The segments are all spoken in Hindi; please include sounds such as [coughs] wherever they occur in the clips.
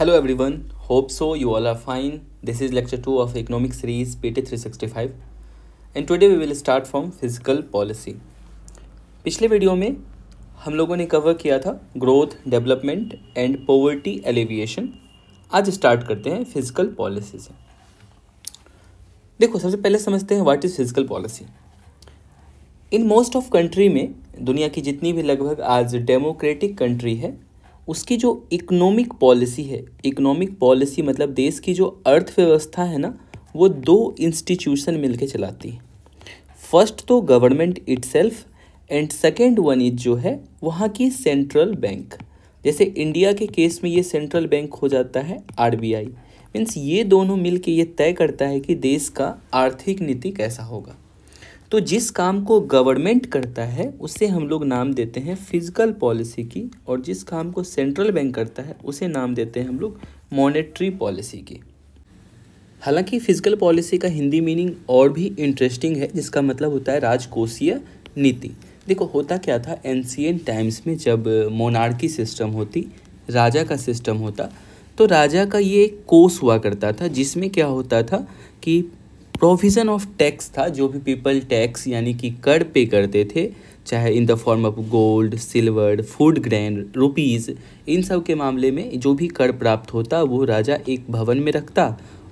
Hello hope so you all are fine this is lecture two of economic series P T three sixty five and today we will start from physical policy पिछले वीडियो में हम लोगों ने कवर किया था growth development and poverty alleviation आज स्टार्ट करते हैं फिजिकल पॉलिसी से देखो सबसे पहले समझते हैं what is physical policy in most of country में दुनिया की जितनी भी लगभग आज डेमोक्रेटिक कंट्री है उसकी जो इकोनॉमिक पॉलिसी है इकोनॉमिक पॉलिसी मतलब देश की जो अर्थव्यवस्था है ना वो दो इंस्टीट्यूशन मिलके चलाती है फर्स्ट तो government itself and second one is जो है वहाँ की सेंट्रल बैंक जैसे इंडिया के केस में ये सेंट्रल बैंक हो जाता है आरबीआई मीन्स ये दोनों मिलके ये तय करता है कि देश का आर्थिक नीति कैसा होगा तो जिस काम को गवर्नमेंट करता है उसे हम लोग नाम देते हैं फिजिकल पॉलिसी की और जिस काम को सेंट्रल बैंक करता है उसे नाम देते हैं हम लोग मॉनेटरी पॉलिसी की हालांकि फिजिकल पॉलिसी का हिंदी मीनिंग और भी इंटरेस्टिंग है जिसका मतलब होता है राजकोषीय नीति देखो होता क्या था एनसीएन टाइम्स में जब मोनार्की सिस्टम होती राजा का सिस्टम होता तो राजा का ये कोष हुआ करता था जिसमें क्या होता था कि प्रोविज़न ऑफ टैक्स था जो भी पीपल टैक्स यानी कि कर पे करते थे चाहे in the form of gold silver food grain rupees इन सब के मामले में जो भी कर प्राप्त होता वो राजा एक भवन में रखता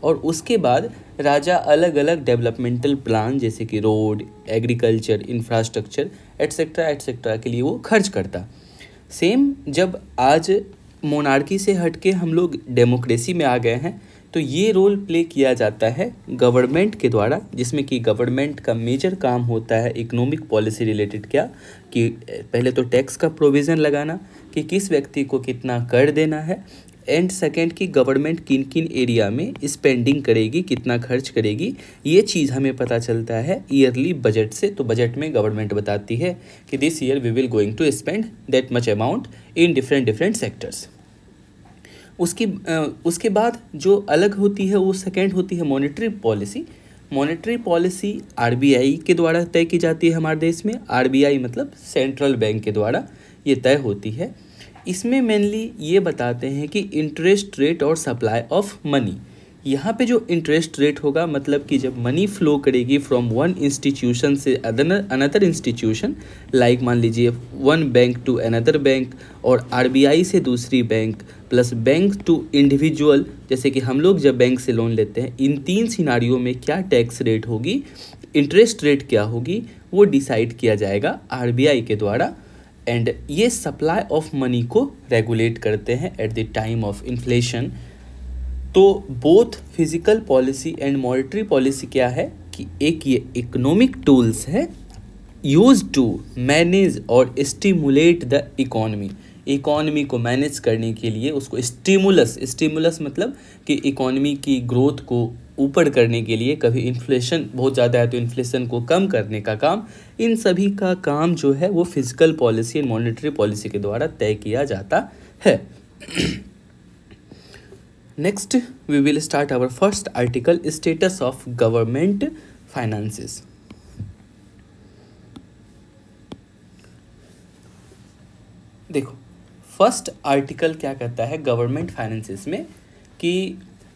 और उसके बाद राजा अलग अलग डेवलपमेंटल प्लान जैसे कि road agriculture infrastructure etcetera etcetera के लिए वो खर्च करता सेम जब आज मोनार्की से हट के हम लोग डेमोक्रेसी में आ गए हैं तो ये रोल प्ले किया जाता है गवर्नमेंट के द्वारा जिसमें कि गवर्नमेंट का मेजर काम होता है इकोनॉमिक पॉलिसी रिलेटेड क्या कि पहले तो टैक्स का प्रोविज़न लगाना कि किस व्यक्ति को कितना कर देना है एंड सेकेंड कि गवर्नमेंट किन किन एरिया में स्पेंडिंग करेगी कितना खर्च करेगी ये चीज़ हमें पता चलता है ईयरली बजट से तो बजट में गवर्नमेंट बताती है कि this year we will going to spend that much amount in different different sectors उसके उसके बाद जो अलग होती है वो सेकेंड होती है monetary policy monetary policy RBI के द्वारा तय की जाती है हमारे देश में आरबीआई मतलब सेंट्रल बैंक के द्वारा ये तय होती है इसमें मेनली ये बताते हैं कि इंटरेस्ट रेट और सप्लाई ऑफ मनी यहाँ पे जो इंटरेस्ट रेट होगा मतलब कि जब मनी फ्लो करेगी फ्रॉम वन इंस्टीट्यूशन से अनदर इंस्टीट्यूशन लाइक मान लीजिए one bank to another bank और आरबीआई से दूसरी bank plus bank to individual जैसे कि हम लोग जब बैंक से लोन लेते हैं इन तीन सिनारियों में क्या टैक्स रेट होगी इंटरेस्ट रेट क्या होगी वो डिसाइड किया जाएगा आर के द्वारा एंड ये सप्लाई ऑफ मनी को रेगुलेट करते हैं at the time of inflation तो both physical policy and monetary policy क्या है कि एक ये इकोनॉमिक टूल्स है यूज टू मैनेज और स्टिमुलेट द इकोनमी इकॉनमी को मैनेज करने के लिए उसको स्टिमुलस स्टिमुलस मतलब कि इकॉनमी की ग्रोथ को ऊपर करने के लिए कभी इन्फ्लेशन बहुत ज़्यादा है तो इन्फ्लेशन को कम करने का काम इन सभी का काम जो है वो physical policy and monetary policy के द्वारा तय किया जाता है next we will start our first article status of government finances देखो फर्स्ट आर्टिकल क्या कहता है गवर्नमेंट फाइनेंसिस में कि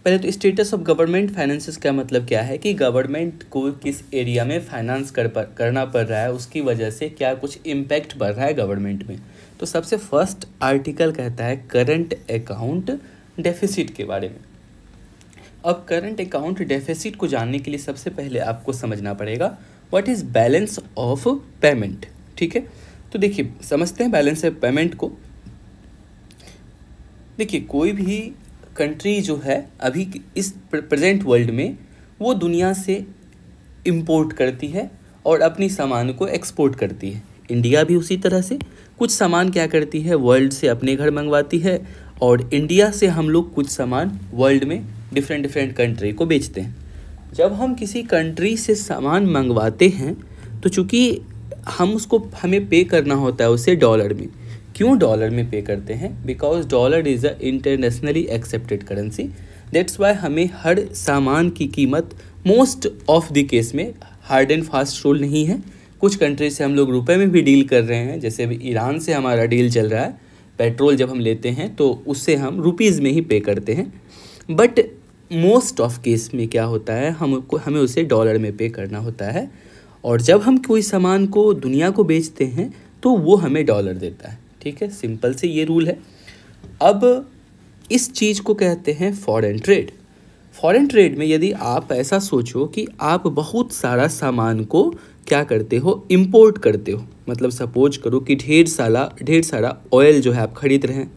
पहले तो स्टेटस ऑफ गवर्नमेंट फाइनेंसिस का मतलब क्या है कि गवर्नमेंट को किस एरिया में फाइनेंस कर पर, करना पड़ रहा है उसकी वजह से क्या कुछ इम्पैक्ट बढ़ रहा है गवर्नमेंट में तो सबसे फर्स्ट आर्टिकल कहता है करंट अकाउंट डेफिसिट के बारे में अब करंट अकाउंट डेफिसिट को जानने के लिए सबसे पहले आपको समझना पड़ेगा what is balance of payment ठीक है तो देखिए समझते हैं बैलेंस ऑफ पेमेंट को देखिए कोई भी कंट्री जो है अभी इस प्रेजेंट वर्ल्ड में वो दुनिया से इम्पोर्ट करती है और अपनी सामान को एक्सपोर्ट करती है इंडिया भी उसी तरह से कुछ सामान क्या करती है वर्ल्ड से अपने घर मंगवाती है और इंडिया से हम लोग कुछ सामान वर्ल्ड में डिफरेंट डिफरेंट कंट्री को बेचते हैं जब हम किसी कंट्री से सामान मंगवाते हैं तो चूँकि हम उसको हमें पे करना होता है उसे डॉलर में क्यों डॉलर में पे करते हैं because dollar is a internationally accepted currency that's why हमें हर सामान की कीमत मोस्ट ऑफ द केस में हार्ड एंड फास्ट रूल नहीं है कुछ कंट्रीज से हम लोग रुपए में भी डील कर रहे हैं जैसे अभी ईरान से हमारा डील चल रहा है पेट्रोल जब हम लेते हैं तो उससे हम रुपीज़ में ही पे करते हैं बट मोस्ट ऑफ केस में क्या होता है हमको हमें उसे डॉलर में पे करना होता है और जब हम कोई सामान को दुनिया को बेचते हैं तो वो हमें डॉलर देता है ठीक है सिंपल से ये रूल है अब इस चीज़ को कहते हैं फॉरेन ट्रेड फॉरेन ट्रेड में यदि आप ऐसा सोचो कि आप बहुत सारा सामान को क्या करते हो इंपोर्ट करते हो मतलब सपोज करो कि ढेर सारा ढेर सारा ऑयल जो है आप खरीद रहे हैं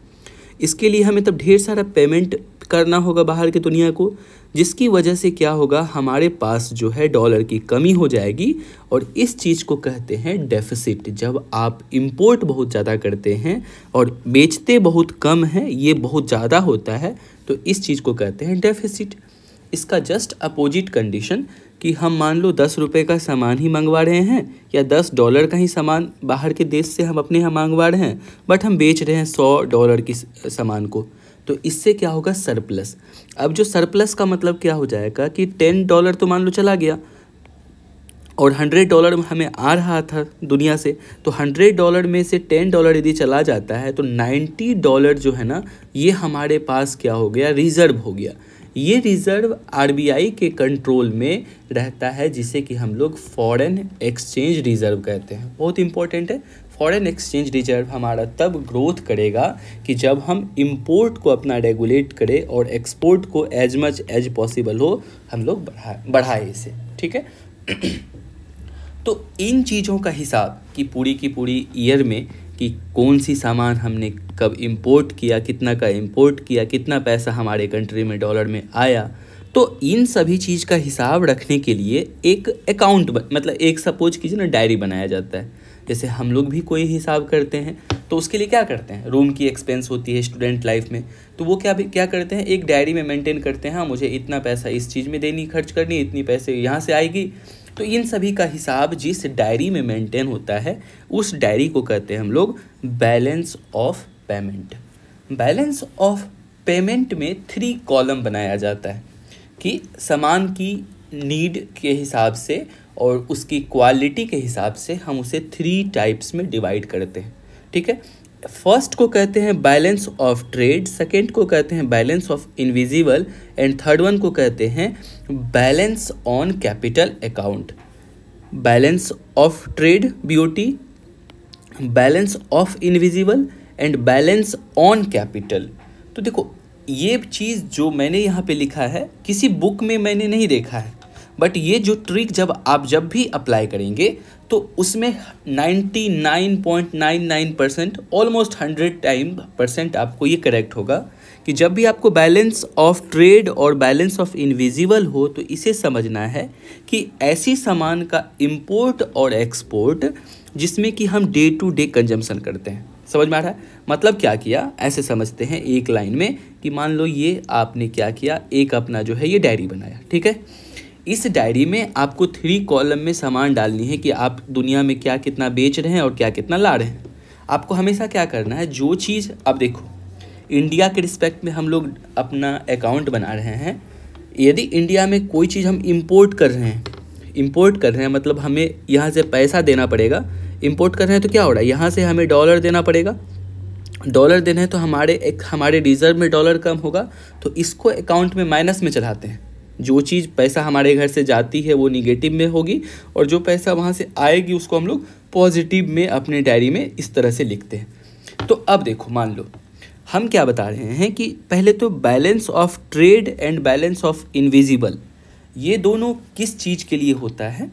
इसके लिए हमें तब ढेर सारा पेमेंट करना होगा बाहर की दुनिया को जिसकी वजह से क्या होगा हमारे पास जो है डॉलर की कमी हो जाएगी और इस चीज़ को कहते हैं डेफिसिट जब आप इंपोर्ट बहुत ज़्यादा करते हैं और बेचते बहुत कम हैं ये बहुत ज़्यादा होता है तो इस चीज़ को कहते हैं डेफिसिट इसका जस्ट अपोजिट कंडीशन कि हम मान लो दस रुपये का सामान ही मंगवा रहे हैं या दस डॉलर का ही सामान बाहर के देश से हम अपने यहाँ मंगवा रहे हैं बट हम बेच रहे हैं सौ डॉलर की सामान को तो इससे क्या होगा सरप्लस अब जो सरप्लस का मतलब क्या हो जाएगा कि टेन डॉलर तो मान लो चला गया और हंड्रेड डॉलर हमें आ रहा था दुनिया से तो हंड्रेड डॉलर में से टेन डॉलर यदि चला जाता है तो नाइन्टी डॉलर जो है ना ये हमारे पास क्या हो गया रिज़र्व हो गया ये रिज़र्व आरबीआई के कंट्रोल में रहता है जिसे कि हम लोग फॉरेन एक्सचेंज रिज़र्व कहते हैं बहुत इंपॉर्टेंट है फॉरेन एक्सचेंज रिजर्व हमारा तब ग्रोथ करेगा कि जब हम इंपोर्ट को अपना रेगुलेट करें और एक्सपोर्ट को एज मच एज पॉसिबल हो हम लोग बढ़ाए बढ़ाए इसे ठीक है तो इन चीज़ों का हिसाब कि पूरी की पूरी ईयर में कि कौन सी सामान हमने कब इंपोर्ट किया कितना का इंपोर्ट किया कितना पैसा हमारे कंट्री में डॉलर में आया तो इन सभी चीज़ का हिसाब रखने के लिए एक अकाउंट मतलब एक सपोज कीजिए ना डायरी बनाया जाता है जैसे हम लोग भी कोई हिसाब करते हैं तो उसके लिए क्या करते हैं रूम की एक्सपेंस होती है स्टूडेंट लाइफ में तो वो क्या क्या करते हैं एक डायरी में मेंटेन करते हैं हाँ मुझे इतना पैसा इस चीज़ में देनी खर्च करनी इतनी पैसे यहाँ से आएगी तो इन सभी का हिसाब जिस डायरी में मेंटेन होता है उस डायरी को कहते हैं हम लोग balance of payment balance of payment में थ्री कॉलम बनाया जाता है कि सामान की नीड के हिसाब से और उसकी क्वालिटी के हिसाब से हम उसे थ्री टाइप्स में डिवाइड करते हैं ठीक है फर्स्ट को कहते हैं बैलेंस ऑफ ट्रेड सेकेंड को कहते हैं balance of invisible and third one को कहते हैं balance on capital account balance of trade B balance of invisible and balance on capital तो देखो ये चीज़ जो मैंने यहाँ पे लिखा है किसी बुक में मैंने नहीं देखा है बट ये जो ट्रिक जब आप जब भी अप्लाई करेंगे तो उसमें 99.99 percent almost hundred time percent आपको ये करेक्ट होगा कि जब भी आपको बैलेंस ऑफ ट्रेड और बैलेंस ऑफ इनविजिबल हो तो इसे समझना है कि ऐसी सामान का इम्पोर्ट और एक्सपोर्ट जिसमें कि हम डे टू डे कंजम्पशन करते हैं समझ में आ रहा है मतलब क्या किया ऐसे समझते हैं एक लाइन में कि मान लो ये आपने क्या किया एक अपना जो है ये डायरी बनाया ठीक है इस डायरी में आपको थ्री कॉलम में सामान डालनी है कि आप दुनिया में क्या कितना बेच रहे हैं और क्या कितना ला रहे हैं आपको हमेशा क्या करना है जो चीज़ अब देखो इंडिया के रिस्पेक्ट में हम लोग अपना अकाउंट बना रहे हैं यदि इंडिया में कोई चीज़ हम इम्पोर्ट कर रहे हैं इम्पोर्ट कर रहे हैं मतलब हमें यहाँ से पैसा देना पड़ेगा इम्पोर्ट कर रहे हैं तो क्या हो रहा है यहाँ से हमें डॉलर देना पड़ेगा डॉलर देना है तो हमारे एक हमारे रिज़र्व में डॉलर कम होगा तो इसको अकाउंट में माइनस में चढ़ाते हैं जो चीज़ पैसा हमारे घर से जाती है वो निगेटिव में होगी और जो पैसा वहाँ से आएगी उसको हम लोग पॉजिटिव में अपने डायरी में इस तरह से लिखते हैं तो अब देखो मान लो हम क्या बता रहे हैं कि पहले तो balance of trade and balance of invisible ये दोनों किस चीज़ के लिए होता है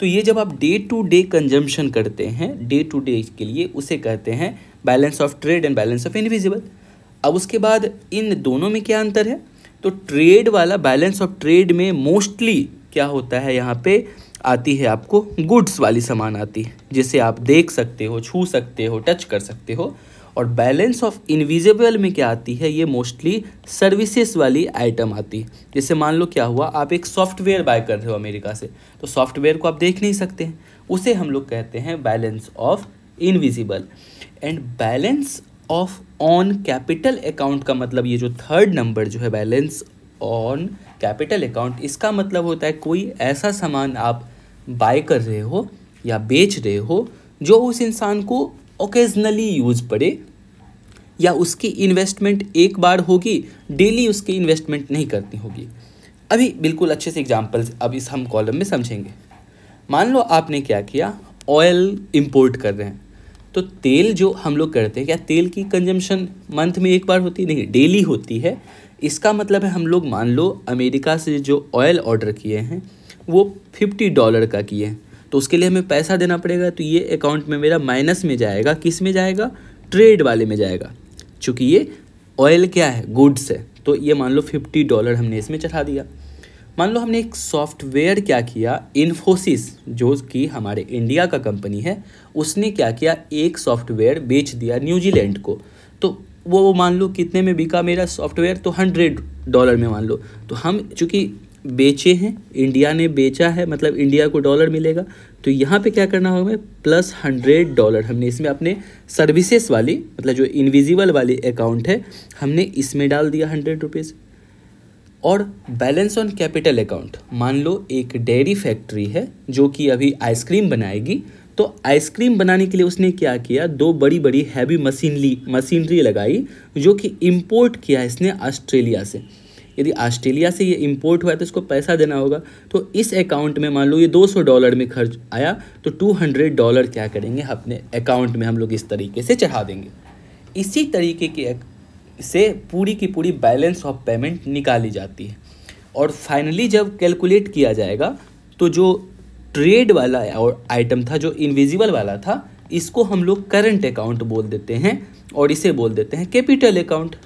तो ये जब आप डे टू डे कंजम्पशन करते हैं डे टू डे के लिए उसे कहते हैं balance of trade and balance of invisible अब उसके बाद इन दोनों में क्या अंतर है तो ट्रेड वाला बैलेंस ऑफ ट्रेड में मोस्टली क्या होता है यहाँ पे आती है आपको गुड्स वाली सामान आती है जिसे आप देख सकते हो छू सकते हो टच कर सकते हो और बैलेंस ऑफ इनविजिबल में क्या आती है ये मोस्टली सर्विसेज वाली आइटम आती है जैसे मान लो क्या हुआ आप एक सॉफ्टवेयर बाय कर रहे हो अमेरिका से तो सॉफ्टवेयर को आप देख नहीं सकते हैं उसे हम लोग कहते हैं balance of invisible and balance of on capital account का मतलब ये जो थर्ड नंबर जो है बैलेंस ऑन कैपिटल अकाउंट इसका मतलब होता है कोई ऐसा सामान आप बाय कर रहे हो या बेच रहे हो जो उस इंसान को ओकेजनली यूज पड़े या उसकी इन्वेस्टमेंट एक बार होगी डेली उसकी इन्वेस्टमेंट नहीं करनी होगी अभी बिल्कुल अच्छे से एग्जाम्पल्स अब इस हम कॉलम में समझेंगे मान लो आपने क्या किया ऑयल इम्पोर्ट कर रहे हैं तो तेल जो हम लोग करते हैं क्या तेल की कंजम्पशन मंथ में एक बार होती नहीं डेली होती है इसका मतलब है हम लोग मान लो अमेरिका से जो ऑयल ऑर्डर किए हैं वो फिफ्टी डॉलर का किए हैं तो उसके लिए हमें पैसा देना पड़ेगा तो ये अकाउंट में मेरा माइनस में जाएगा किस में जाएगा ट्रेड वाले में जाएगा चूँकि ये ऑयल क्या है गुड्स है तो ये मान लो फिफ्टी डॉलर हमने इसमें चढ़ा दिया मान लो हमने एक सॉफ्टवेयर क्या किया इन्फोसिस जो कि हमारे इंडिया का कंपनी है उसने क्या किया एक सॉफ्टवेयर बेच दिया न्यूजीलैंड को तो वो मान लो कितने में बिका मेरा सॉफ्टवेयर तो हंड्रेड डॉलर में मान लो तो हम चूँकि बेचे हैं इंडिया ने बेचा है मतलब इंडिया को डॉलर मिलेगा तो यहाँ पे क्या करना होगा प्लस हंड्रेड डॉलर हमने इसमें अपने सर्विसेज वाली मतलब जो इनविजिबल वाली अकाउंट है हमने इसमें डाल दिया हंड्रेड रुपीज़ और बैलेंस ऑन कैपिटल अकाउंट मान लो एक डेयरी फैक्ट्री है जो कि अभी आइसक्रीम बनाएगी तो आइसक्रीम बनाने के लिए उसने क्या किया दो बड़ी बड़ी हैवी मशीनली मशीनरी लगाई जो कि इम्पोर्ट किया इसने ऑस्ट्रेलिया से यदि ऑस्ट्रेलिया से ये इम्पोर्ट हुआ है तो इसको पैसा देना होगा तो इस अकाउंट में मान लो ये 200 डॉलर में खर्च आया तो 200 डॉलर क्या करेंगे अपने अकाउंट में हम लोग इस तरीके से चढ़ा देंगे इसी तरीके के से पूरी की पूरी बैलेंस ऑफ पेमेंट निकाली जाती है और फाइनली जब कैलकुलेट किया जाएगा तो जो ट्रेड वाला और आइटम था जो इनविजिबल वाला था इसको हम लोग करंट अकाउंट बोल देते हैं और इसे बोल देते हैं कैपिटल अकाउंट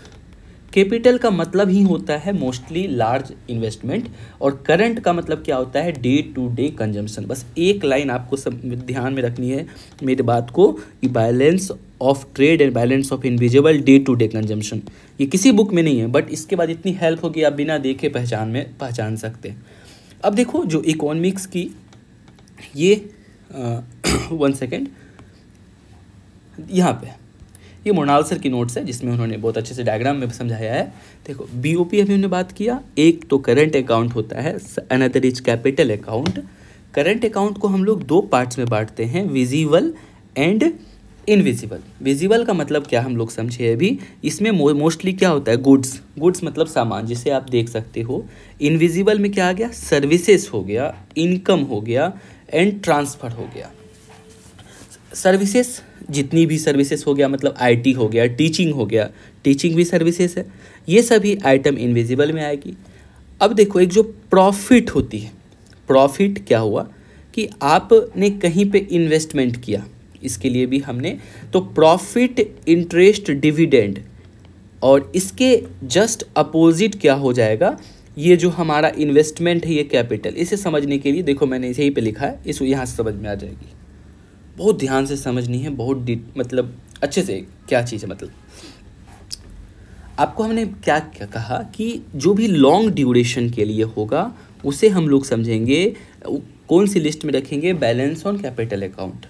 कैपिटल का मतलब ही होता है मोस्टली लार्ज इन्वेस्टमेंट और करंट का मतलब क्या होता है डे टू डे कंजम्पशन बस एक लाइन आपको सब ध्यान में रखनी है मेरी बात को कि balance of trade and balance of invisible day to day consumption ये किसी बुक में नहीं है बट इसके बाद इतनी हेल्प होगी आप बिना देखे पहचान में पहचान सकते हैं अब देखो जो इकोनॉमिक्स की ये वन सेकेंड [coughs] यहाँ पे ये मोनाल सर की नोट्स है जिसमें उन्होंने बहुत अच्छे से डायग्राम में समझाया है देखो बीओपी अभी उन्होंने बात किया एक तो करंट अकाउंट होता है another is capital account current account को हम लोग दो पार्ट्स में बांटते हैं विजिबल एंड इनविजिबल विजिबल का मतलब क्या हम लोग समझे अभी इसमें मोस्टली क्या होता है गुड्स गुड्स मतलब सामान जिसे आप देख सकते हो इनविजिबल में क्या आ गया सर्विसेज हो गया इनकम हो गया एंड ट्रांसफ़र हो गया सर्विसेज जितनी भी सर्विसेज हो गया मतलब आईटी हो गया टीचिंग हो गया टीचिंग भी सर्विसेज है ये सभी आइटम इनविजिबल में आएगी अब देखो एक जो प्रॉफिट होती है प्रॉफिट क्या हुआ कि आपने कहीं पे इन्वेस्टमेंट किया इसके लिए भी हमने तो प्रॉफिट इंटरेस्ट डिविडेंड और इसके जस्ट अपोजिट क्या हो जाएगा ये जो हमारा इन्वेस्टमेंट है ये कैपिटल इसे समझने के लिए देखो मैंने यही पे लिखा है इस यहाँ से समझ में आ जाएगी बहुत ध्यान से समझनी है बहुत मतलब अच्छे से क्या चीज़ है मतलब आपको हमने क्या क्या कहा कि जो भी लॉन्ग ड्यूरेशन के लिए होगा उसे हम लोग समझेंगे कौन सी लिस्ट में रखेंगे बैलेंस ऑन कैपिटल अकाउंट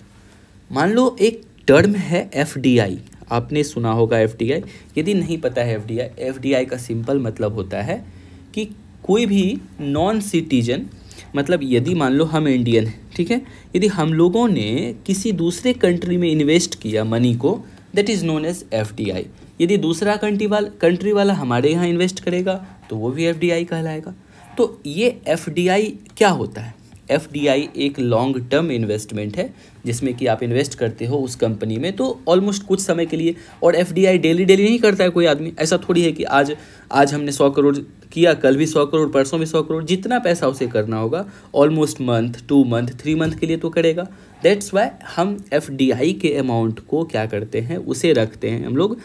मान लो एक टर्म है एफ आपने सुना होगा एफ यदि नहीं पता है एफ डी का सिंपल मतलब होता है कि कोई भी नॉन सिटीजन मतलब यदि मान लो हम इंडियन हैं ठीक है यदि हम लोगों ने किसी दूसरे कंट्री में इन्वेस्ट किया मनी को that is known as F यदि दूसरा कंट्री वाला कंट्री वाला हमारे यहाँ इन्वेस्ट करेगा तो वो भी एफ कहलाएगा तो ये एफ क्या होता है एफ एक लॉन्ग टर्म इन्वेस्टमेंट है जिसमें कि आप इन्वेस्ट करते हो उस कंपनी में तो ऑलमोस्ट कुछ समय के लिए और एफ डेली डेली नहीं करता है कोई आदमी ऐसा थोड़ी है कि आज आज हमने सौ करोड़ किया कल भी सौ करोड़ परसों भी सौ करोड़ जितना पैसा उसे करना होगा almost month to month three month के लिए तो करेगा दैट्स वाई हम एफ के अमाउंट को क्या करते हैं उसे रखते हैं हम लोग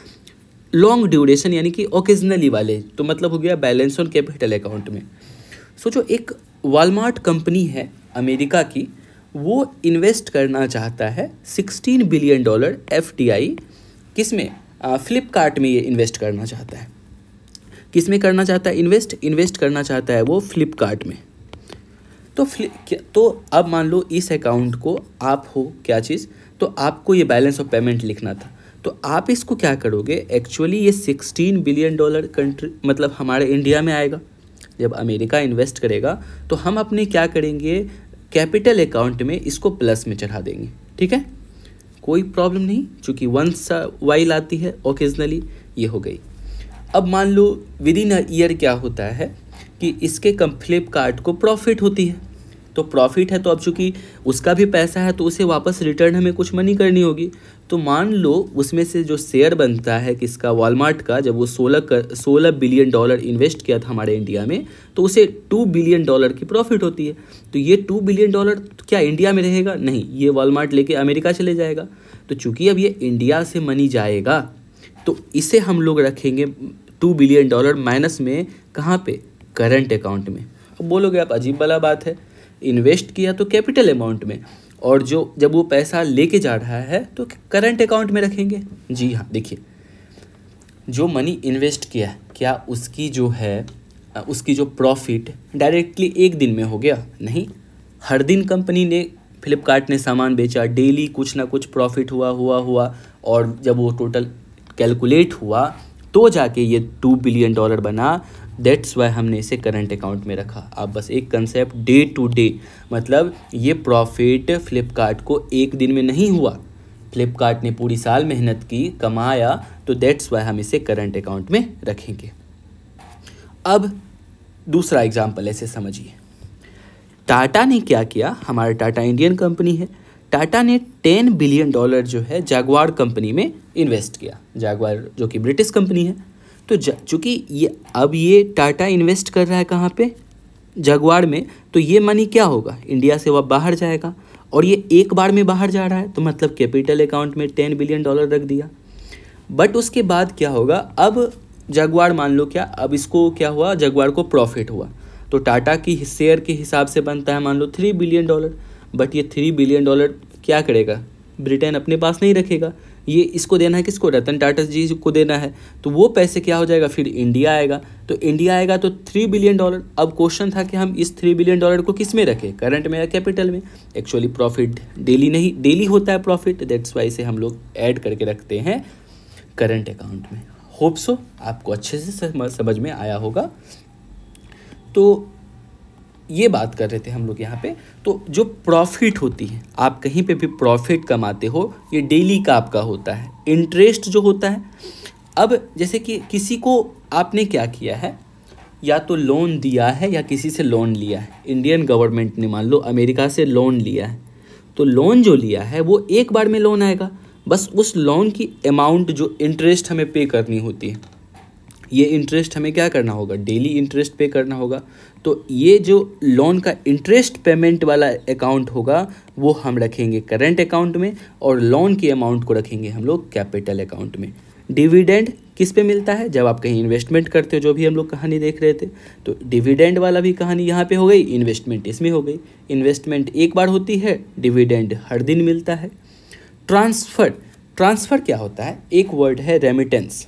लॉन्ग ड्यूरेशन यानी कि ओकेजनली वाले तो मतलब हो गया बैलेंस ऑन कैपिटल अकाउंट में सोचो एक वालमार्ट कंपनी है अमेरिका की वो इन्वेस्ट करना चाहता है 16 billion dollar F T I किस में फ्लिपकार्ट में ये इन्वेस्ट करना चाहता है किस में करना चाहता है इन्वेस्ट इन्वेस्ट करना चाहता है वो फ्लिपकार्ट में तो तो अब मान लो इस अकाउंट को आप हो क्या चीज़ तो आपको ये बैलेंस ऑफ पेमेंट लिखना था तो आप इसको क्या करोगे एक्चुअली ये सिक्सटीन बिलियन डॉलर कंट्री मतलब हमारे इंडिया में आएगा जब अमेरिका इन्वेस्ट करेगा तो हम अपने क्या करेंगे कैपिटल अकाउंट में इसको प्लस में चढ़ा देंगे ठीक है कोई प्रॉब्लम नहीं चूँकि वंस वाइल आती है ओकेजनली ये हो गई अब मान लो विद इन अ ईयर क्या होता है कि इसके कम फ्लिपकार्ट को प्रॉफिट होती है तो प्रॉफिट है तो अब चूँकि उसका भी पैसा है तो उसे वापस रिटर्न हमें कुछ मनी करनी होगी तो मान लो उसमें से जो शेयर बनता है किसका वॉलमार्ट का जब वो सोलह कर सोलह बिलियन डॉलर इन्वेस्ट किया था हमारे इंडिया में तो उसे टू बिलियन डॉलर की प्रॉफिट होती है तो ये टू बिलियन डॉलर क्या इंडिया में रहेगा नहीं ये वॉलमार्ट लेके अमेरिका चले जाएगा तो चूँकि अब ये इंडिया से मनी जाएगा तो इसे हम लोग रखेंगे टू बिलियन डॉलर माइनस में कहाँ पे करंट अकाउंट में अब बोलोगे आप अजीब वाला बात है इन्वेस्ट किया तो कैपिटल अमाउंट में और जो जब वो पैसा लेके जा रहा है तो करंट अकाउंट में रखेंगे जी हाँ देखिए जो मनी इन्वेस्ट किया है क्या उसकी जो है उसकी जो प्रॉफिट डायरेक्टली एक दिन में हो गया नहीं हर दिन कंपनी ने फ्लिपकार्ट ने सामान बेचा डेली कुछ ना कुछ प्रॉफिट हुआ हुआ हुआ और जब वो टोटल कैलकुलेट हुआ तो जाके ये टू बिलियन डॉलर बना दैट्स वाई हमने इसे करंट अकाउंट में रखा आप बस एक कंसेप्ट डे टू डे मतलब ये प्रॉफिट फ्लिपकार्ट को एक दिन में नहीं हुआ फ्लिपकार्ट ने पूरी साल मेहनत की कमाया तो दैट्स वाई हम इसे करंट अकाउंट में रखेंगे अब दूसरा एग्जाम्पल ऐसे समझिए टाटा ने क्या किया हमारा टाटा इंडियन कंपनी है टाटा ने टेन बिलियन डॉलर जो है जागवार कंपनी में इन्वेस्ट किया जागवार जो कि ब्रिटिश कंपनी है तो चूँकि ये अब ये टाटा इन्वेस्ट कर रहा है कहाँ पे जगवाड़ में तो ये मनी क्या होगा इंडिया से वह बाहर जाएगा और ये एक बार में बाहर जा रहा है तो मतलब कैपिटल अकाउंट में टेन बिलियन डॉलर रख दिया बट उसके बाद क्या होगा अब जगवाड़ मान लो क्या अब इसको क्या हुआ जगवाड़ को प्रॉफिट हुआ तो टाटा की शेयर के हिसाब से बनता है मान लो थ्री बिलियन डॉलर बट ये थ्री बिलियन डॉलर क्या करेगा ब्रिटेन अपने पास नहीं रखेगा ये इसको देना है किसको रतन टाटा जी को देना है तो वो पैसे क्या हो जाएगा फिर इंडिया आएगा तो इंडिया आएगा तो थ्री बिलियन डॉलर अब क्वेश्चन था कि हम इस थ्री बिलियन डॉलर को किस में रखें करंट में या कैपिटल में एक्चुअली प्रॉफिट डेली नहीं डेली होता है प्रॉफिट दैट्स वाई से हम लोग ऐड करके रखते हैं करंट अकाउंट में होप सो आपको अच्छे से समझ में आया होगा तो ये बात कर रहे थे हम लोग यहाँ पे तो जो प्रॉफिट होती है आप कहीं पे भी प्रॉफिट कमाते हो ये डेली का आपका होता है इंटरेस्ट जो होता है अब जैसे कि किसी को आपने क्या किया है या तो लोन दिया है या किसी से लोन लिया है इंडियन गवर्नमेंट ने मान लो अमेरिका से लोन लिया है तो लोन जो लिया है वो एक बार में लोन आएगा बस उस लोन की अमाउंट जो इंटरेस्ट हमें पे करनी होती है ये इंटरेस्ट हमें क्या करना होगा डेली इंटरेस्ट पे करना होगा तो ये जो लोन का इंटरेस्ट पेमेंट वाला अकाउंट होगा वो हम रखेंगे करंट अकाउंट में और लोन की अमाउंट को रखेंगे हम लोग कैपिटल अकाउंट में डिविडेंड किस पे मिलता है जब आप कहीं इन्वेस्टमेंट करते हो जो भी हम लोग कहानी देख रहे थे तो डिविडेंड वाला भी कहानी यहाँ पे हो गई इन्वेस्टमेंट इसमें हो गई इन्वेस्टमेंट एक बार होती है डिविडेंड हर दिन मिलता है ट्रांसफ़र ट्रांसफ़र क्या होता है एक वर्ड है रेमिटेंस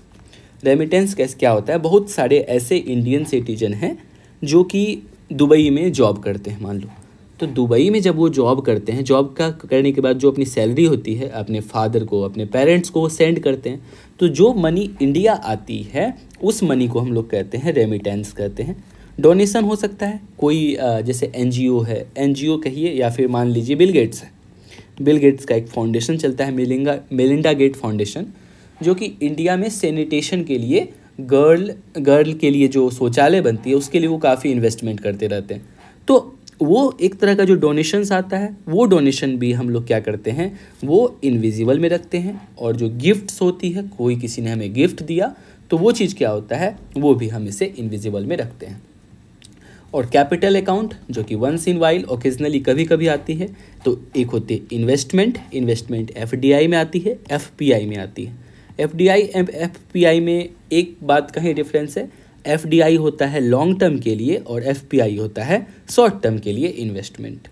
रेमिटेंस कैसे क्या होता है बहुत सारे ऐसे इंडियन सिटीजन हैं जो कि दुबई में जॉब करते हैं मान लो तो दुबई में जब वो जॉब करते हैं जॉब का करने के बाद जो अपनी सैलरी होती है अपने फादर को अपने पेरेंट्स को सेंड करते हैं तो जो मनी इंडिया आती है उस मनी को हम लोग कहते हैं रेमिटेंस कहते हैं डोनेशन हो सकता है कोई जैसे एन है एन कहिए या फिर मान लीजिए बिल गेट्स है बिल गेट्स का एक फाउंडेशन चलता है मिलिंगा मेलिंडा गेट फाउंडेशन जो कि इंडिया में सैनिटेशन के लिए गर्ल गर्ल के लिए जो शौचालय बनती है उसके लिए वो काफ़ी इन्वेस्टमेंट करते रहते हैं तो वो एक तरह का जो डोनेशंस आता है वो डोनेशन भी हम लोग क्या करते हैं वो इनविजिबल में रखते हैं और जो गिफ्ट्स होती है कोई किसी ने हमें गिफ्ट दिया तो वो चीज़ क्या होता है वो भी हम इसे इनविजिबल में रखते हैं और कैपिटल अकाउंट जो कि वंस इन वाइल ओकेजनली कभी कभी आती है तो एक होती है इन्वेस्टमेंट इन्वेस्टमेंट एफ में आती है एफ में आती है F D I M F P I में एक बात का ही डिफरेंस है एफ डी आई होता है लॉन्ग टर्म के लिए और एफ पी आई होता है शॉर्ट टर्म के लिए इन्वेस्टमेंट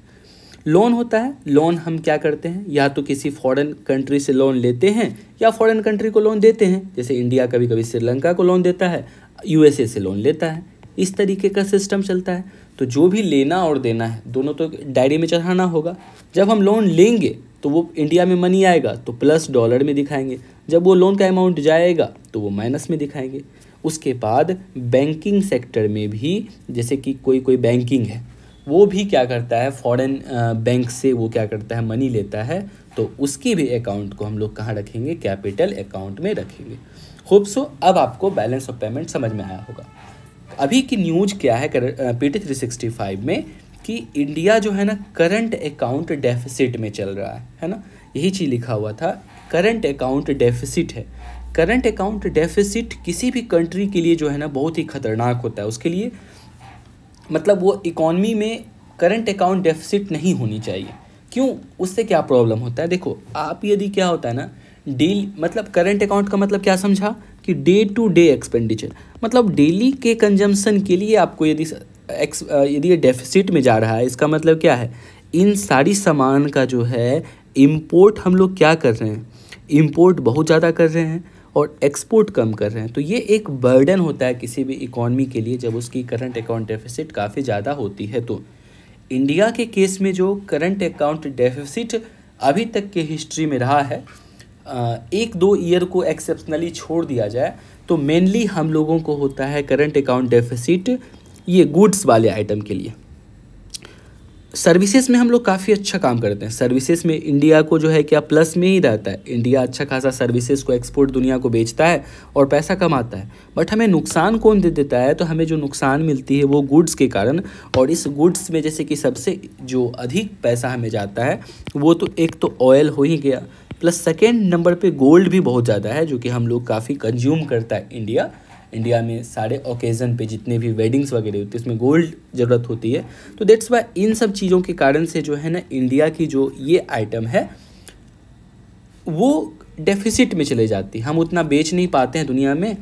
लोन होता है लोन हम क्या करते हैं या तो किसी फॉरेन कंट्री से लोन लेते हैं या फॉरेन कंट्री को लोन देते हैं जैसे इंडिया कभी कभी श्रीलंका को लोन देता है यूएसए से लोन लेता है इस तरीके का सिस्टम चलता है तो जो भी लेना और देना है दोनों तो डायरी में चढ़ाना होगा जब हम लोन लेंगे तो वो इंडिया में मनी आएगा तो प्लस डॉलर में दिखाएंगे जब वो लोन का अमाउंट जाएगा तो वो माइनस में दिखाएंगे उसके बाद बैंकिंग सेक्टर में भी जैसे कि कोई कोई बैंकिंग है वो भी क्या करता है फॉरेन बैंक से वो क्या करता है मनी लेता है तो उसकी भी अकाउंट को हम लोग कहाँ रखेंगे कैपिटल अकाउंट में रखेंगे खूब सो अब आपको बैलेंस ऑफ पेमेंट समझ में आया होगा अभी की न्यूज क्या है P T three sixty five में कि इंडिया जो है ना करंट अकाउंट डेफिसिट में चल रहा है है ना यही चीज़ लिखा हुआ था करंट अकाउंट डेफिसिट है करंट अकाउंट डेफिसिट किसी भी कंट्री के लिए जो है ना बहुत ही खतरनाक होता है उसके लिए मतलब वो इकॉनमी में करंट अकाउंट डेफिसिट नहीं होनी चाहिए क्यों उससे क्या प्रॉब्लम होता है देखो आप यदि क्या होता है ना डेल मतलब करंट अकाउंट का मतलब क्या समझा कि डे टू डे एक्सपेंडिचर मतलब डेली के कंजम्पशन के लिए आपको यदि एक्स यदि ये डेफिसिट में जा रहा है इसका मतलब क्या है इन सारी सामान का जो है इम्पोर्ट हम लोग क्या कर रहे हैं इम्पोर्ट बहुत ज़्यादा कर रहे हैं और एक्सपोर्ट कम कर रहे हैं तो ये एक बर्डन होता है किसी भी इकॉनमी के लिए जब उसकी करंट अकाउंट डेफिसिट काफ़ी ज़्यादा होती है तो इंडिया के केस में जो करंट अकाउंट डेफिसिट अभी तक के हिस्ट्री में रहा है एक दो ईयर को एक्सेप्शनली छोड़ दिया जाए तो मेनली हम लोगों को होता है करंट अकाउंट डेफिसिट ये गुड्स वाले आइटम के लिए सर्विसेज में हम लोग काफ़ी अच्छा काम करते हैं सर्विसेज में इंडिया को जो है क्या प्लस में ही रहता है इंडिया अच्छा खासा सर्विसेज को एक्सपोर्ट दुनिया को बेचता है और पैसा कमाता है बट हमें नुकसान कौन दे देता है तो हमें जो नुकसान मिलती है वो गुड्स के कारण और इस गुड्स में जैसे कि सबसे जो अधिक पैसा हमें जाता है वो तो एक तो ऑयल हो ही गया प्लस सेकेंड नंबर पर गोल्ड भी बहुत ज़्यादा है जो कि हम लोग काफ़ी कंज्यूम करता है इंडिया इंडिया में सारे ओकेज़न पे जितने भी वेडिंग्स वगैरह होती है उसमें गोल्ड ज़रूरत होती है तो देट्स वाई इन सब चीज़ों के कारण से जो है ना इंडिया की जो ये आइटम है वो डेफिसिट में चले जाती हम उतना बेच नहीं पाते हैं दुनिया में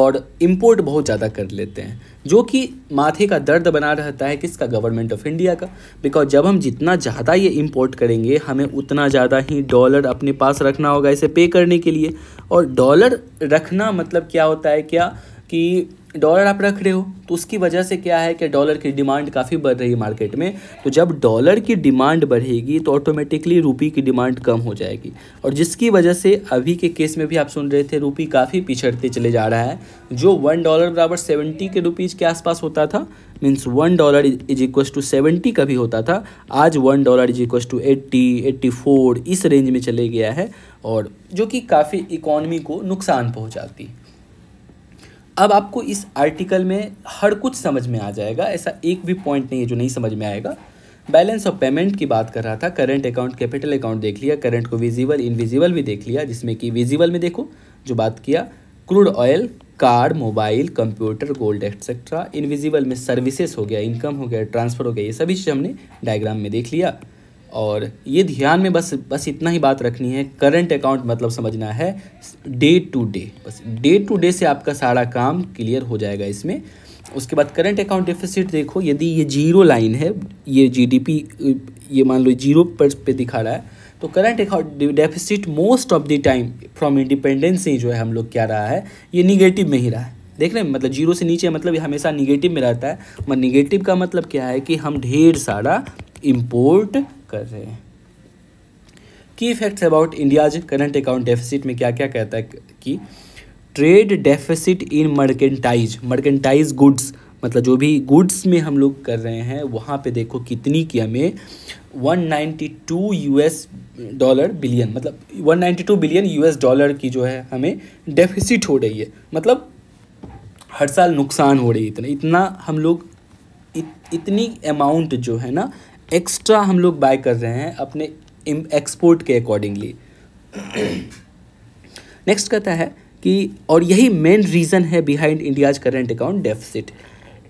और इम्पोर्ट बहुत ज़्यादा कर लेते हैं जो कि माथे का दर्द बना रहता है किसका गवर्नमेंट ऑफ इंडिया का बिकॉज जब हम जितना ज़्यादा ये इंपोर्ट करेंगे हमें उतना ज़्यादा ही डॉलर अपने पास रखना होगा इसे पे करने के लिए और डॉलर रखना मतलब क्या होता है क्या कि डॉलर आप रख रहे हो तो उसकी वजह से क्या है कि डॉलर की डिमांड काफ़ी बढ़ रही है मार्केट में तो जब डॉलर की डिमांड बढ़ेगी तो ऑटोमेटिकली रुपी की डिमांड कम हो जाएगी और जिसकी वजह से अभी के केस में भी आप सुन रहे थे रुपी काफ़ी पिछड़ते चले जा रहा है जो वन डॉलर बराबर सेवेंटी के रुपीज़ के आसपास होता था means one dollar is equal to seventy का भी होता था आज one dollar is equal to eighty eighty four इस रेंज में चले गया है और जो कि काफ़ी इकॉनमी को नुकसान पहुँचाती है अब आपको इस आर्टिकल में हर कुछ समझ में आ जाएगा ऐसा एक भी पॉइंट नहीं है जो नहीं समझ में आएगा बैलेंस ऑफ पेमेंट की बात कर रहा था करंट अकाउंट कैपिटल अकाउंट देख लिया करंट को विजिबल इनविजिबल भी देख लिया जिसमें कि विजिबल में देखो जो बात किया crude oil car mobile computer gold etcetera invisible में सर्विसेज हो गया इनकम हो गया ट्रांसफ़र हो गया ये सभी चीज़ हमने डायग्राम में देख लिया और ये ध्यान में बस बस इतना ही बात रखनी है करंट अकाउंट मतलब समझना है डे टू डे बस डे टू डे से आपका सारा काम क्लियर हो जाएगा इसमें उसके बाद करंट अकाउंट डेफिसिट देखो यदि ये जीरो लाइन है ये जीडीपी ये मान लो जीरो पर पे दिखा रहा है तो current account deficit most of the time from independence से जो है हम लोग क्या रहा है ये निगेटिव में ही रहा है देख रहे हैं मतलब जीरो से नीचे मतलब ये हमेशा निगेटिव में रहता है मगर निगेटिव का मतलब क्या है कि हम ढेर सारा इम्पोर्ट कर रहे हैं की facts about India's current account deficit में क्या क्या कहता है कि trade deficit in merchandise merchandise goods मतलब जो भी गुड्स में हम लोग कर रहे हैं वहाँ पे देखो कितनी की हमें 192 यूएस डॉलर बिलियन मतलब 192 बिलियन यूएस डॉलर की जो है हमें डेफिसिट हो रही है मतलब हर साल नुकसान हो रही है इतना इतना हम लोग इत, इतनी अमाउंट जो है ना एक्स्ट्रा हम लोग बाय कर रहे हैं अपने एक्सपोर्ट के अकॉर्डिंगली नेक्स्ट कहता है कि और यही मेन रीज़न है behind India's current account deficit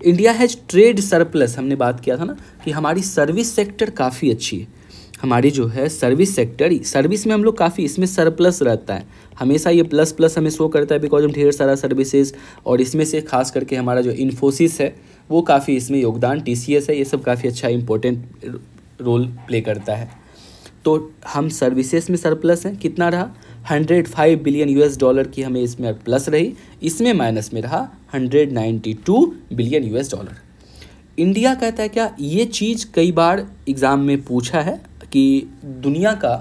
India has trade surplus हमने बात किया था ना कि हमारी सर्विस सेक्टर काफ़ी अच्छी है हमारी जो है सर्विस सेक्टर सर्विस में हम लोग काफ़ी इसमें सरप्लस रहता है हमेशा ये प्लस प्लस हमें शो करता है बिकॉज हम ढेर सारा सर्विसेज और इसमें से खास करके हमारा जो इन्फोसिस है वो काफ़ी इसमें योगदान टी है ये सब काफ़ी अच्छा इम्पोर्टेंट रोल प्ले करता है तो हम सर्विसेज में सरप्लस हैं कितना रहा 105 बिलियन यूएस डॉलर की हमें इसमें प्लस रही इसमें माइनस में रहा 192 बिलियन यूएस डॉलर इंडिया कहता है क्या ये चीज़ कई बार एग्ज़ाम में पूछा है कि दुनिया का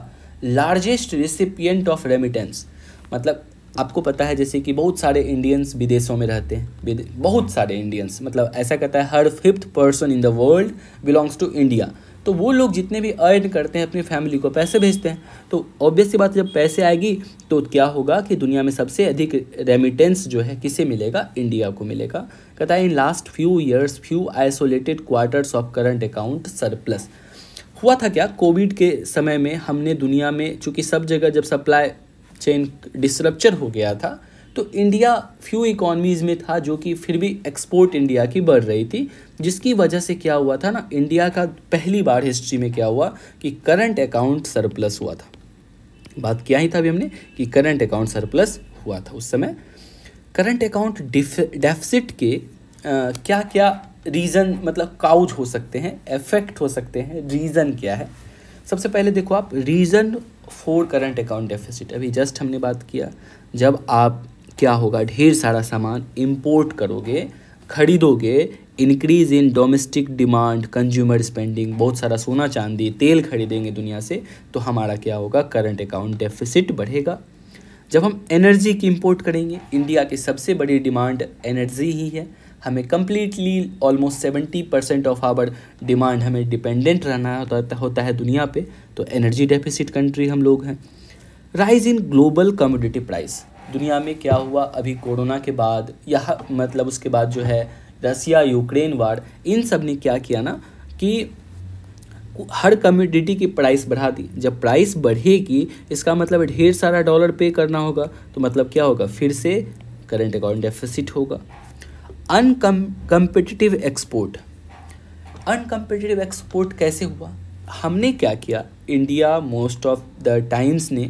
लार्जेस्ट रिसिपियंट ऑफ रेमिटेंस मतलब आपको पता है जैसे कि बहुत सारे इंडियंस विदेशों में रहते हैं बहुत सारे इंडियंस मतलब ऐसा कहता है हर fifth person in the world belongs to India तो वो लोग जितने भी अर्न करते हैं अपनी फैमिली को पैसे भेजते हैं तो ऑब्वियस सी बात जब पैसे आएगी तो क्या होगा कि दुनिया में सबसे अधिक रेमिटेंस जो है किसे मिलेगा इंडिया को मिलेगा कहता है in last few years few isolated quarters of current account surplus हुआ था क्या कोविड के समय में हमने दुनिया में चूँकि सब जगह जब सप्लाई चेन डिस्ट्रप्चर हो गया था तो इंडिया फ्यू इकोनॉमीज़ में था जो कि फिर भी एक्सपोर्ट इंडिया की बढ़ रही थी जिसकी वजह से क्या हुआ था ना इंडिया का पहली बार हिस्ट्री में क्या हुआ कि करंट अकाउंट सरप्लस हुआ था बात किया ही था अभी हमने कि करंट अकाउंट सरप्लस हुआ था उस समय करंट अकाउंट डेफिसिट के आ, क्या क्या रीज़न मतलब काउज हो सकते हैं इफेक्ट हो सकते हैं रीज़न क्या है सबसे पहले देखो आप reason four current account deficit अभी जस्ट हमने बात किया जब आप क्या होगा ढेर सारा सामान इम्पोर्ट करोगे खरीदोगे increase in domestic demand consumer spending बहुत सारा सोना चांदी तेल खरीदेंगे दुनिया से तो हमारा क्या होगा करंट अकाउंट डेफिसिट बढ़ेगा जब हम एनर्जी की इम्पोर्ट करेंगे इंडिया की सबसे बड़ी डिमांड एनर्जी ही है हमें completely almost seventy percent of our demand हमें डिपेंडेंट रहना होता, होता है दुनिया पे तो एनर्जी डेफिसिट कंट्री हम लोग हैं rise in global commodity price दुनिया में क्या हुआ अभी कोरोना के बाद या मतलब उसके बाद जो है रसिया यूक्रेन वार इन सब ने क्या किया ना कि हर कम्योडिटी की प्राइस बढ़ा दी जब प्राइस बढ़ेगी इसका मतलब ढेर सारा डॉलर पे करना होगा तो मतलब क्या होगा फिर से करंट अकाउंट डेफिसिट होगा अनकम्पिटिटिव एक्सपोर्ट अनकम्पिटिटिव एक्सपोर्ट कैसे हुआ हमने क्या किया India most of the times ने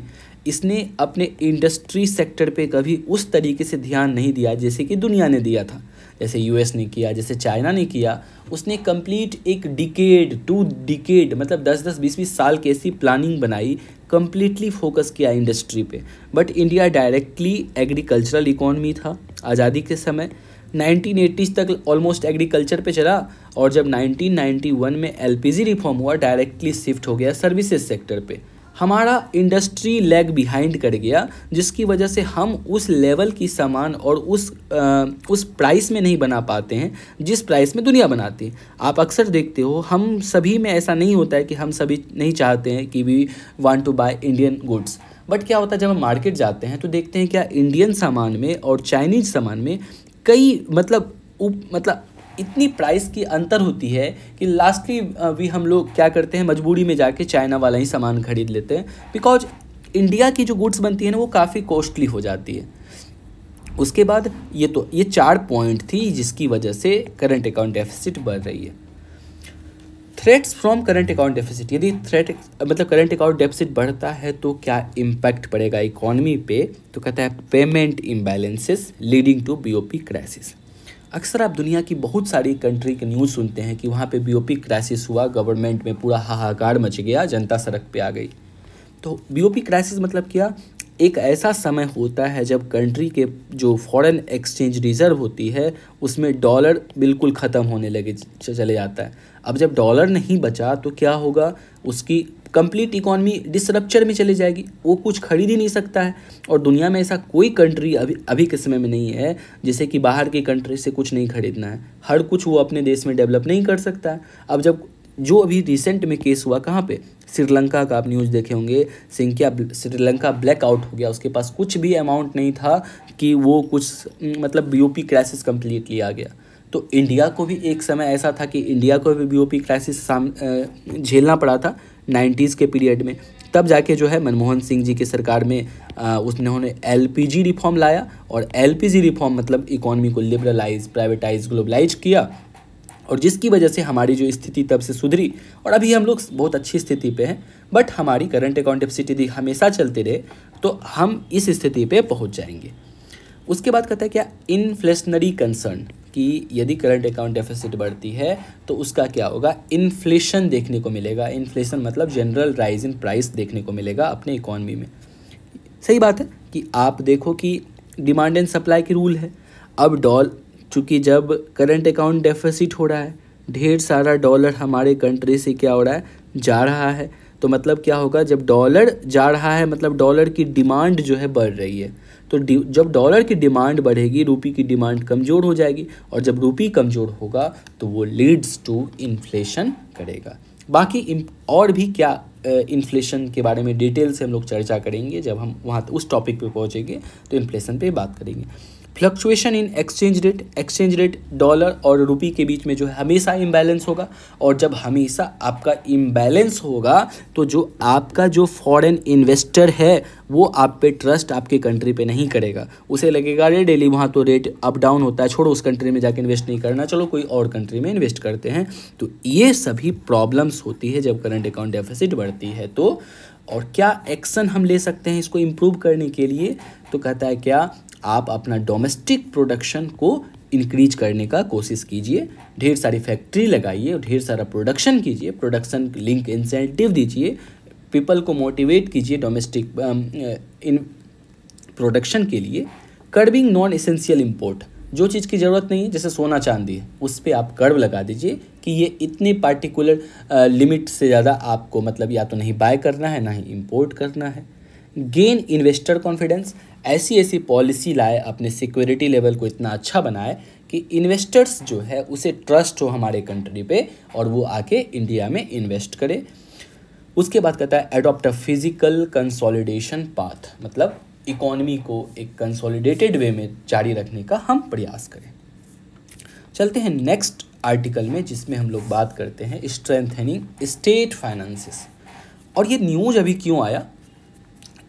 इसने अपने इंडस्ट्री सेक्टर पे कभी उस तरीके से ध्यान नहीं दिया जैसे कि दुनिया ने दिया था जैसे यूएस ने किया जैसे चाइना ने किया उसने कंप्लीट एक डिकेड टू डिकेड मतलब दस दस बीस बीस साल की ऐसी प्लानिंग बनाई कम्प्लीटली फोकस किया इंडस्ट्री पे but India directly agricultural economy था आज़ादी के समय 1980s तक ऑलमोस्ट एग्रीकल्चर पे चला और जब 1991 में एलपीजी रिफॉर्म हुआ डायरेक्टली शिफ्ट हो गया सर्विसेज सेक्टर पे हमारा इंडस्ट्री लैग बिहाइंड कर गया जिसकी वजह से हम उस लेवल की सामान और उस आ, उस प्राइस में नहीं बना पाते हैं जिस प्राइस में दुनिया बनाती है आप अक्सर देखते हो हम सभी में ऐसा नहीं होता है कि हम सभी नहीं चाहते हैं कि we want to buy Indian goods but क्या होता है जब हम मार्केट जाते हैं तो देखते हैं क्या इंडियन सामान में और चाइनीज सामान में कई मतलब उप मतलब इतनी प्राइस की अंतर होती है कि लास्टली भी हम लोग क्या करते हैं मजबूरी में जाके चाइना वाला ही सामान खरीद लेते हैं बिकॉज इंडिया की जो गुड्स बनती है ना वो काफ़ी कॉस्टली हो जाती है उसके बाद ये तो ये चार पॉइंट थी जिसकी वजह से करंट अकाउंट डेफिसिट बढ़ रही है threats from current account deficit यदि थ्रेट मतलब करंट अकाउंट डेफिसिट बढ़ता है तो क्या इम्पैक्ट पड़ेगा इकोनॉमी पे तो कहता है payment imbalances leading to BOP crisis अक्सर आप दुनिया की बहुत सारी कंट्री के न्यूज़ सुनते हैं कि वहाँ पे बीओपी क्राइसिस हुआ गवर्नमेंट में पूरा हाहाकार मच गया जनता सड़क पे आ गई तो बीओपी क्राइसिस मतलब क्या एक ऐसा समय होता है जब कंट्री के जो फॉरेन एक्सचेंज रिज़र्व होती है उसमें डॉलर बिल्कुल ख़त्म होने लगे चले जाता है अब जब डॉलर नहीं बचा तो क्या होगा उसकी कंप्लीट इकॉनमी डिसरप्चर में चली जाएगी वो कुछ खरीद ही नहीं सकता है और दुनिया में ऐसा कोई कंट्री अभी अभी के समय में नहीं है जैसे कि बाहर की कंट्री से कुछ नहीं खरीदना है हर कुछ वो अपने देश में डेवलप नहीं कर सकता है अब जब जो अभी रिसेंट में केस हुआ कहाँ पे श्रीलंका का आप न्यूज़ देखे होंगे सिंकिया श्रीलंका ब्लैकआउट हो गया उसके पास कुछ भी अमाउंट नहीं था कि वो कुछ मतलब बीओपी क्राइसिस कम्प्लीटली आ गया तो इंडिया को भी एक समय ऐसा था कि इंडिया को भी बीओपी क्राइसिस साम झेलना पड़ा था नाइन्टीज़ के पीरियड में तब जाके जो है मनमोहन सिंह जी की सरकार में आ, उसने उन्होंने जी रिफॉर्म लाया और जी रिफॉर्म मतलब इकोनॉमी को लिबरलाइज प्राइवेटाइज ग्लोबलाइज किया और जिसकी वजह से हमारी जो स्थिति तब से सुधरी और अभी हम लोग बहुत अच्छी स्थिति पे हैं बट हमारी करंट अकाउंट डेफिसिट हमेशा चलते रहे तो हम इस स्थिति पे पहुंच जाएंगे उसके बाद कहता है क्या इन्फ्लेशनरी कंसर्न कि यदि करंट अकाउंट डेफिसिट बढ़ती है तो उसका क्या होगा इन्फ्लेशन देखने को मिलेगा इन्फ्लेशन मतलब जनरल राइज इन प्राइस देखने को मिलेगा अपने इकॉनमी में सही बात है कि आप देखो कि डिमांड एंड सप्लाई की रूल है अब डॉल चूँकि जब करंट अकाउंट डेफिसिट हो रहा है ढेर सारा डॉलर हमारे कंट्री से क्या हो रहा है जा रहा है तो मतलब क्या होगा जब डॉलर जा रहा है मतलब डॉलर की डिमांड जो है बढ़ रही है तो जब डॉलर की डिमांड बढ़ेगी रुपी की डिमांड कमज़ोर हो जाएगी और जब रुपी कमज़ोर होगा तो वो लीड्स टू इन्फ्लेशन करेगा बाकी और भी क्या इन्फ्लेशन के बारे में डिटेल से हम लोग चर्चा करेंगे जब हम वहाँ उस टॉपिक पे पहुँचेंगे तो इन्फ्लेशन पे बात करेंगे fluctuation in exchange rate exchange rate dollar और रुपी के बीच में जो है हमेशा इम्बैलेंस होगा और जब हमेशा आपका इम्बैलेंस होगा तो जो आपका जो फॉरेन इन्वेस्टर है वो आप पे ट्रस्ट आपके कंट्री पे नहीं करेगा उसे लगेगा अरे डेली वहाँ तो रेट अप डाउन होता है छोड़ो उस कंट्री में जाके इन्वेस्ट नहीं करना चलो कोई और कंट्री में इन्वेस्ट करते हैं तो ये सभी प्रॉब्लम्स होती है जब करंट अकाउंट डेफिसिट बढ़ती है तो और क्या एक्शन हम ले सकते हैं इसको इम्प्रूव करने के लिए तो कहता है क्या आप अपना डोमेस्टिक प्रोडक्शन को इंक्रीज करने का कोशिश कीजिए ढेर सारी फैक्ट्री लगाइए और ढेर सारा प्रोडक्शन कीजिए प्रोडक्शन लिंक इंसेंटिव दीजिए पीपल को मोटिवेट कीजिए डोमेस्टिक इन प्रोडक्शन के लिए कर्बिंग नॉन एसेंशियल इम्पोर्ट जो चीज़ की ज़रूरत नहीं है जैसे सोना चांदी है उस पर आप कर्व लगा दीजिए कि ये इतने पार्टिकुलर लिमिट uh, से ज़्यादा आपको मतलब या तो नहीं बाय करना है ना ही इम्पोर्ट करना है गेन इन्वेस्टर कॉन्फिडेंस ऐसी ऐसी पॉलिसी लाए अपने सिक्योरिटी लेवल को इतना अच्छा बनाए कि इन्वेस्टर्स जो है उसे ट्रस्ट हो हमारे कंट्री पे और वो आके इंडिया में इन्वेस्ट करे उसके बाद कहता है एडॉप्ट फिजिकल कंसोलिडेशन पाथ मतलब इकोनमी को एक कंसोलिडेटेड वे में जारी रखने का हम प्रयास करें चलते हैं नेक्स्ट आर्टिकल में जिसमें हम लोग बात करते हैं स्ट्रेंथनिंग स्टेट फाइनेंसिस और ये न्यूज अभी क्यों आया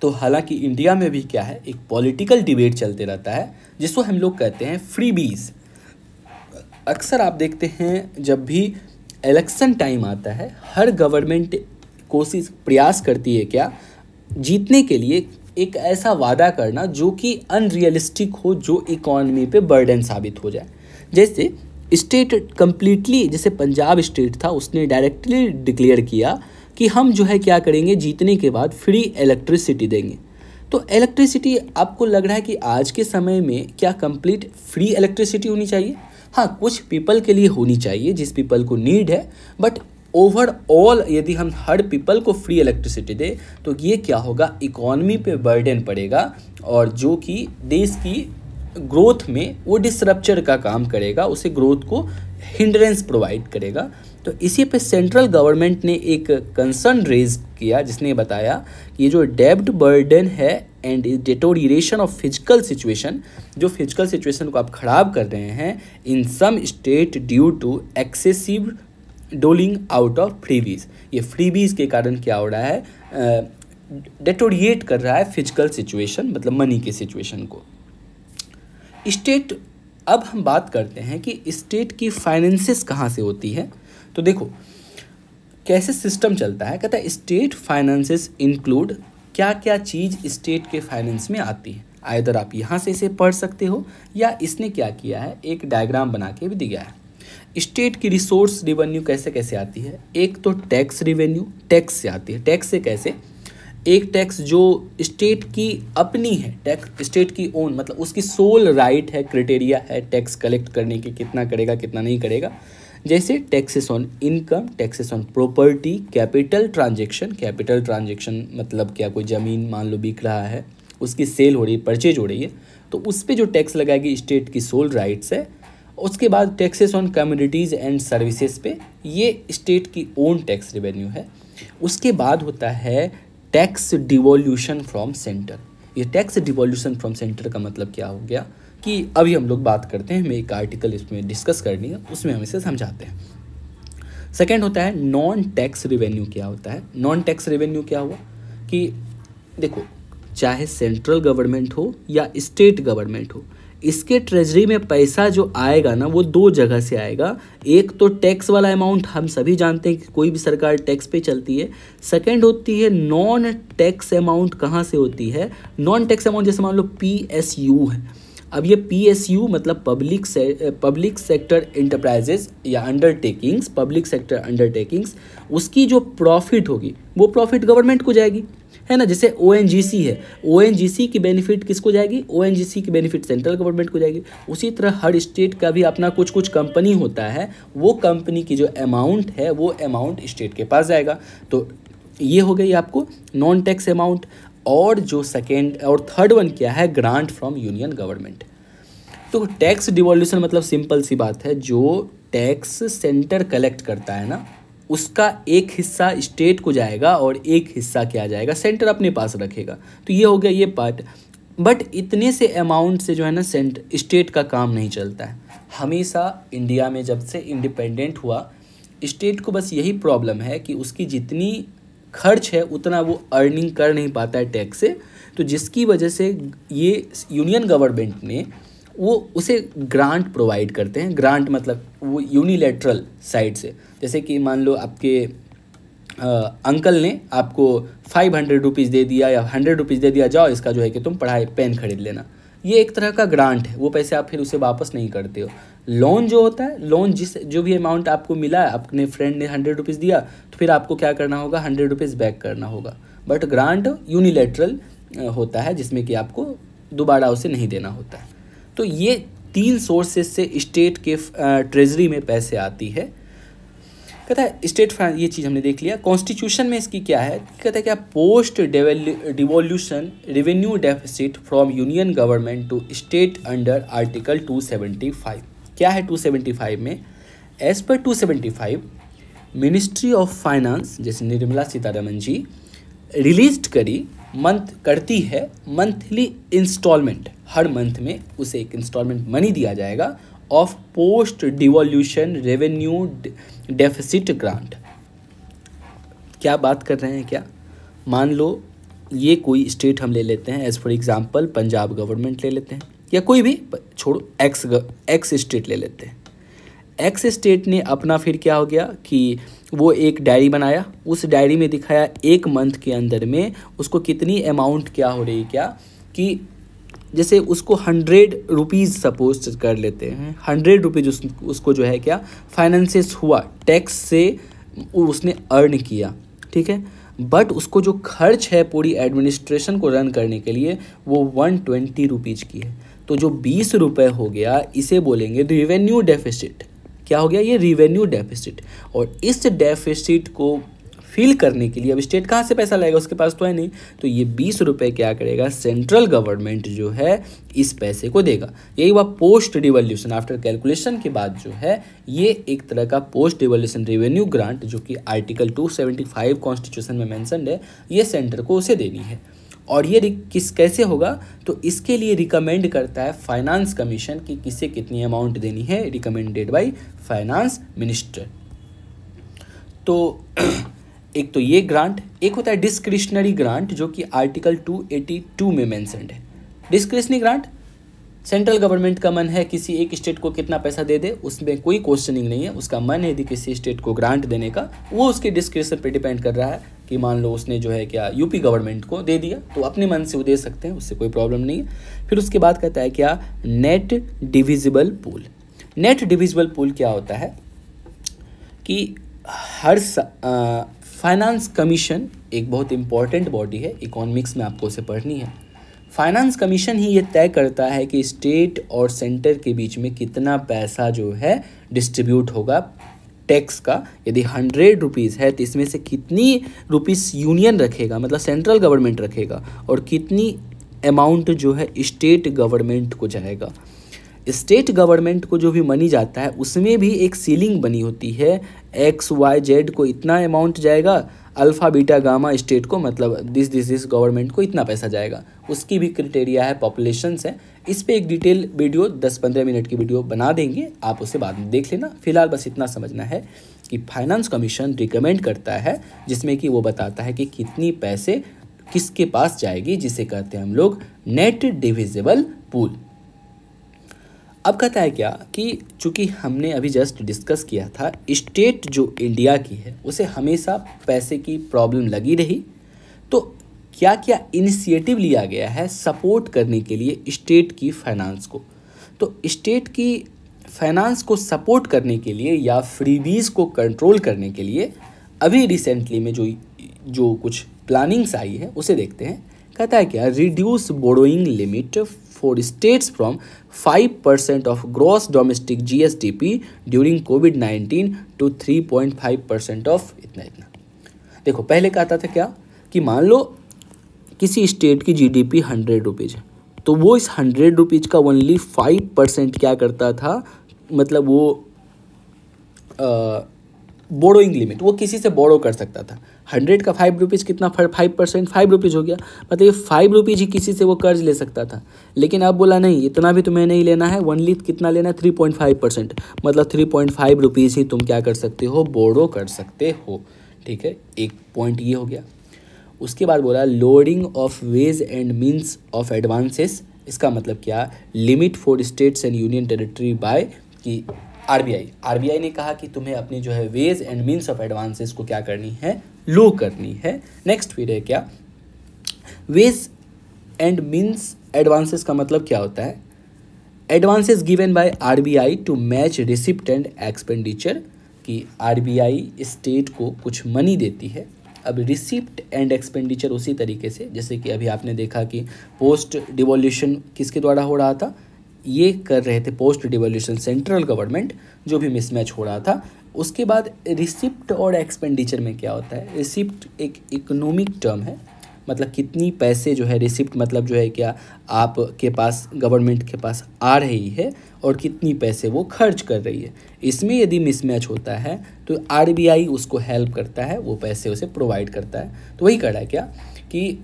तो हालांकि इंडिया में भी क्या है एक पॉलिटिकल डिबेट चलते रहता है जिसको हम लोग कहते हैं फ्री बीज अक्सर आप देखते हैं जब भी इलेक्शन टाइम आता है हर गवर्नमेंट कोशिश प्रयास करती है क्या जीतने के लिए एक ऐसा वादा करना जो कि अनरियलिस्टिक हो जो इकॉनमी पे बर्डन साबित हो जाए जैसे स्टेट कम्प्लीटली जैसे पंजाब स्टेट था उसने डायरेक्टली डिक्लेयर किया कि हम जो है क्या करेंगे जीतने के बाद फ्री इलेक्ट्रिसिटी देंगे तो इलेक्ट्रिसिटी आपको लग रहा है कि आज के समय में क्या कंप्लीट फ्री इलेक्ट्रिसिटी होनी चाहिए हाँ कुछ पीपल के लिए होनी चाहिए जिस पीपल को नीड है बट ओवरऑल यदि हम हर पीपल को फ्री इलेक्ट्रिसिटी दें तो ये क्या होगा इकॉनमी पे बर्डन पड़ेगा और जो कि देश की ग्रोथ में वो डिसरप्चर का काम करेगा उसे ग्रोथ को हिंड्रेंस प्रोवाइड करेगा तो इसी पे सेंट्रल गवर्नमेंट ने एक कंसर्न रेज किया जिसने बताया कि ये जो डेब्ट बर्डन है and deterioration of physical situation जो फिजिकल सिचुएशन को आप ख़राब कर रहे हैं in some state due to excessive doling out of freebies ये फ्रीबीज के कारण क्या हो रहा है डेटोरिएट कर रहा है फिजिकल सिचुएशन मतलब मनी के सिचुएशन को स्टेट अब हम बात करते हैं कि स्टेट की फाइनेंसिस कहाँ से होती है तो देखो कैसे सिस्टम चलता है कहता है स्टेट फाइनेंसेस इंक्लूड क्या क्या चीज़ स्टेट के फाइनेंस में आती है आयदर आप यहाँ से इसे पढ़ सकते हो या इसने क्या किया है एक डायग्राम बना के भी दिया है स्टेट की रिसोर्स रिवेन्यू कैसे कैसे आती है एक तो टैक्स रिवेन्यू टैक्स से आती है टैक्स से कैसे एक टैक्स जो स्टेट की अपनी है टैक्स स्टेट की ओन मतलब उसकी सोल राइट है क्रिटेरिया है टैक्स कलेक्ट करने की कितना करेगा कितना नहीं करेगा जैसे taxes on income taxes on property capital transaction capital transaction मतलब क्या कोई ज़मीन मान लो बिक रहा है उसकी सेल हो रही है परचेज हो रही है तो उस पर जो टैक्स लगाएगी स्टेट की सोल राइट्स है उसके बाद taxes on commodities and services पे ये स्टेट की ओन टैक्स रेवेन्यू है उसके बाद होता है टैक्स डिवोल्यूशन फ्रॉम सेंटर ये टैक्स डिवोल्यूशन फ्रॉम सेंटर का मतलब क्या हो गया कि अभी हम लोग बात करते हैं हमें एक आर्टिकल इसमें डिस्कस करनी है उसमें हम इसे समझाते हैं सेकेंड होता है नॉन टैक्स रेवेन्यू क्या होता है नॉन टैक्स रेवेन्यू क्या हुआ कि देखो चाहे सेंट्रल गवर्नमेंट हो या स्टेट गवर्नमेंट हो इसके ट्रेजरी में पैसा जो आएगा ना वो दो जगह से आएगा एक तो टैक्स वाला अमाउंट हम सभी जानते हैं कि कोई भी सरकार टैक्स पे चलती है सेकंड होती है नॉन टैक्स अमाउंट कहाँ से होती है नॉन टैक्स अमाउंट जैसे मान लो पी एस यू है अब ये पीएसयू मतलब पब्लिक से पब्लिक सेक्टर इंटरप्राइजेस या अंडरटेकिंग्स पब्लिक सेक्टर अंडरटेकिंग्स उसकी जो प्रॉफिट होगी वो प्रॉफिट गवर्नमेंट को जाएगी है ना जैसे ओ है ओ की बेनिफिट किसको जाएगी ओ की बेनिफिट सेंट्रल गवर्नमेंट को जाएगी उसी तरह हर स्टेट का भी अपना कुछ कुछ कंपनी होता है वो कंपनी की जो अमाउंट है वो अमाउंट स्टेट के पास जाएगा तो ये हो गई आपको नॉन टैक्स अमाउंट और जो सेकेंड और थर्ड वन क्या है ग्रांट फ्रॉम यूनियन गवर्नमेंट तो टैक्स डिवॉल्यूशन मतलब सिंपल सी बात है जो टैक्स सेंटर कलेक्ट करता है ना उसका एक हिस्सा स्टेट को जाएगा और एक हिस्सा क्या जाएगा सेंटर अपने पास रखेगा तो ये हो गया ये पार्ट बट इतने से अमाउंट से जो है ना सेंट स्टेट का काम नहीं चलता है हमेशा इंडिया में जब से इंडिपेंडेंट हुआ स्टेट को बस यही प्रॉब्लम है कि उसकी जितनी खर्च है उतना वो अर्निंग कर नहीं पाता है टैक्स से तो जिसकी वजह से ये यूनियन गवर्नमेंट ने वो उसे ग्रांट प्रोवाइड करते हैं ग्रांट मतलब वो यूनिलेटरल साइड से जैसे कि मान लो आपके आ, अंकल ने आपको फाइव हंड्रेड रुपीज़ दे दिया या हंड्रेड रुपीज़ दे दिया जाओ इसका जो है कि तुम पढ़ाई पेन खरीद लेना ये एक तरह का ग्रांट है वो पैसे आप फिर उसे वापस नहीं करते हो लोन जो होता है लोन जिस जो भी अमाउंट आपको मिला अपने फ्रेंड ने हंड्रेड रुपीज़ दिया तो फिर आपको क्या करना होगा हंड्रेड रुपीज़ बैक करना होगा बट ग्रांट यूनिलेटरल होता है जिसमें कि आपको दोबारा उसे नहीं देना होता है तो ये तीन सोर्सेज से स्टेट के ट्रेजरी में पैसे आती है कहता है स्टेट ये चीज़ हमने देख लिया कॉन्स्टिट्यूशन में इसकी क्या है कहता है क्या post devolution revenue deficit from union government to state under article 275 क्या है 275 में as per 275 ministry of finance जैसे निर्मला सीतारमन जी रिलीज करी मंथ करती है मंथली इंस्टॉलमेंट हर मंथ में उसे एक इंस्टॉलमेंट मनी दिया जाएगा of post devolution revenue deficit grant क्या बात कर रहे हैं क्या मान लो ये कोई स्टेट हम ले लेते हैं as for example Punjab government ले लेते हैं या कोई भी छोड़ो एक्स एक्स स्टेट ले लेते हैं एक्स स्टेट ने अपना फिर क्या हो गया कि वो एक डायरी बनाया उस डायरी में दिखाया एक मंथ के अंदर में उसको कितनी अमाउंट क्या हो रही क्या कि जैसे उसको हंड्रेड रुपीज़ सपोज कर लेते हैं हंड्रेड रुपीज़ उस, उसको जो है क्या फाइनेंसेस हुआ टैक्स से उसने अर्न किया ठीक है बट उसको जो खर्च है पूरी एडमिनिस्ट्रेशन को रन करने के लिए वो वन ट्वेंटी रुपीज़ की है तो जो बीस रुपये हो गया इसे बोलेंगे रिवेन्यू डेफिसिट क्या हो गया ये रिवेन्यू डेफिसिट और इस डेफिसिट को फिल करने के लिए अब स्टेट कहाँ से पैसा लाएगा उसके पास तो है नहीं तो ये बीस रुपये क्या करेगा सेंट्रल गवर्नमेंट जो है इस पैसे को देगा यही हुआ पोस्ट रिवोल्यूशन आफ्टर कैलकुलेशन के बाद जो है ये एक तरह का पोस्ट रिवोल्यूशन रेवेन्यू ग्रांट जो कि आर्टिकल टू फाइव कॉन्स्टिट्यूशन में मैंसनड है ये सेंटर को उसे देनी है और ये किस कैसे होगा तो इसके लिए रिकमेंड करता है फाइनेंस कमीशन कि किसे कितनी अमाउंट देनी है रिकमेंडेड बाय फाइनेंस मिनिस्टर तो [clears throat] एक तो ये ग्रांट एक होता है डिस्क्रिशनरी ग्रांट जो कि आर्टिकल 282 में मेंशनड है डिस्क्रिशनरी ग्रांट सेंट्रल गवर्नमेंट का मन है किसी एक स्टेट को कितना पैसा दे दे उसमें कोई क्वेश्चनिंग नहीं है उसका मन है यदि किसी स्टेट को ग्रांट देने का वो उसके डिस्क्रिप्शन पे डिपेंड कर रहा है कि मान लो उसने जो है क्या यूपी गवर्नमेंट को दे दिया तो अपने मन से वो दे सकते हैं उससे कोई प्रॉब्लम नहीं है फिर उसके बाद कहता है क्या net divisible pool net divisible pool क्या होता है कि हर फाइनेंस कमीशन एक बहुत इंपॉर्टेंट बॉडी है इकोनॉमिक्स में आपको उसे पढ़नी है फाइनेंस कमीशन ही ये तय करता है कि स्टेट और सेंटर के बीच में कितना पैसा जो है डिस्ट्रीब्यूट होगा टैक्स का यदि हंड्रेड रुपीज़ है तो इसमें से कितनी रुपीज़ यूनियन रखेगा मतलब सेंट्रल गवर्नमेंट रखेगा और कितनी अमाउंट जो है स्टेट गवर्नमेंट को जाएगा स्टेट गवर्नमेंट को जो भी मनी जाता है उसमें भी एक सीलिंग बनी होती है एक्स वाई जेड को इतना अमाउंट जाएगा अल्फ़ा बीटा गामा स्टेट को मतलब दिस दिस दिस गवर्नमेंट को इतना पैसा जाएगा उसकी भी क्रिटेरिया है पॉपुलेशन है इस पर एक डिटेल वीडियो दस पंद्रह मिनट की वीडियो बना देंगे आप उसे बाद में देख लेना फिलहाल बस इतना समझना है कि फाइनेंस कमीशन रिकमेंड करता है जिसमें कि वो बताता है कि कितनी पैसे किसके पास जाएगी जिसे कहते हैं हम लोग नेट डिविजिबल पूल अब कहता है क्या कि चूंकि हमने अभी जस्ट डिस्कस किया था स्टेट जो इंडिया की है उसे हमेशा पैसे की प्रॉब्लम लगी रही तो क्या क्या इनिशिएटिव लिया गया है सपोर्ट करने के लिए स्टेट की फाइनेंस को तो स्टेट की फाइनेंस को सपोर्ट करने के लिए या फ्रीबीज को कंट्रोल करने के लिए अभी रिसेंटली में जो जो कुछ प्लानिंग्स आई है उसे देखते हैं कहता है क्या reduce borrowing limit for states from 5% of gross domestic GSDP during COVID-19 to 3.5% of इतना इतना देखो पहले कहता था, था क्या कि मान लो किसी स्टेट की जीडीपी हंड्रेड रुपीज़ है तो वो इस हंड्रेड रुपीज़ का ओनली फाइव परसेंट क्या करता था मतलब वो बोरोइंग लिमिट वो किसी से बोरो कर सकता था हंड्रेड का फाइव रुपीज़ कितना फाइव परसेंट फाइव रुपीज़ हो गया मतलब ये फाइव रुपीज़ ही किसी से वो कर्ज ले सकता था लेकिन अब बोला नहीं इतना भी तुम्हें नहीं लेना है वन लीथ कितना लेना है थ्री पॉइंट फाइव परसेंट मतलब थ्री पॉइंट फाइव रुपीज़ ही तुम क्या कर सकते हो बोरो कर सकते हो ठीक है एक पॉइंट ये हो गया उसके बाद बोला loading of ways and means of advances इसका मतलब क्या limit for states and union territory by कि आर बी ने कहा कि तुम्हें अपनी जो है ways and means of advances को क्या करनी है लो करनी है नेक्स्ट फिर है क्या वेज एंड मीन्स एडवांसेस का मतलब क्या होता है advances given by RBI to match receipt and expenditure कि आरबीआई स्टेट को कुछ मनी देती है अब रिसिप्ट एंड एक्सपेंडिचर उसी तरीके से जैसे कि अभी आपने देखा कि पोस्ट डिवोल्यूशन किसके द्वारा हो रहा था ये कर रहे थे पोस्ट डिवोल्यूशन सेंट्रल गवर्नमेंट जो भी मिसमैच हो रहा था उसके बाद रिसिप्ट और एक्सपेंडिचर में क्या होता है रिसिप्ट एक इकोनॉमिक टर्म है मतलब कितनी पैसे जो है रिसिप्ट मतलब जो है क्या आपके पास गवर्नमेंट के पास आ रही है और कितनी पैसे वो खर्च कर रही है इसमें यदि मिसमैच होता है तो आरबीआई उसको हेल्प करता है वो पैसे उसे प्रोवाइड करता है तो वही कर रहा है क्या कि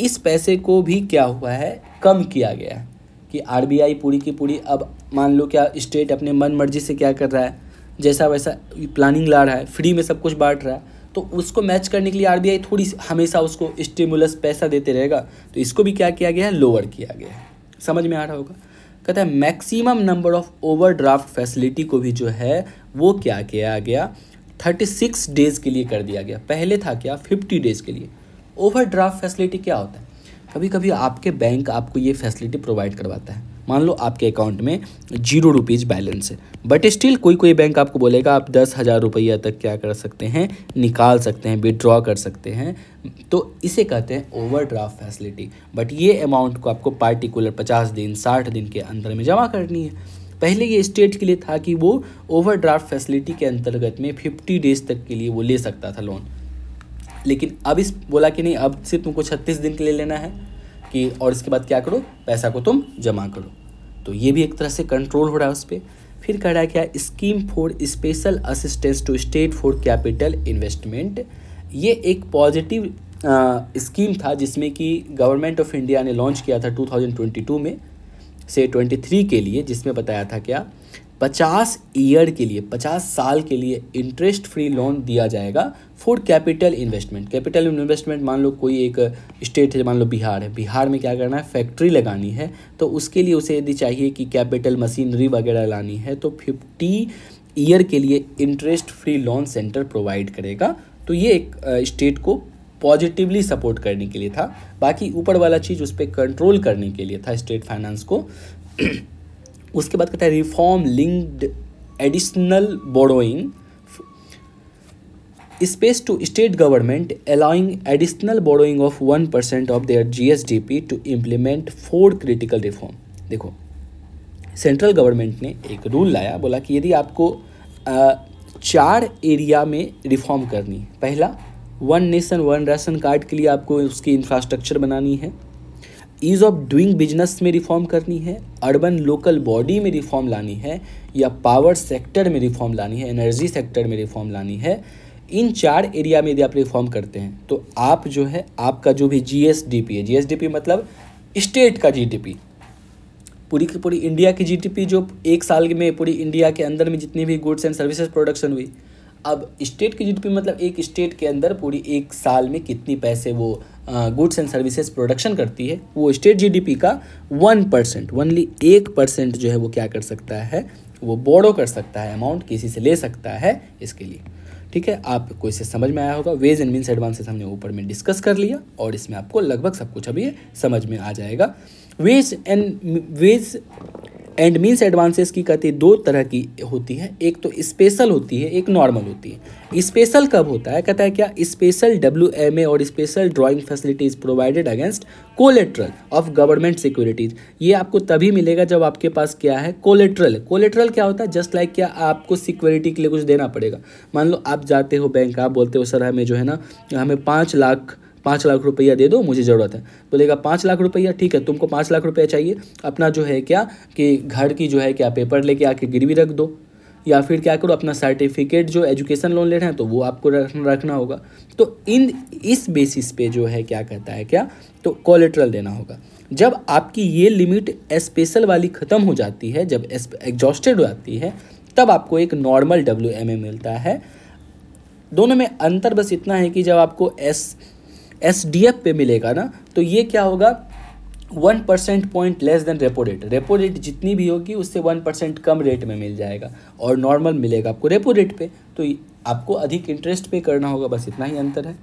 इस पैसे को भी क्या हुआ है कम किया गया है कि आरबीआई पूरी की पूरी अब मान लो क्या स्टेट अपने मन मर्जी से क्या कर रहा है जैसा वैसा प्लानिंग ला रहा है फ्री में सब कुछ बांट रहा है तो उसको मैच करने के लिए आर थोड़ी हमेशा उसको स्टिमुलस पैसा देते रहेगा तो इसको भी क्या किया गया है लोअर किया गया है समझ में आ रहा होगा कहता है maximum number of overdraft facility को भी जो है वो क्या किया गया थर्टी सिक्स डेज़ के लिए कर दिया गया पहले था क्या फिफ्टी डेज़ के लिए ओवरड्राफ्ट फैसिलिटी क्या होता है कभी कभी आपके बैंक आपको ये फैसिलिटी प्रोवाइड करवाता है मान लो आपके अकाउंट में जीरो रुपीज़ बैलेंस है बट स्टिल कोई कोई बैंक आपको बोलेगा आप दस हज़ार रुपया तक क्या कर सकते हैं निकाल सकते हैं विड्रॉ कर सकते हैं तो इसे कहते हैं ओवरड्राफ्ट फैसिलिटी बट ये अमाउंट को आपको पार्टिकुलर पचास दिन साठ दिन के अंदर में जमा करनी है पहले ये स्टेट के लिए था कि वो ओवरड्राफ्ट फैसिलिटी के अंतर्गत में फिफ्टी डेज तक के लिए वो ले सकता था लोन लेकिन अब इस बोला कि नहीं अब सिर्फ तुमको छत्तीस दिन के लिए लेना है कि और इसके बाद क्या करो पैसा को तुम जमा करो तो ये भी एक तरह से कंट्रोल हो रहा है उस पर फिर कह रहा है क्या scheme for special assistance to state for capital investment ये एक पॉजिटिव स्कीम था जिसमें कि गवर्नमेंट ऑफ इंडिया ने लॉन्च किया था 2022 में से 23 के लिए जिसमें बताया था क्या पचास ईयर के लिए पचास साल के लिए इंटरेस्ट फ्री लोन दिया जाएगा for capital investment capital investment मान लो कोई एक स्टेट है मान लो बिहार है बिहार में क्या करना है फैक्ट्री लगानी है तो उसके लिए उसे यदि चाहिए कि कैपिटल मशीनरी वगैरह लानी है तो फिफ्टी ईयर के लिए interest free loan centre provide करेगा तो ये एक स्टेट को पॉजिटिवली सपोर्ट करने के लिए था बाकी ऊपर वाला चीज़ उस पर कंट्रोल करने के लिए था स्टेट फाइनेंस को उसके बाद कहता है reform linked additional borrowing space to state government allowing additional borrowing of one percent of their G S D P to implement four critical reform देखो सेंट्रल गवर्नमेंट ने एक रूल लाया बोला कि यदि आपको चार एरिया में रिफॉर्म करनी पहला one nation one ration card के लिए आपको उसकी इंफ्रास्ट्रक्चर बनानी है ईज़ ऑफ डूइंग बिजनेस में रिफॉर्म करनी है अर्बन लोकल बॉडी में रिफॉर्म लानी है या पावर सेक्टर में रिफॉर्म लानी है एनर्जी सेक्टर में रिफॉर्म लानी है इन चार एरिया में यदि आप रिफॉर्म करते हैं तो आप जो है आपका जो भी जीएसडीपी है जीएसडीपी मतलब स्टेट का जीडीपी पूरी की पूरी इंडिया की जीडीपी जो एक साल में पूरी इंडिया के अंदर में जितनी भी गुड्स एंड सर्विसेज प्रोडक्शन हुई अब स्टेट की जीडीपी मतलब एक स्टेट के अंदर पूरी एक साल में कितनी पैसे वो गुड्स एंड सर्विसेज प्रोडक्शन करती है वो स्टेट जीडीपी का वन परसेंट वनली एक परसेंट जो है वो क्या कर सकता है वो बोरो कर सकता है अमाउंट किसी से ले सकता है इसके लिए ठीक है आपको इसे समझ में आया होगा वेज एंड मीन्स एडवांसेस हमने ऊपर में डिस्कस कर लिया और इसमें आपको लगभग सब कुछ अभी समझ में आ जाएगा ways and ways and means advances की कहते दो तरह की होती है एक तो स्पेशल होती है एक नॉर्मल होती है स्पेशल कब होता है कहता है क्या स्पेशल डब्ल्यू एम ए और special drawing facility is provided against collateral of government securities ये आपको तभी मिलेगा जब आपके पास क्या है कोलेट्रल कोलेट्रल क्या होता है जस्ट लाइक like क्या आपको सिक्योरिटी के लिए कुछ देना पड़ेगा मान लो आप जाते हो बैंक आप बोलते हो सर हमें जो है ना हमें पाँच लाख पाँच लाख रुपया दे दो मुझे ज़रूरत है बोलेगा पाँच लाख रुपया ठीक है तुमको पाँच लाख रुपया चाहिए अपना जो है क्या कि घर की जो है क्या पेपर लेके आके गिरवी रख दो या फिर क्या करो अपना सर्टिफिकेट जो एजुकेशन लोन ले रहे हैं तो वो आपको रखना होगा तो इन इस बेसिस पे जो है क्या कहता है क्या तो कोलेट्रल देना होगा जब आपकी ये लिमिट स्पेशल वाली ख़त्म हो जाती है जब एग्जॉस्टेड हो जाती है तब आपको एक नॉर्मल डब्ल्यू मिलता है दोनों में अंतर बस इतना है कि जब आपको एस एस डी एफ पे मिलेगा ना तो ये क्या होगा one percent point less than repo rate repo rate जितनी भी होगी उससे वन परसेंट कम रेट में मिल जाएगा और नॉर्मल मिलेगा आपको रेपो रेट पे तो आपको अधिक इंटरेस्ट पे करना होगा बस इतना ही अंतर है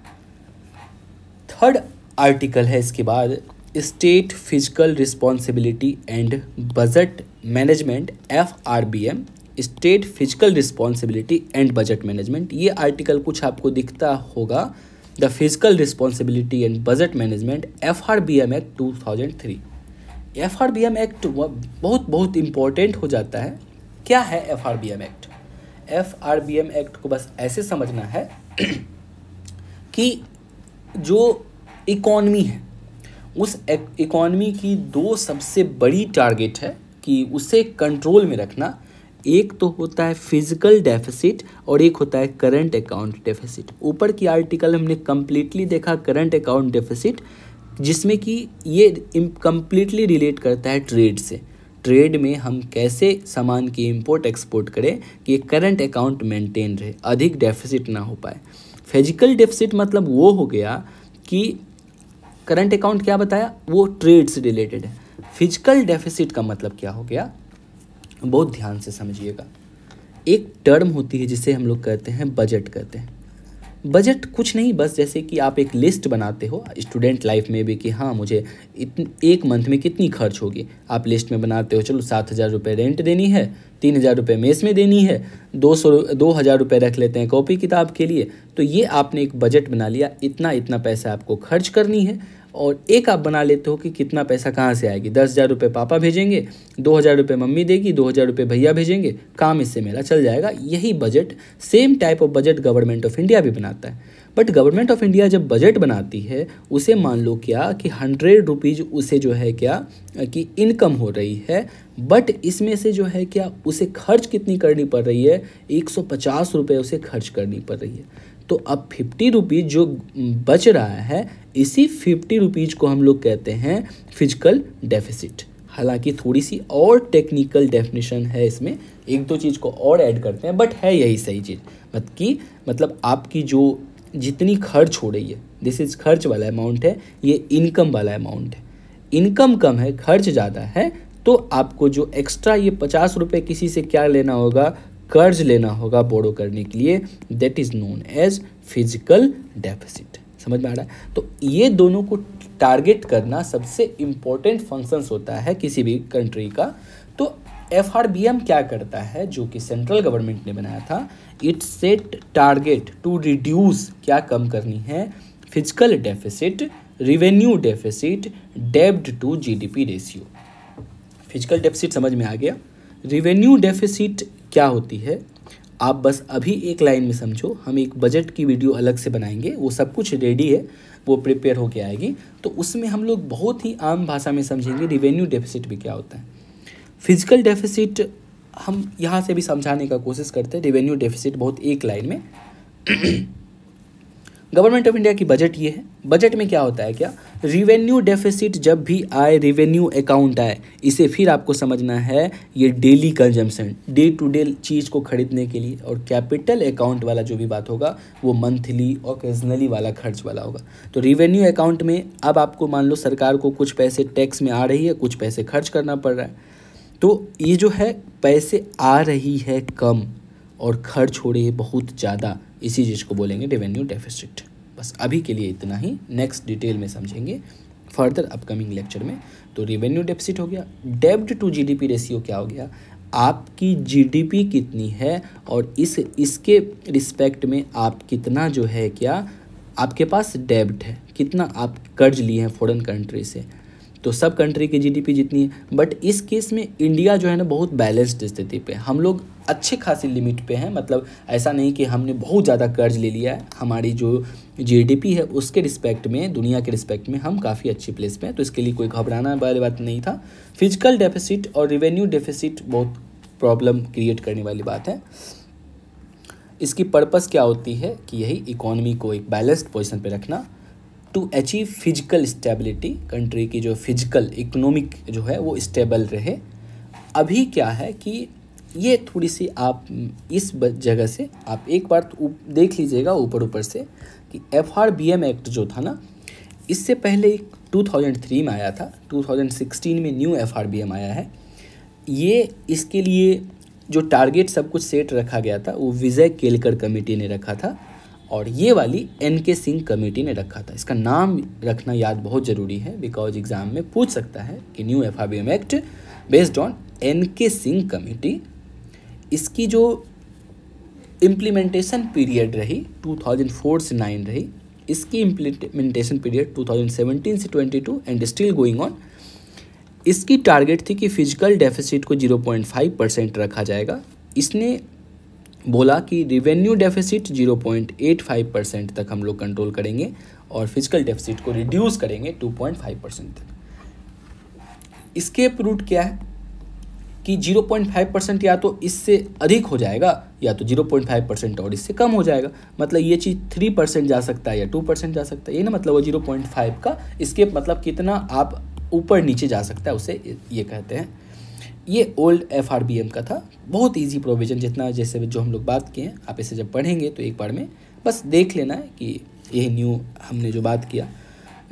थर्ड आर्टिकल है इसके बाद state physical responsibility and budget management F R B M state physical responsibility and budget management ये आर्टिकल कुछ आपको दिखता होगा the physical responsibility and budget management F R B M act two thousand three F R B M act बहुत बहुत इम्पोर्टेंट हो जाता है क्या है F R B M act F R B M act को बस ऐसे समझना है [clears throat] कि जो इकॉनमी है उस इकॉनमी की दो सबसे बड़ी टारगेट है कि उसे कंट्रोल में रखना एक तो होता है फिजिकल डेफिसिट और एक होता है करंट अकाउंट डेफिसिट ऊपर की आर्टिकल हमने कम्प्लीटली देखा करंट अकाउंट डेफिसिट जिसमें कि ये कम्प्लीटली रिलेट करता है ट्रेड से ट्रेड में हम कैसे सामान की इंपोर्ट एक्सपोर्ट करें कि करंट अकाउंट मेंटेन रहे अधिक डेफिसिट ना हो पाए फिजिकल डेफिसिट मतलब वो हो गया कि करंट अकाउंट क्या बताया वो ट्रेड से रिलेटेड है फिजिकल डेफिसिट का मतलब क्या हो गया बहुत ध्यान से समझिएगा एक टर्म होती है जिसे हम लोग कहते हैं बजट कहते हैं बजट कुछ नहीं बस जैसे कि आप एक लिस्ट बनाते हो स्टूडेंट लाइफ में भी कि हाँ मुझे इतन, एक मंथ में कितनी खर्च होगी आप लिस्ट में बनाते हो चलो सात हज़ार रुपये रेंट देनी है तीन हज़ार रुपये मेस में देनी है दो सौ दो हज़ार रुपये रख लेते हैं कॉपी किताब के लिए तो ये आपने एक बजट बना लिया इतना इतना पैसा आपको खर्च करनी है और एक आप बना लेते हो कि कितना पैसा कहाँ से आएगी दस हज़ार रुपये पापा भेजेंगे दो हज़ार रुपये मम्मी देगी दो हज़ार रुपये भैया भेजेंगे काम इससे मेरा चल जाएगा यही budget same type of budget government of India भी बनाता है बट गवर्नमेंट ऑफ इंडिया जब बजट बनाती है उसे मान लो क्या कि हंड्रेड रुपीज़ उसे जो है क्या कि इनकम हो रही है बट इसमें से जो है क्या उसे खर्च कितनी करनी पड़ रही है एक सौ पचास रुपये उसे खर्च करनी पड़ रही है तो अब फिफ्टी रुपीज़ जो बच रहा है इसी फिफ्टी रुपीज़ को हम लोग कहते हैं फिजिकल डेफिसिट हालांकि थोड़ी सी और टेक्निकल डेफिनेशन है इसमें एक दो चीज़ को और ऐड करते हैं बट है यही सही चीज़ मत कि मतलब आपकी जो जितनी खर्च हो रही है दिस इज़ खर्च वाला अमाउंट है ये इनकम वाला अमाउंट है इनकम कम है खर्च ज़्यादा है तो आपको जो एक्स्ट्रा ये पचास रुपये किसी से क्या लेना होगा कर्ज लेना होगा बोरो करने के लिए that is known as physical deficit समझ में आ रहा है तो ये दोनों को टारगेट करना सबसे इंपॉर्टेंट फंक्शंस होता है किसी भी कंट्री का तो एफ क्या करता है जो कि सेंट्रल गवर्नमेंट ने बनाया था it set target to reduce क्या कम करनी है फिजिकल डेफिसिट रिवेन्यू डेफिसिट डेब्ड to GDP ratio physical deficit समझ में आ गया रिवेन्यू डेफिसिट क्या होती है आप बस अभी एक लाइन में समझो हम एक बजट की वीडियो अलग से बनाएंगे वो सब कुछ रेडी है वो प्रिपेयर होके आएगी तो उसमें हम लोग बहुत ही आम भाषा में समझेंगे रिवेन्यू डेफिसिट भी क्या होता है फिजिकल डेफिसिट हम यहाँ से भी समझाने का कोशिश करते हैं रिवेन्यू डेफिसिट बहुत एक लाइन में गवर्नमेंट ऑफ इंडिया की बजट ये है बजट में क्या होता है क्या रिवेन्यू डेफिसिट जब भी आए रिवेन्यू अकाउंट आए इसे फिर आपको समझना है ये daily consumption day to day चीज़ को खरीदने के लिए और कैपिटल अकाउंट वाला जो भी बात होगा वो मंथली ओकेजनली वाला खर्च वाला होगा तो रिवेन्यू अकाउंट में अब आपको मान लो सरकार को कुछ पैसे टैक्स में आ रही है कुछ पैसे खर्च करना पड़ रहा है तो ये जो है पैसे आ रही है कम और खर्च हो रही है बहुत ज़्यादा इसी चीज़ को बोलेंगे रेवेन्यू डेफिसिट बस अभी के लिए इतना ही नेक्स्ट डिटेल में समझेंगे फर्दर अपकमिंग लेक्चर में तो रेवेन्यू डेफिसिट हो गया डेब्ट टू जीडीपी रेशियो क्या हो गया आपकी जीडीपी कितनी है और इस इसके रिस्पेक्ट में आप कितना जो है क्या आपके पास डेब्ट है कितना आप कर्ज लिए हैं फॉरेन कंट्री से तो सब कंट्री की जीडीपी जितनी है बट इस केस में इंडिया जो है ना बहुत बैलेंस्ड स्थिति पे हम लोग अच्छे खासी लिमिट पे हैं मतलब ऐसा नहीं कि हमने बहुत ज़्यादा कर्ज ले लिया है हमारी जो जीडीपी है उसके रिस्पेक्ट में दुनिया के रिस्पेक्ट में हम काफ़ी अच्छी प्लेस पे हैं तो इसके लिए कोई घबराना वाली बात नहीं था फिजिकल डेफिसिट और रिवेन्यू डेफिसिट बहुत प्रॉब्लम क्रिएट करने वाली बात है इसकी पर्पस क्या होती है कि यही इकोनॉमी को एक बैलेंस्ड पोजिशन पर रखना to achieve physical stability country की जो फिजिकल इकोनॉमिक जो है वो स्टेबल रहे अभी क्या है कि ये थोड़ी सी आप इस जगह से आप एक बार तो देख लीजिएगा ऊपर ऊपर से कि F R B M act जो था ना इससे पहले एक 2003 में आया था 2016 में new F R B M आया है ये इसके लिए जो टारगेट सब कुछ सेट रखा गया था वो विजय केलकर कमेटी ने रखा था और ये वाली एन के सिंह कमेटी ने रखा था इसका नाम रखना याद बहुत ज़रूरी है बिकॉज एग्ज़ाम में पूछ सकता है कि new F act based on N K Singh committee इसकी जो इम्प्लीमेंटेशन पीरियड रही 2004 से 9 रही इसकी इम्प्लीमेंटेशन पीरियड 2017 से 22 एंड स्टिल गोइंग ऑन इसकी टारगेट थी कि फिजिकल डेफिसिट को 0.5 परसेंट रखा जाएगा इसने बोला कि रिवेन्यू डेफिसिट 0.85 परसेंट तक हम लोग कंट्रोल करेंगे और फिजिकल डेफिसिट को रिड्यूस करेंगे 2.5 परसेंट तक इसकेप रूट क्या है कि 0.5 परसेंट या तो इससे अधिक हो जाएगा या तो 0.5 परसेंट और इससे कम हो जाएगा मतलब ये चीज़ 3 परसेंट जा सकता है या 2 परसेंट जा सकता है ये ना मतलब वो 0.5 का इसके मतलब कितना आप ऊपर नीचे जा सकता है उसे ये कहते हैं ये ओल्ड एफ का था बहुत ईजी प्रोविज़न जितना जैसे जो हम लोग बात किए हैं आप इसे जब पढ़ेंगे तो एक बार में बस देख लेना है कि यह न्यू हमने जो बात किया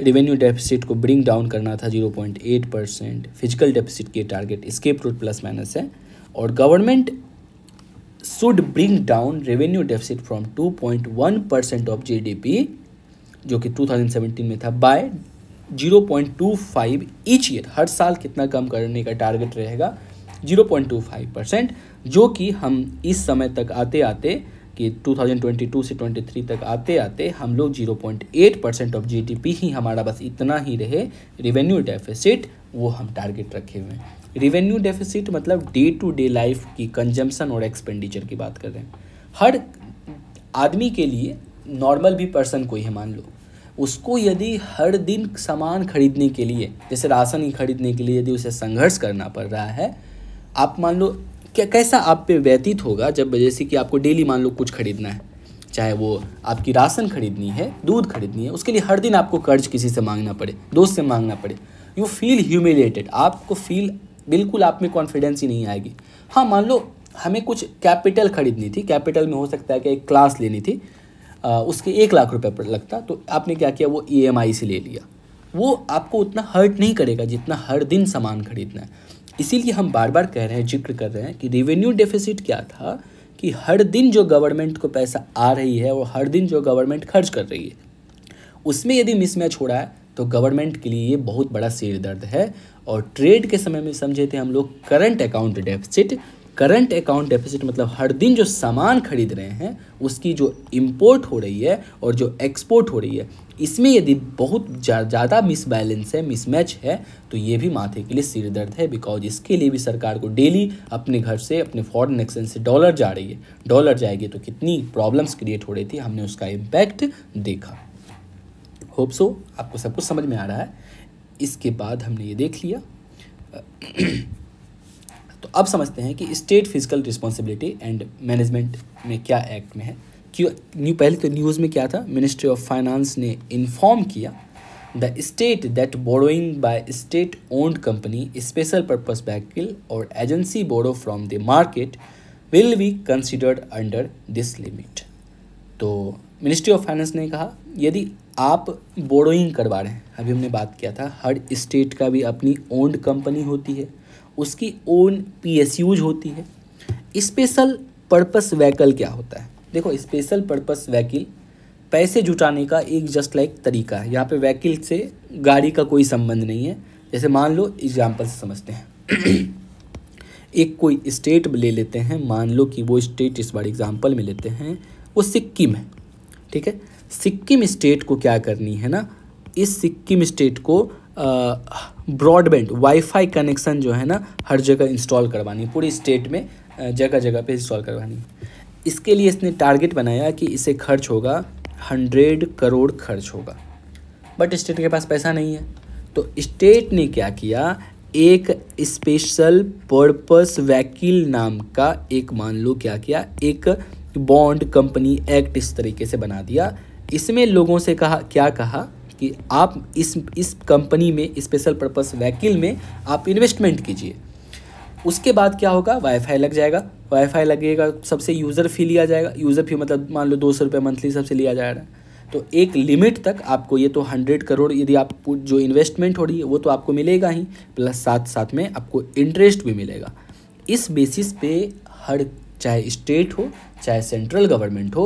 रेवेन्यू डेफिसिट को ब्रिंग डाउन करना था 0.8 परसेंट फिजिकल डेफिसिट के target escape route plus minus है और government should bring down revenue deficit from 2.1 percent of GDP जो कि 2017 में था by zero point two five each year हर साल कितना कम करने का टारगेट रहेगा zero point two five percent जो कि हम इस समय तक आते आते कि 2022 से 23 तक आते आते हम लोग 0.8 परसेंट ऑफ जीडीपी ही हमारा बस इतना ही रहे रेवेन्यू डेफिसिट वो हम टारगेट रखे हुए हैं रेवेन्यू डेफिसिट मतलब डे टू डे लाइफ की कंजम्पशन और एक्सपेंडिचर की बात कर रहे हैं हर आदमी के लिए नॉर्मल भी पर्सन कोई है मान लो उसको यदि हर दिन सामान खरीदने के लिए जैसे राशन ही खरीदने के लिए यदि उसे संघर्ष करना पड़ रहा है आप मान लो क्या कैसा आप पे व्यतीत होगा जब जैसे कि आपको डेली मान लो कुछ खरीदना है चाहे वो आपकी राशन खरीदनी है दूध खरीदनी है उसके लिए हर दिन आपको कर्ज किसी से मांगना पड़े दोस्त से मांगना पड़े यू फील ह्यूमिलेटेड आपको फील बिल्कुल आप में कॉन्फिडेंस ही नहीं आएगी हाँ मान लो हमें कुछ कैपिटल खरीदनी थी कैपिटल में हो सकता है कि एक क्लास लेनी थी उसके एक लाख रुपये पर लगता तो आपने क्या किया वो ई e से ले लिया वो आपको उतना हर्ट नहीं करेगा जितना हर दिन सामान खरीदना है इसीलिए हम बार बार कह रहे हैं जिक्र कर रहे हैं कि रेवेन्यू डेफिसिट क्या था कि हर दिन जो गवर्नमेंट को पैसा आ रही है और हर दिन जो गवर्नमेंट खर्च कर रही है उसमें यदि मिसमैच हो रहा है तो गवर्नमेंट के लिए ये बहुत बड़ा सिर दर्द है और ट्रेड के समय में समझे थे हम लोग current account deficit current account deficit मतलब हर दिन जो सामान खरीद रहे हैं उसकी जो इम्पोर्ट हो रही है और जो एक्सपोर्ट हो रही है इसमें यदि बहुत ज़्यादा मिसबैलेंस है मिसमैच है तो ये भी माथे के लिए सिर दर्द है बिकॉज इसके लिए भी सरकार को डेली अपने घर से अपने फॉरन एक्सचेंज से डॉलर जा रही है डॉलर जाएगी तो कितनी प्रॉब्लम्स क्रिएट हो रही थी हमने उसका इम्पैक्ट देखा होप सो आपको सब कुछ समझ में आ रहा है इसके बाद हमने ये देख लिया तो अब समझते हैं कि state physical responsibility and management में क्या एक्ट में है क्यों न्यू पहले तो न्यूज़ में क्या था मिनिस्ट्री ऑफ फाइनेंस ने इन्फॉर्म किया the state that borrowing by state owned company special purpose vehicle और agency borrow from the market will be considered under this limit तो मिनिस्ट्री ऑफ फाइनेंस ने कहा यदि आप बोरोइंग करवा रहे हैं अभी हमने बात किया था हर स्टेट का भी अपनी ओन्ड कंपनी होती है उसकी ओन पी होती है स्पेशल पर्पस वहीकल क्या होता है देखो स्पेशल पर्पस वहीकिल पैसे जुटाने का एक जस्ट लाइक तरीका है यहाँ पे वहीकिल से गाड़ी का कोई संबंध नहीं है जैसे मान लो एग्जाम्पल से समझते हैं [clears throat] एक कोई स्टेट ले लेते हैं मान लो कि वो स्टेट इस बार एग्जाम्पल में लेते हैं वो सिक्किम है ठीक है सिक्किम स्टेट को क्या करनी है ना इस सिक्किम स्टेट को ब्रॉडबैंड वाईफाई कनेक्शन जो है ना हर जगह इंस्टॉल करवानी पूरी स्टेट में जगह जगह पे इंस्टॉल करवानी इसके लिए इसने टारगेट बनाया कि इसे खर्च होगा हंड्रेड करोड़ खर्च होगा बट स्टेट के पास पैसा नहीं है तो स्टेट ने क्या किया एक स्पेशल पर्पस वैकिल नाम का एक मान लो क्या किया एक बॉन्ड कंपनी एक्ट इस तरीके से बना दिया इसमें लोगों से कहा क्या कहा कि आप इस इस कंपनी में स्पेशल पर्पस वैकिल में आप इन्वेस्टमेंट कीजिए उसके बाद क्या होगा वाईफाई लग जाएगा वाईफाई लगेगा सबसे यूज़र फ़ी लिया जाएगा यूज़र फ़ी मतलब मान लो दो सौ रुपये मंथली सबसे लिया जा रहा है तो एक लिमिट तक आपको ये तो हंड्रेड करोड़ यदि आप जो इन्वेस्टमेंट हो रही है वो तो आपको मिलेगा ही प्लस साथ साथ में आपको इंटरेस्ट भी मिलेगा इस बेसिस पे हर चाहे स्टेट हो चाहे सेंट्रल गवर्नमेंट हो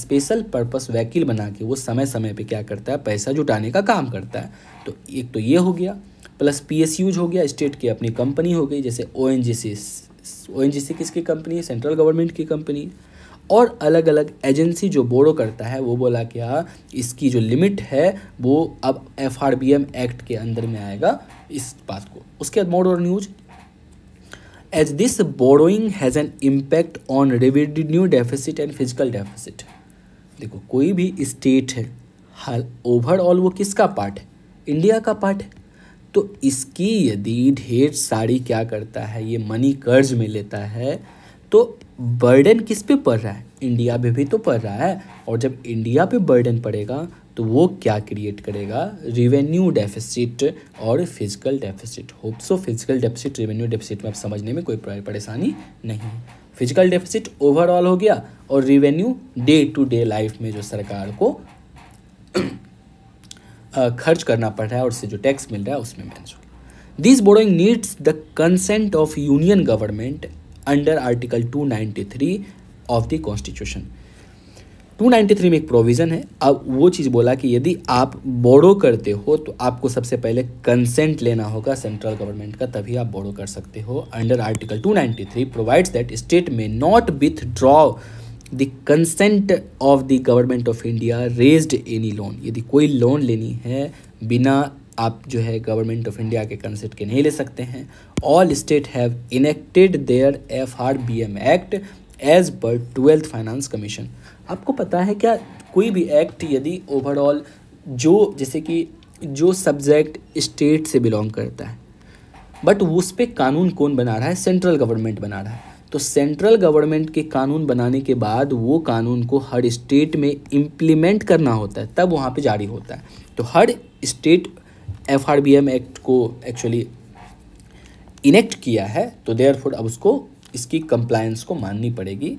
स्पेशल पर्पस वकील बना के वो समय समय पे क्या करता है पैसा जुटाने का काम करता है तो एक तो ये हो गया प्लस पी एस यूज हो गया स्टेट की अपनी कंपनी हो गई जैसे ओ एन जी सी ओ एन जी सी किसकी कंपनी है सेंट्रल गवर्नमेंट की कंपनी और अलग अलग एजेंसी जो बोरो करता है वो बोला क्या हाँ, इसकी जो लिमिट है वो अब F R B M act के अंदर में आएगा इस बात को उसके बाद मोड और news as this borrowing has an impact on revenue deficit and physical deficit देखो कोई भी स्टेट है हाल ओवरऑल वो किसका पार्ट है इंडिया का पार्ट है तो इसकी यदि ढेर साड़ी क्या करता है ये मनी कर्ज में लेता है तो बर्डन किस पे पड़ रहा है इंडिया पे भी तो पड़ रहा है और जब इंडिया पे बर्डन पड़ेगा तो वो क्या क्रिएट करेगा रिवेन्यू डेफिसिट और physical deficit hope so physical deficit revenue deficit में आप समझने में कोई परेशानी नहीं है फिजिकल डेफिसिट ओवरऑल हो गया और revenue day to day life में जो सरकार को [clears throat] खर्च करना पड़ रहा है और उससे जो टैक्स मिल रहा है उसमें मैनेज हो गया this borrowing needs the consent of union government under article two three of the constitution 293 में एक प्रोविज़न है अब वो चीज़ बोला कि यदि आप बोडो करते हो तो आपको सबसे पहले कंसेंट लेना होगा सेंट्रल गवर्नमेंट का तभी आप बोडो कर सकते हो under article 293 provides that state may not without the consent of the government of India raised any loan यदि कोई लोन लेनी है बिना आप जो है गवर्नमेंट ऑफ इंडिया के कंसेंट के नहीं ले सकते हैं all state have enacted their F R B M act as per twelfth finance commission आपको पता है क्या कोई भी एक्ट यदि ओवरऑल जो जैसे कि जो सब्जेक्ट स्टेट से बिलोंग करता है बट उस पर कानून कौन बना रहा है सेंट्रल गवर्नमेंट बना रहा है तो सेंट्रल गवर्नमेंट के कानून बनाने के बाद वो कानून को हर स्टेट में इम्प्लीमेंट करना होता है तब वहाँ पे जारी होता है तो हर state F R B M act को एक्चुअली इनेक्ट किया है तो देयर अब उसको इसकी कंप्लायंस को माननी पड़ेगी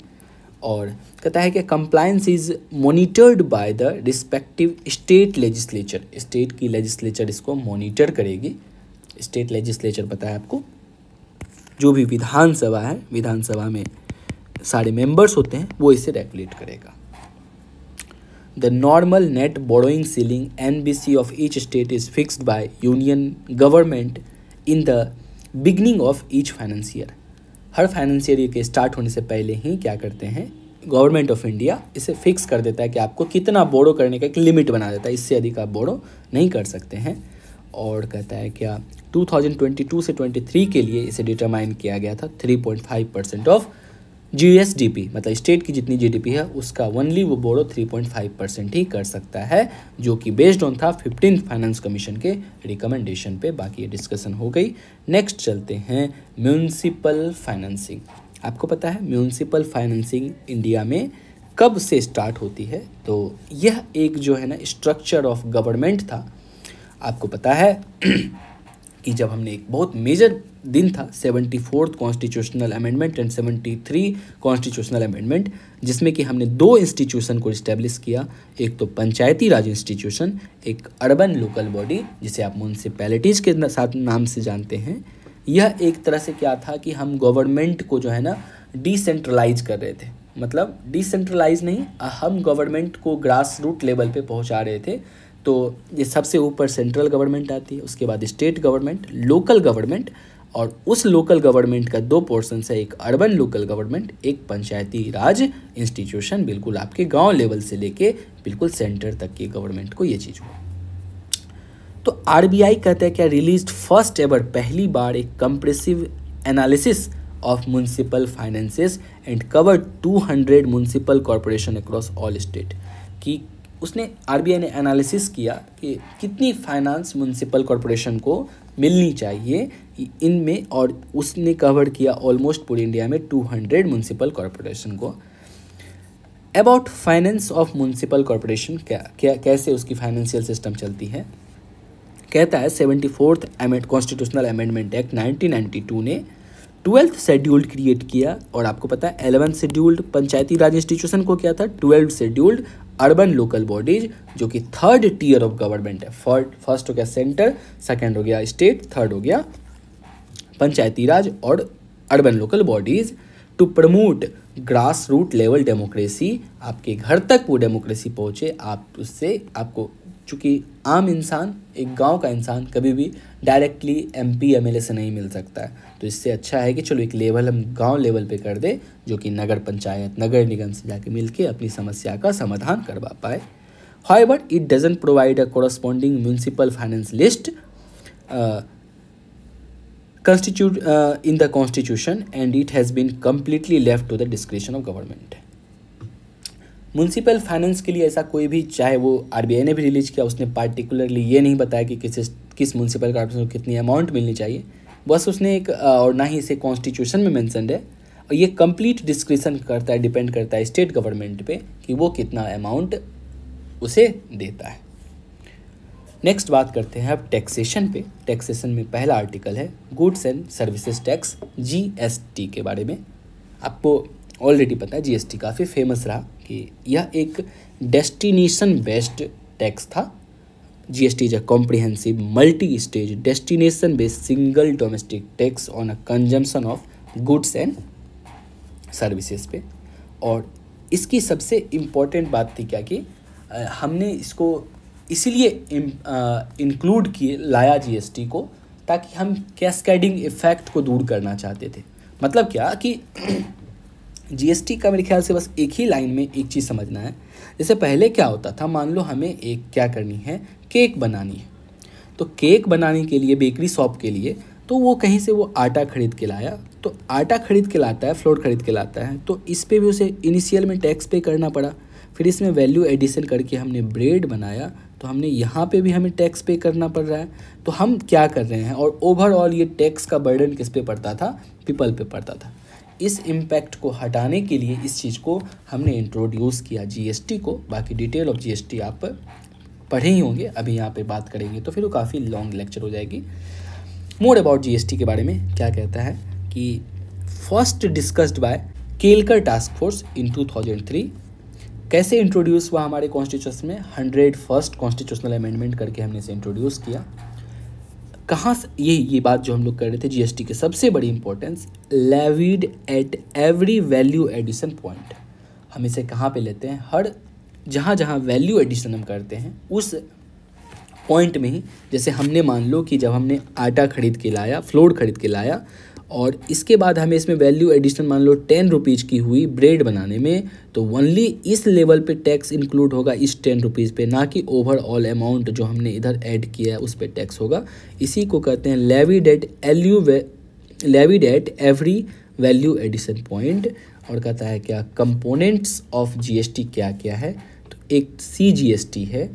और कहता है कि compliance is monitored by the respective state legislature state की लेजिस्लेचर इसको मोनिटर करेगी स्टेट लेजिस्लेचर पता है आपको जो भी विधानसभा है विधानसभा में सारे मेंबर्स होते हैं वो इसे रेगुलेट करेगा the normal net borrowing ceiling N B C of each state is fixed by union government in the beginning of each finance year हर फाइनेंशियल ईयर के स्टार्ट होने से पहले ही क्या करते हैं गवर्नमेंट ऑफ इंडिया इसे फिक्स कर देता है कि आपको कितना बोरो करने का एक लिमिट बना देता है इससे अधिक आप बोड़ो नहीं कर सकते हैं और कहता है क्या 2022 से 23 के लिए इसे डिटरमाइन किया गया था 3.5 परसेंट ऑफ जीएसडीपी मतलब स्टेट की जितनी जीडीपी है उसका ओनली वो बोरो 3.5 परसेंट ही कर सकता है जो कि बेस्ड ऑन था फिफ्टीन फाइनेंस कमीशन के रिकमेंडेशन पे बाकी ये डिस्कशन हो गई नेक्स्ट चलते हैं म्यूनसिपल फाइनेंसिंग आपको पता है म्यूनसिपल फाइनेंसिंग इंडिया में कब से स्टार्ट होती है तो यह एक जो है ना स्ट्रक्चर ऑफ गवर्नमेंट था आपको पता है कि जब हमने एक बहुत मेजर दिन था seventy fourth constitutional amendment and seventy three constitutional amendment जिसमें कि हमने दो इंस्टीट्यूशन को इस्टेब्लिश किया एक तो पंचायती राज इंस्टीट्यूशन एक अर्बन लोकल बॉडी जिसे आप म्यूनसिपैलिटीज़ के साथ नाम से जानते हैं यह एक तरह से क्या था कि हम गवर्नमेंट को जो है ना डिसेंट्रलाइज कर रहे थे मतलब डिसेंट्रलाइज नहीं हम गवर्नमेंट को ग्रास रूट लेवल पे पहुंचा रहे थे तो ये सबसे ऊपर सेंट्रल गवर्नमेंट आती है उसके बाद स्टेट गवर्नमेंट लोकल गवर्नमेंट और उस लोकल गवर्नमेंट का दो पोर्सन है एक अर्बन लोकल गवर्नमेंट एक पंचायती राज इंस्टीट्यूशन बिल्कुल आपके गांव लेवल से लेके बिल्कुल सेंटर तक की गवर्नमेंट को ये चीज़ हुआ तो आर कहता है क्या रिलीज फर्स्ट एवर पहली बार एक comprehensive analysis of municipal finances and cover 200 municipal corporation across all state कि उसने आर ने एनालिसिस किया कि कितनी फाइनेंस म्यूनसिपल कॉरपोरेशन को मिलनी चाहिए इनमें और उसने कवर किया ऑलमोस्ट पूरे इंडिया में 200 म्यूनसिपल कॉरपोरेशन को about finance of municipal corporation क्या क्या कैसे उसकी फाइनेंशियल सिस्टम चलती है कहता है seventy fourth constitutional amendment act 1992 ने ट्वेल्थ शेड्यूल्ड क्रिएट किया और आपको पता है eleventh scheduled panchayati raj institution को क्या था twelfth scheduled urban local bodies जो कि थर्ड टीयर ऑफ गवर्नमेंट है फर्स्ट हो गया सेंटर सेकेंड हो गया स्टेट थर्ड हो गया पंचायती राज और urban local bodies to promote grass root level democracy आपके घर तक वो डेमोक्रेसी पहुँचे आप उससे आपको चूँकि आम इंसान एक गांव का इंसान कभी भी directly M P M L A से नहीं मिल सकता है तो इससे अच्छा है कि चलो एक लेवल हम गांव लेवल पे कर दे जो कि नगर पंचायत नगर निगम से जाके मिल के अपनी समस्या का समाधान करवा पाए हाई but it doesn't provide a corresponding municipal finance list constitute in the constitution and it has been completely left to the description of government है म्यूनसिपल फाइनेंस के लिए ऐसा कोई भी चाहे वो आर ने भी रिलीज किया उसने पार्टिकुलरली ये नहीं बताया कि किस किस म्यूनसिपल कॉर्पोरेशन को कितनी अमाउंट मिलनी चाहिए बस उसने एक और ना ही इसे कॉन्स्टिट्यूशन में मैंसनड है और ये कंप्लीट डिस्क्रिप्सन करता है डिपेंड करता है स्टेट गवर्नमेंट पे कि वो कितना अमाउंट उसे देता है नेक्स्ट बात करते हैं अब टैक्सेशन पे टैक्सेशन में पहला आर्टिकल है goods and services tax GST के बारे में आपको ऑलरेडी पता है जीएसटी काफ़ी फेमस रहा कि यह एक डेस्टिनेशन बेस्ड टैक्स था as is a comprehensive multi stage destination based single domestic tax on a consumption of goods and services पे और इसकी सबसे इम्पोर्टेंट बात थी क्या कि हमने इसको इसीलिए इंक्लूड किए लाया जीएसटी को ताकि हम कैस्केडिंग इफ़ेक्ट को दूर करना चाहते थे मतलब क्या कि जीएसटी का मेरे ख्याल से बस एक ही लाइन में एक चीज़ समझना है जैसे पहले क्या होता था मान लो हमें एक क्या करनी है केक बनानी है तो केक बनाने के लिए बेकरी शॉप के लिए तो वो कहीं से वो आटा खरीद के लाया तो आटा खरीद के लाता है फ्लोर खरीद के लाता है तो इस पर भी उसे इनिशियल में टैक्स पे करना पड़ा फिर इसमें वैल्यू एडिशन करके हमने ब्रेड बनाया तो हमने यहाँ पे भी हमें टैक्स पे करना पड़ रहा है तो हम क्या कर रहे हैं और ओवरऑल ये टैक्स का बर्डन किस पे पड़ता था पीपल पे पड़ता था इस इम्पैक्ट को हटाने के लिए इस चीज़ को हमने इंट्रोड्यूस किया जीएसटी को बाकी डिटेल ऑफ जीएसटी आप पढ़े ही होंगे अभी यहाँ पे बात करेंगे तो फिर वो काफ़ी लॉन्ग लेक्चर हो जाएगी मोर अबाउट जीएसटी के बारे में क्या कहता है कि first discussed by Kelkar task force in two कैसे इंट्रोड्यूस हुआ हमारे कॉन्स्टिट्यूशन में हंड्रेड फर्स्ट कॉन्स्टिट्यूशनल अमेंडमेंट करके हमने इसे इंट्रोड्यूस किया कहाँ से ये ये बात जो हम लोग कर रहे थे जीएसटी के सबसे बड़ी importance levied at every value addition point हम इसे कहाँ पे लेते हैं हर जहाँ जहाँ वैल्यू एडिशन हम करते हैं उस पॉइंट में ही जैसे हमने मान लो कि जब हमने आटा खरीद के लाया फ्लोर खरीद के लाया और इसके बाद हमें इसमें वैल्यू एडिशन मान लो टेन रुपीज़ की हुई ब्रेड बनाने में तो ओनली इस लेवल पे टैक्स इंक्लूड होगा इस टेन रुपीज़ पे ना कि ओवरऑल अमाउंट जो हमने इधर ऐड किया है उस पर टैक्स होगा इसी को कहते हैं levied at L U levied at every value addition point और कहता है क्या कंपोनेंट्स ऑफ जी क्या क्या है तो एक सी है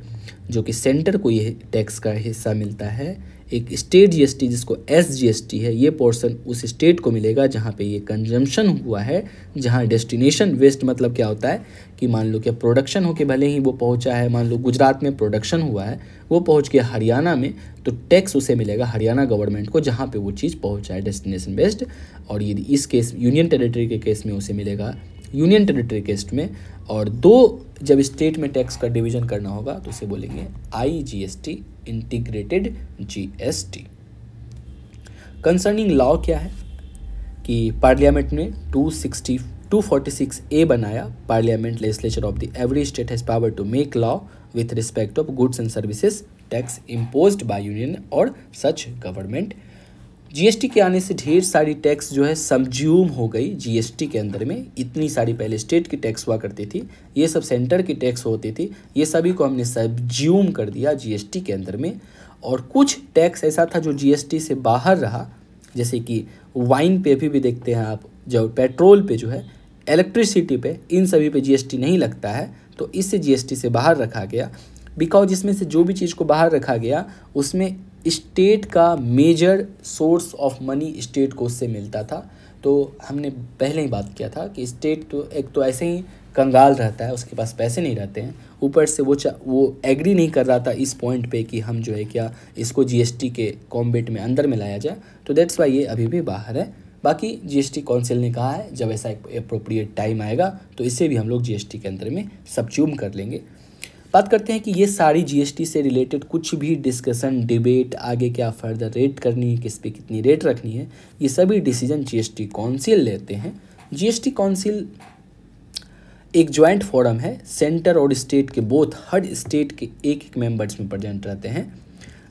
जो कि सेंटर को ये टैक्स का हिस्सा मिलता है एक स्टेट जीएसटी जिसको एस जीएसटी है ये पोर्शन उस स्टेट को मिलेगा जहाँ पे ये कंजम्पशन हुआ है जहाँ डेस्टिनेशन वेस्ट मतलब क्या होता है कि मान लो कि प्रोडक्शन होके भले ही वो पहुँचा है मान लो गुजरात में प्रोडक्शन हुआ है वो पहुँच गया हरियाणा में तो टैक्स उसे मिलेगा हरियाणा गवर्नमेंट को जहाँ पर वो चीज़ पहुँचा है डेस्टिनेशन वेस्ट और यदि इस केस यूनियन टेरेटरी के केस में उसे मिलेगा यूनियन टेरेटरी केस्ट में और दो जब स्टेट में टैक्स का डिवीजन करना होगा तो उसे बोलेंगे I G S T integrated GST concerning law क्या है कि पार्लियामेंट ने 260 246 ए बनाया parliament legislature of the every state has power to make law with respect of goods and services tax impose by union और सच गवर्नमेंट जीएसटी के आने से ढेर सारी टैक्स जो है सब्ज्यूम हो गई जीएसटी के अंदर में इतनी सारी पहले स्टेट की टैक्स हुआ करती थी ये सब सेंटर की टैक्स होती थी ये सभी को हमने सबज्यूम कर दिया जीएसटी के अंदर में और कुछ टैक्स ऐसा था जो जीएसटी से बाहर रहा जैसे कि वाइन पे भी, भी देखते हैं आप जब पेट्रोल पे जो है इलेक्ट्रिसिटी पे इन सभी पे जीएसटी नहीं लगता है तो इससे जीएसटी से बाहर रखा गया बिकॉज इसमें से जो भी चीज़ को बाहर रखा गया उसमें स्टेट का major source of money state को उससे मिलता था तो हमने पहले ही बात किया था कि स्टेट तो एक तो ऐसे ही कंगाल रहता है उसके पास पैसे नहीं रहते हैं ऊपर से वो वो एग्री नहीं कर रहा था इस पॉइंट पे कि हम जो है क्या इसको जीएसटी के कॉम्बेट में अंदर में लाया जाए तो दैट्स वाई ये अभी भी बाहर है बाकी जीएसटी काउंसिल ने कहा है जब ऐसा एक अप्रोप्रिएट टाइम आएगा तो इसे भी हम लोग जीएसटी के अंदर में सबच्यूम कर लेंगे बात करते हैं कि ये सारी जीएसटी से रिलेटेड कुछ भी डिस्कशन डिबेट आगे क्या फर्दर रेट करनी है किस पे कितनी रेट रखनी है ये सभी डिसीजन जीएसटी काउंसिल लेते हैं जीएसटी काउंसिल एक ज्वाइंट फोरम है सेंटर और स्टेट के बोथ हर स्टेट के एक एक मेंबर्स में प्रजेंट रहते हैं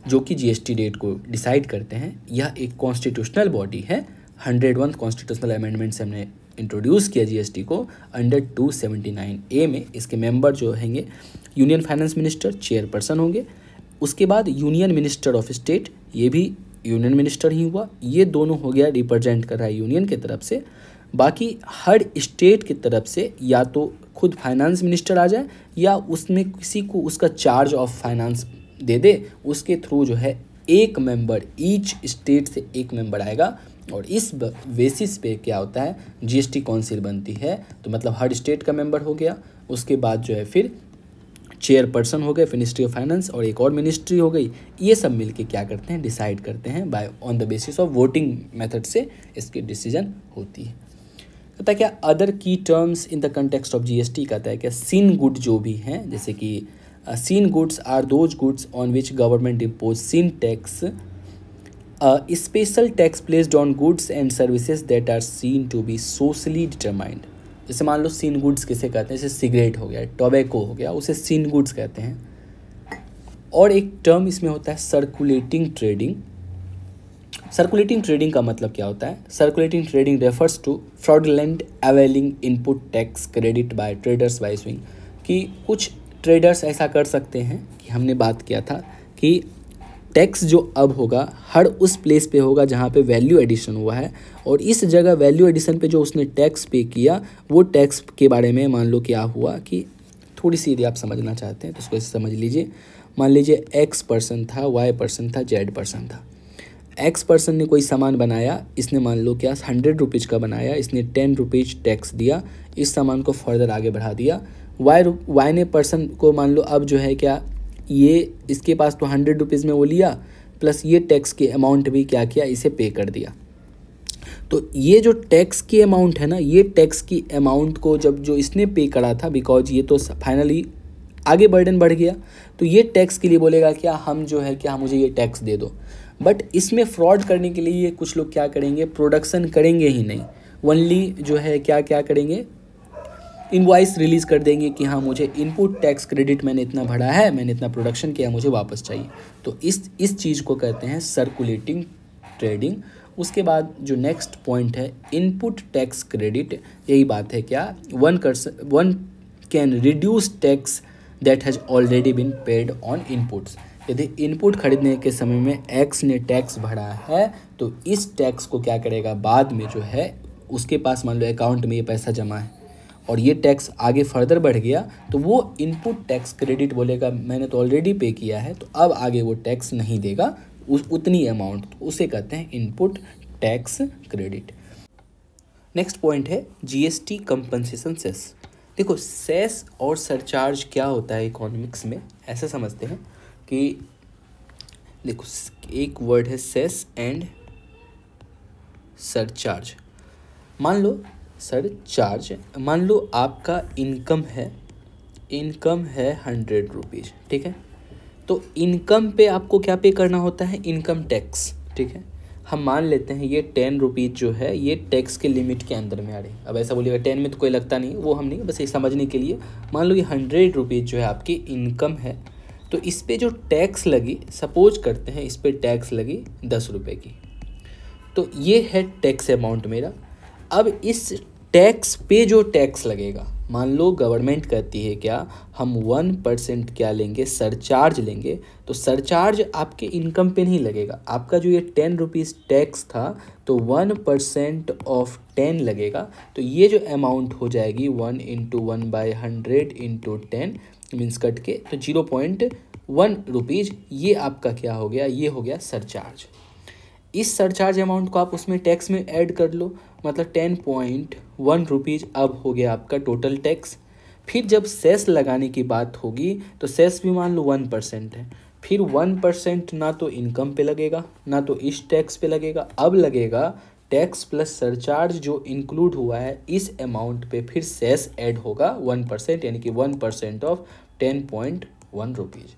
जो कि जीएसटी डेट को डिसाइड करते हैं यह एक कॉन्स्टिट्यूशनल बॉडी है हंड्रेड वन कॉन्स्टिट्यूशनल अमेंडमेंट से हमने इंट्रोड्यूस किया जीएसटी को अंडर 279 ए में इसके मेंबर जो होंगे यूनियन फाइनेंस मिनिस्टर चेयरपर्सन होंगे उसके बाद यूनियन मिनिस्टर ऑफ स्टेट ये भी यूनियन मिनिस्टर ही हुआ ये दोनों हो गया रिप्रेजेंट कर रहा है यूनियन के तरफ से बाकी हर स्टेट की तरफ से या तो खुद फाइनेंस मिनिस्टर आ जाए या उसमें किसी को उसका चार्ज ऑफ फाइनेंस दे दे उसके थ्रू जो है एक मेंबर ईच स्टेट से एक मेंबर आएगा और इस बेसिस पे क्या होता है जीएसटी काउंसिल बनती है तो मतलब हर स्टेट का मेंबर हो गया उसके बाद जो है फिर चेयरपर्सन हो गए मिनिस्ट्री ऑफ फाइनेंस और एक और मिनिस्ट्री हो गई ये सब मिलके क्या करते हैं डिसाइड करते हैं by on the basis of voting method से इसकी डिसीजन होती है कहता है क्या अदर की terms in the context of GST कहता है क्या सीन गुड जो भी हैं जैसे कि sin goods are those goods on which government impose sin tax special tax placed on goods and services that are seen to be socially determined जैसे मान लो सीन गुड्स किसे कहते हैं जैसे सिगरेट हो गया टोबैको हो गया उसे सीन गुड्स कहते हैं और एक टर्म इसमें होता है सर्कुलेटिंग ट्रेडिंग सर्कुलेटिंग ट्रेडिंग का मतलब क्या होता है circulating trading refers to fraudulent availing input tax credit by traders by swing कि कुछ ट्रेडर्स ऐसा कर सकते हैं कि हमने बात किया था कि टैक्स जो अब होगा हर उस प्लेस पे होगा जहाँ पे वैल्यू एडिशन हुआ है और इस जगह वैल्यू एडिशन पे जो उसने टैक्स पे किया वो टैक्स के बारे में मान लो क्या हुआ कि थोड़ी सी यदि आप समझना चाहते हैं तो उसको समझ लीजिए मान लीजिए एक्स पर्सन था वाई पर्सन था जेड पर्सन था एक्स पर्सन ने कोई सामान बनाया इसने मान लो क्या हंड्रेड रुपीज़ का बनाया इसने टेन रुपीज़ टैक्स दिया इस सामान को फर्दर आगे बढ़ा दिया वाई वाई ने पर्सन को मान लो अब जो है क्या ये इसके पास तो हंड्रेड रुपीज़ में वो लिया प्लस ये टैक्स के अमाउंट भी क्या किया इसे पे कर दिया तो ये जो टैक्स की अमाउंट है ना ये टैक्स की अमाउंट को जब जो इसने पे करा था बिकॉज ये तो फाइनली आगे बर्डन बढ़ गया तो ये टैक्स के लिए बोलेगा क्या हाँ, हम जो है क्या मुझे ये टैक्स दे दो बट इसमें फ्रॉड करने के लिए ये कुछ लोग क्या करेंगे प्रोडक्शन करेंगे ही नहीं ओनली जो है क्या क्या करेंगे इनवॉइस रिलीज़ कर देंगे कि हाँ मुझे इनपुट टैक्स क्रेडिट मैंने इतना भरा है मैंने इतना प्रोडक्शन किया मुझे वापस चाहिए तो इस इस चीज़ को कहते हैं सर्कुलेटिंग ट्रेडिंग उसके बाद जो नेक्स्ट पॉइंट है इनपुट टैक्स क्रेडिट यही बात है क्या वन कर one can reduce tax that has already been paid on inputs यदि इनपुट खरीदने के समय में एक्स ने टैक्स भरा है तो इस टैक्स को क्या करेगा बाद में जो है उसके पास मान लो अकाउंट में ये पैसा जमा है और ये टैक्स आगे फर्दर बढ़ गया तो वो इनपुट टैक्स क्रेडिट बोलेगा मैंने तो ऑलरेडी पे किया है तो अब आगे वो टैक्स नहीं देगा उस उतनी अमाउंट तो उसे कहते हैं input tax credit next point है जीएसटी कंपनसेशन सेस देखो सेस और सरचार्ज क्या होता है इकोनॉमिक्स में ऐसा समझते हैं कि देखो एक वर्ड है सेस एंड सरचार्ज मान लो सर चार्ज मान लो आपका इनकम है इनकम है हंड्रेड रुपीज़ ठीक है तो इनकम पे आपको क्या पे करना होता है इनकम टैक्स ठीक है हम मान लेते हैं ये टेन रुपीज़ जो है ये टैक्स के लिमिट के अंदर में आ रही है अब ऐसा बोलिएगा टेन में तो कोई लगता नहीं वो हम नहीं बस ये समझने के लिए मान लो ये हंड्रेड रुपीज़ जो है आपकी इनकम है तो इस पर जो टैक्स लगी सपोज करते हैं इस पर टैक्स लगी दस रुपये की तो ये है टैक्स अमाउंट मेरा अब इस टैक्स पे जो टैक्स लगेगा मान लो गवर्नमेंट कहती है क्या हम वन परसेंट क्या लेंगे सरचार्ज लेंगे तो सरचार्ज आपके इनकम पे नहीं लगेगा आपका जो ये टेन रुपीज़ टैक्स था तो वन परसेंट ऑफ टेन लगेगा तो ये जो अमाउंट हो जाएगी one into one by hundred into ten means cut के तो जीरो पॉइंट वन रुपीज़ ये आपका क्या हो गया ये हो गया सरचार्ज इस सरचार्ज अमाउंट को आप उसमें टैक्स में ऐड कर लो मतलब टेन पॉइंट वन रुपीज़ अब हो गया आपका टोटल टैक्स फिर जब सेस लगाने की बात होगी तो सेस भी मान लो वन परसेंट है फिर वन परसेंट ना तो इनकम पे लगेगा ना तो इस टैक्स पे लगेगा अब लगेगा टैक्स प्लस सरचार्ज जो इंक्लूड हुआ है इस अमाउंट पे फिर सेस ऐड होगा वन परसेंट यानी कि one percent of ten point one rupees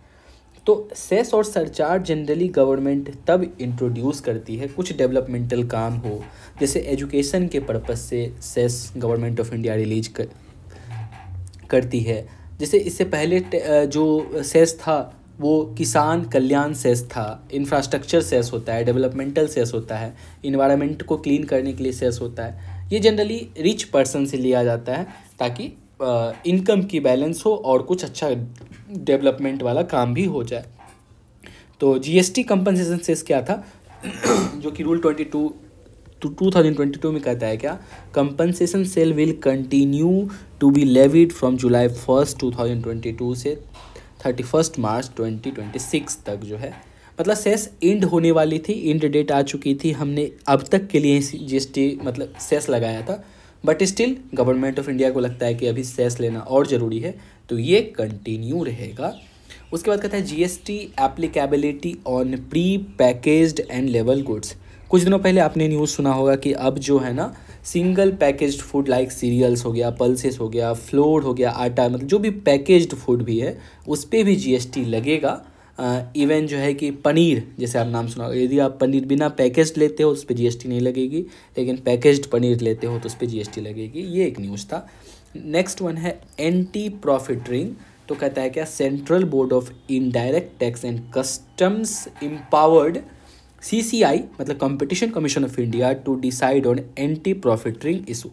तो सेस और सरचार्ज जनरली गवर्नमेंट तब इंट्रोड्यूस करती है कुछ डेवलपमेंटल काम हो जैसे एजुकेशन के पर्पज़ से cess government of India release कर, करती है जैसे इससे पहले जो सेस था वो किसान कल्याण सेस था इंफ्रास्ट्रक्चर सेस होता है डेवलपमेंटल सेस होता है इन्वायरमेंट को क्लीन करने के लिए सेस होता है ये जनरली रिच पर्सन से लिया जाता है ताकि इनकम की बैलेंस हो और कुछ अच्छा डेवलपमेंट वाला काम भी हो जाए तो जीएसटी कंपनसेशन सेस क्या था जो कि rule twenty two two thousand twenty two में कहता है क्या compensation cess will continue to be levied from July first two thousand twenty two से thirty first March twenty twenty six तक जो है मतलब सेस एंड होने वाली थी एंड डेट आ चुकी थी हमने अब तक के लिए टी मतलब सेस लगाया था but still government of India को लगता है कि अभी सेस लेना और ज़रूरी है तो ये कंटिन्यू रहेगा उसके बाद कहता है GST applicability on pre packaged and लेवल गुड्स कुछ दिनों पहले आपने न्यूज़ सुना होगा कि अब जो है ना single package food like cereals हो गया पल्सेस हो गया फ्लोर हो गया आटा मतलब जो भी पैकेज्ड फूड भी है उस पर भी जीएसटी लगेगा इवन जो है कि पनीर जैसे आप नाम सुना यदि आप पनीर बिना पैकेज लेते हो उस पर जीएसटी नहीं लगेगी लेकिन पैकेज्ड पनीर लेते हो तो उस पर जीएसटी लगेगी ये एक न्यूज़ था नेक्स्ट वन है एंटी प्रॉफिटरिंग तो कहता है क्या central board of indirect tax and customs empowered C C I मतलब competition commission of India to decide on anti profiteering issue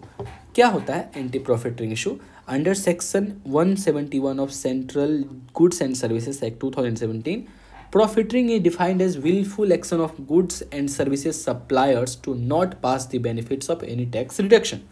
क्या होता है anti profiteering issue Under Section 171 of Central Goods and Services Act 2017, profiteering is defined as willful action of goods and services suppliers to not pass the benefits of any tax reduction.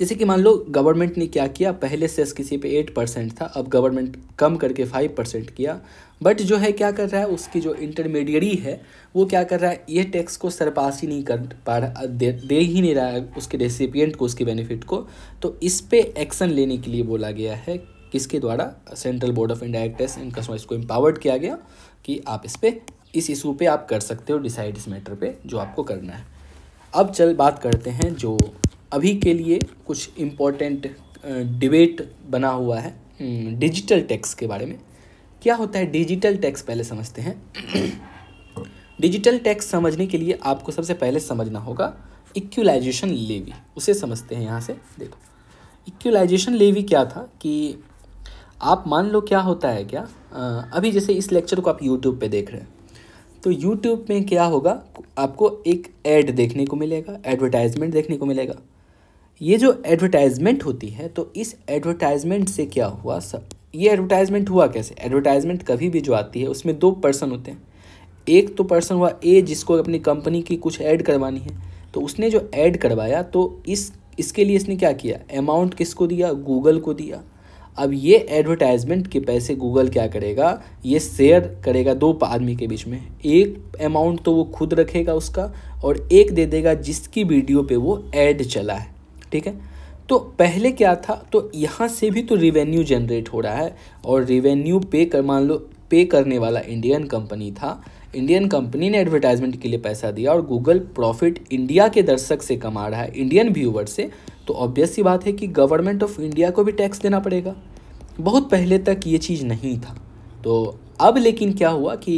जैसे कि मान लो गवर्नमेंट ने क्या किया पहले सेस किसी पे एट परसेंट था अब गवर्नमेंट कम करके फाइव परसेंट किया बट जो है क्या कर रहा है उसकी जो इंटरमीडियरी है वो क्या कर रहा है ये टैक्स को सरपास ही नहीं कर पा रहा दे, दे ही नहीं रहा है उसके रेसिपियंट को उसके बेनिफिट को तो इस पर एक्शन लेने के लिए बोला गया है किसके द्वारा central board of indirect tax and customer को एम्पावर्ड किया गया कि आप इस पर इस इशू पर आप कर सकते हो डिसाइड इस मैटर पर जो आपको करना है अब चल बात करते हैं जो अभी के लिए कुछ इम्पोर्टेंट डिबेट बना हुआ है डिजिटल टैक्स के बारे में क्या होता है डिजिटल टैक्स पहले समझते हैं डिजिटल [clears throat] टैक्स समझने के लिए आपको सबसे पहले समझना होगा इक्वलाइजेशन लेवी उसे समझते हैं यहाँ से देखो इक्वलाइजेशन लेवी क्या था कि आप मान लो क्या होता है क्या अभी जैसे इस लेक्चर को आप यूट्यूब पे देख रहे हैं तो यूट्यूब में क्या होगा आपको एक ऐड देखने को मिलेगा एडवर्टाइजमेंट देखने को मिलेगा ये जो एडवर्टाइजमेंट होती है तो इस एडवर्टाइजमेंट से क्या हुआ सब ये एडवर्टाइजमेंट हुआ कैसे एडवर्टाइजमेंट कभी भी जो आती है उसमें दो पर्सन होते हैं एक तो पर्सन हुआ ए जिसको अपनी कंपनी की कुछ ऐड करवानी है तो उसने जो ऐड करवाया तो इस इसके लिए इसने क्या किया अमाउंट किसको दिया गूगल को दिया अब ये एडवर्टाइजमेंट के पैसे गूगल क्या करेगा ये शेयर करेगा दो आदमी के बीच में एक अमाउंट तो वो खुद रखेगा उसका और एक दे देगा जिसकी वीडियो पे वो ऐड चला है ठीक है तो पहले क्या था तो यहाँ से भी तो रिवेन्यू जनरेट हो रहा है और रिवेन्यू पे कर मान लो पे करने वाला इंडियन कंपनी था इंडियन कंपनी ने एडवर्टाइजमेंट के लिए पैसा दिया और गूगल प्रॉफिट इंडिया के दर्शक से कमा रहा है इंडियन व्यूवर से तो ऑब्वियस सी बात है कि गवर्नमेंट ऑफ इंडिया को भी टैक्स देना पड़ेगा बहुत पहले तक ये चीज़ नहीं था तो अब लेकिन क्या हुआ कि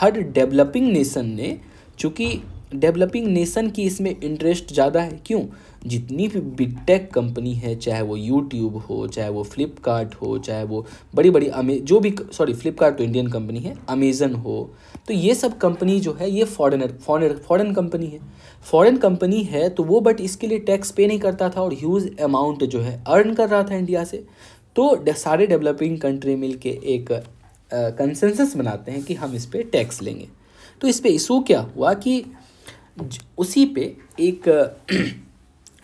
हर डेवलपिंग नेशन ने चूँकि डेवलपिंग नेशन की इसमें इंटरेस्ट ज़्यादा है क्यों जितनी भी बिग टेक कंपनी है चाहे वो यूट्यूब हो चाहे वो फ्लिपकार्ट हो चाहे वो बड़ी बड़ी अमे जो भी सॉरी फ्लिपकार्ट तो इंडियन कंपनी है अमेज़न हो तो ये सब कंपनी जो है ये फॉरेनर फॉरेनर फॉरेन कंपनी है फॉरेन कंपनी है तो वो बट इसके लिए टैक्स पे नहीं करता था और ह्यूज अमाउंट जो है अर्न कर रहा था इंडिया से तो सारे डेवलपिंग कंट्री मिल के एक कंसेंसस बनाते हैं कि हम इस पर टैक्स लेंगे तो इस पर इशू क्या हुआ कि उसी पे एक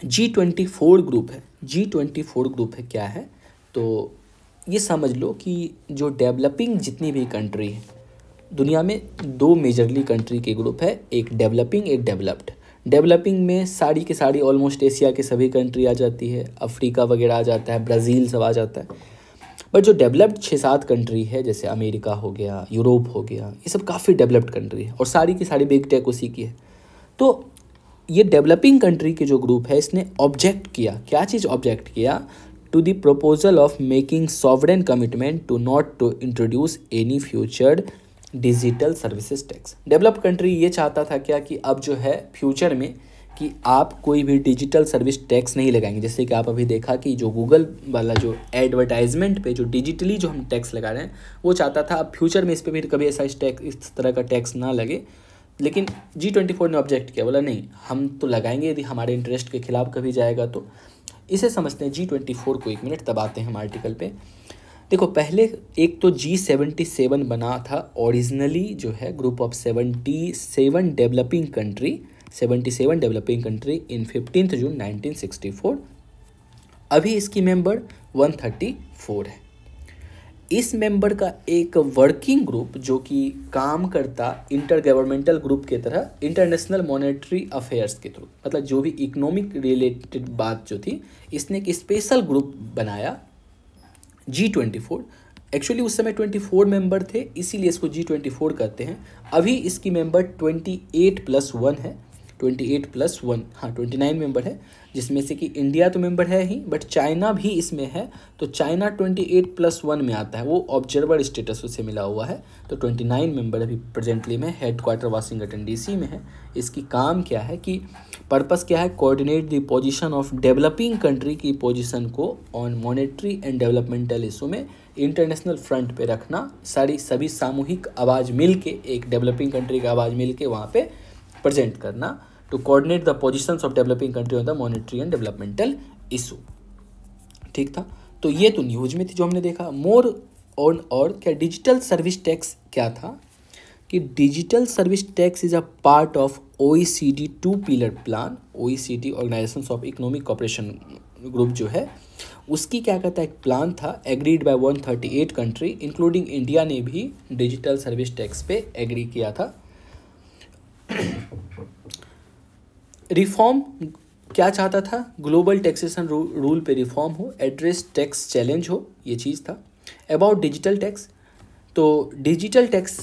जी ट्वेंटी फोर ग्रुप है जी ट्वेंटी फोर ग्रुप है क्या है तो ये समझ लो कि जो डेवलपिंग जितनी भी कंट्री है दुनिया में दो मेजरली कंट्री के ग्रुप है एक डेवलपिंग एक डेवलप्ड डेवलपिंग में सारी के सारी ऑलमोस्ट एशिया के सभी कंट्री आ जाती है अफ्रीका वगैरह आ जाता है ब्राज़ील सब आ जाता है बट जो डेवलप्ड छः सात कंट्री है जैसे अमेरिका हो गया यूरोप हो गया ये सब काफ़ी डेवलप्ड कंट्री है और सारी की सारी बिग टेक उसी की है तो ये डेवलपिंग कंट्री के जो ग्रुप है इसने ऑब्जेक्ट किया क्या चीज़ ऑब्जेक्ट किया to the proposal of making sovereign commitment to not to introduce any future digital services tax develop country ये चाहता था क्या कि अब जो है फ्यूचर में कि आप कोई भी डिजिटल सर्विस टैक्स नहीं लगाएंगे जैसे कि आप अभी देखा कि जो गूगल वाला जो एडवर्टाइजमेंट पे जो डिजिटली जो हम टैक्स लगा रहे हैं वो चाहता था अब फ्यूचर में इस पर भी कभी ऐसा इस टैक्स इस तरह का टैक्स ना लगे लेकिन जी ट्वेंटी फोर ने ऑब्जेक्ट किया बोला नहीं हम तो लगाएंगे यदि हमारे इंटरेस्ट के खिलाफ कभी जाएगा तो इसे समझते हैं जी ट्वेंटी फोर को एक मिनट तब आते हैं हम आर्टिकल पे देखो पहले एक तो जी सेवेंटी सेवन बना था ओरिजिनली जो है group of seventy seven developing country seventy seven developing country in fifteen June nineteen sixty four अभी इसकी मेंबर वन थर्टी फोर है इस मेंबर का एक वर्किंग ग्रुप जो कि काम करता इंटर गवर्नमेंटल ग्रुप के तरह इंटरनेशनल मॉनेटरी अफेयर्स के थ्रू मतलब जो भी इकोनॉमिक रिलेटेड बात जो थी इसने एक स्पेशल ग्रुप बनाया जी ट्वेंटी फोर एक्चुअली उस समय ट्वेंटी फोर मेम्बर थे इसीलिए इसको जी ट्वेंटी फोर कहते हैं अभी इसकी member twenty eight plus one है ट्वेंटी एट प्लस वन हाँ ट्वेंटी नाइन मेम्बर है जिसमें से कि इंडिया तो मेंबर है ही बट चाइना भी इसमें है तो China twenty eight plus one में आता है वो ऑब्जर्वर स्टेटस उसे मिला हुआ है तो ट्वेंटी नाइन मेम्बर अभी प्रेजेंटली में हेड क्वार्टर वाशिंगटन डीसी में है इसकी काम क्या है कि पर्पस क्या है coordinate the position of developing country की पोजिशन को on monetary and developmental issue में इंटरनेशनल फ्रंट पर रखना सारी सभी सामूहिक आवाज़ मिल के एक डेवलपिंग कंट्री का आवाज़ मिल के वहाँ पर प्रेजेंट करना to coordinate the position of developing country on the monetary and developmental issue ठीक था तो ये तो न्यूज में थी जो हमने देखा मोर ऑन और क्या डिजिटल सर्विस टैक्स क्या था कि digital service tax is a part of O two pillar plan O organisation of economic cooperation group जो है उसकी क्या कहता है एक प्लान था agreed by 138 country including India ने भी डिजिटल सर्विस टैक्स पे एग्री किया था रिफॉर्म क्या चाहता था ग्लोबल टैक्सेशन रू, रूल पे रिफॉर्म हो एड्रेस टैक्स चैलेंज हो ये चीज़ था अबाउट डिजिटल टैक्स तो digital tax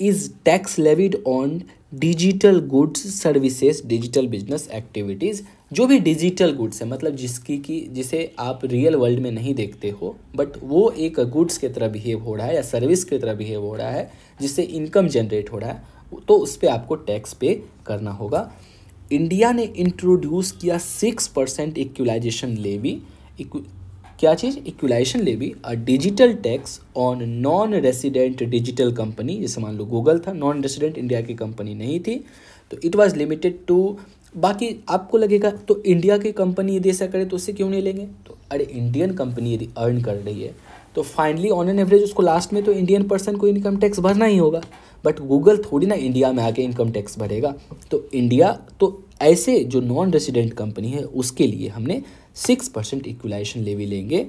is tax levied on digital goods services digital business activities जो भी डिजिटल गुड्स है मतलब जिसकी की जिसे आप रियल वर्ल्ड में नहीं देखते हो बट वो एक गुड्स की तरह बिहेव हो रहा है या सर्विस की तरह बिहेव हो रहा है जिससे इनकम जनरेट हो रहा है तो उस पर आपको टैक्स पे करना होगा इंडिया ने इंट्रोड्यूस किया सिक्स परसेंट इक्वलाइजेशन लेवी क्या चीज़ equalisation levy a digital tax on non resident digital company जैसे मान लो गूगल था नॉन रेसिडेंट इंडिया की कंपनी नहीं थी तो इट वाज लिमिटेड टू बाकी आपको लगेगा तो इंडिया की कंपनी यदि ऐसा करे तो उससे क्यों नहीं लेंगे तो अरे इंडियन कंपनी यदि अर्न कर रही है तो फाइनली ऑन एन एवरेज उसको लास्ट में तो इंडियन पर्सन को इनकम टैक्स भरना ही होगा बट गूगल थोड़ी ना इंडिया में आके इनकम टैक्स भरेगा तो इंडिया तो ऐसे जो नॉन रेसिडेंट कंपनी है उसके लिए हमने सिक्स परसेंट इक्वलाइजेशन लेवी लेंगे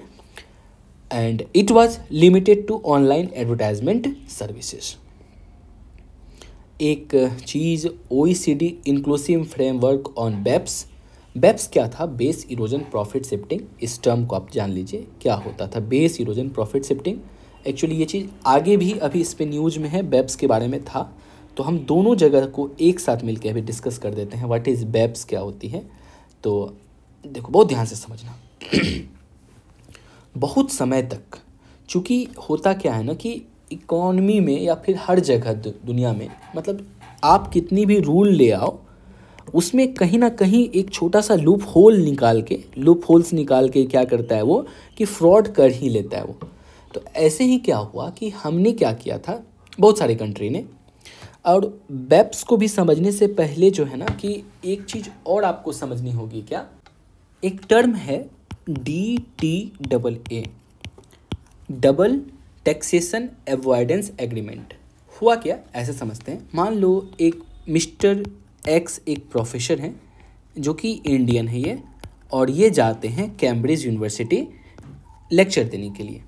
and it was limited to online advertisement services एक चीज़ O inclusive framework on BEPS BEPS क्या था बेस इरोजन प्रॉफिट शिफ्टिंग इस टर्म को आप जान लीजिए क्या होता था base erosion profit shifting actually ये चीज़ आगे भी अभी इस पर न्यूज़ में है बेप्स के बारे में था तो हम दोनों जगह को एक साथ मिलकर अभी डिस्कस कर देते हैं व्हाट इज़ बेप्स क्या होती है तो देखो बहुत ध्यान से समझना [clears throat] बहुत समय तक चूँकि होता क्या है ना कि इकॉनमी में या फिर हर जगह दुनिया में मतलब आप कितनी भी रूल ले आओ उसमें कहीं ना कहीं एक छोटा सा लूप होल निकाल के लूप होल्स निकाल के क्या करता है वो कि फ्रॉड कर ही लेता है वो तो ऐसे ही क्या हुआ कि हमने क्या किया था बहुत सारे कंट्री ने और बैप्स को भी समझने से पहले जो है ना कि एक चीज़ और आपको समझनी होगी क्या एक टर्म है D T double A double taxation avoidance agreement हुआ क्या ऐसे समझते हैं मान लो एक मिस्टर एक्स एक प्रोफेसर हैं जो कि इंडियन है ये और ये जाते हैं कैम्ब्रिज यूनिवर्सिटी लेक्चर देने के लिए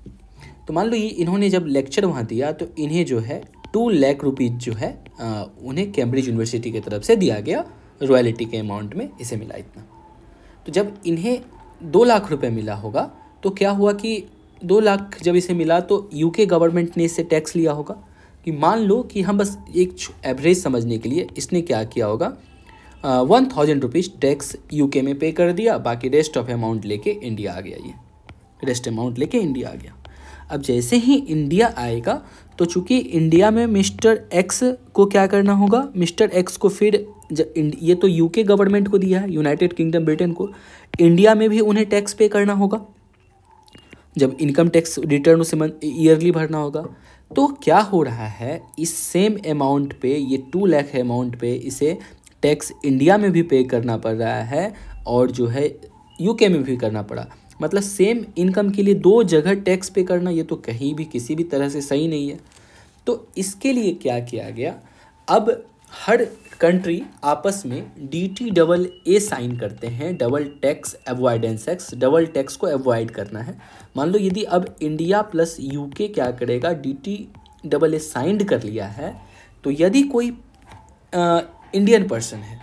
तो मान लो ये इन्होंने जब लेक्चर वहाँ दिया तो इन्हें जो है टू लैख रुपीज़ जो है आ, उन्हें कैम्ब्रिज यूनिवर्सिटी की तरफ से दिया गया रॉयल्टी के अमाउंट में इसे मिला इतना तो जब इन्हें दो लाख रुपए मिला होगा तो क्या हुआ कि दो लाख जब इसे मिला तो यूके गवर्नमेंट ने इससे टैक्स लिया होगा कि मान लो कि हम बस एक एवरेज समझने के लिए इसने क्या किया होगा one thousand rupees tax UK में पे कर दिया बाकी रेस्ट ऑफ अमाउंट लेके इंडिया आ गया ये रेस्ट अमाउंट लेके इंडिया आ गया अब जैसे ही इंडिया आएगा तो चूंकि इंडिया में मिस्टर एक्स को क्या करना होगा मिस्टर एक्स को फिर ये तो यूके गवर्नमेंट को दिया है यूनाइटेड किंगडम ब्रिटेन को इंडिया में भी उन्हें टैक्स पे करना होगा जब इनकम टैक्स रिटर्न उसे ईयरली भरना होगा तो क्या हो रहा है इस सेम अमाउंट पे ये टू लाख अमाउंट पे इसे टैक्स इंडिया में भी पे करना पड़ रहा है और जो है यूके में भी करना पड़ा मतलब सेम इनकम के लिए दो जगह टैक्स पे करना ये तो कहीं भी किसी भी तरह से सही नहीं है तो इसके लिए क्या किया गया अब हर कंट्री आपस में D T double A sign करते हैं डबल टैक्स एवॉयडेंस एक्स डबल टैक्स को एवॉइड करना है मान लो यदि अब इंडिया प्लस यूके क्या करेगा D T double A signed कर लिया है तो यदि कोई आ, इंडियन पर्सन है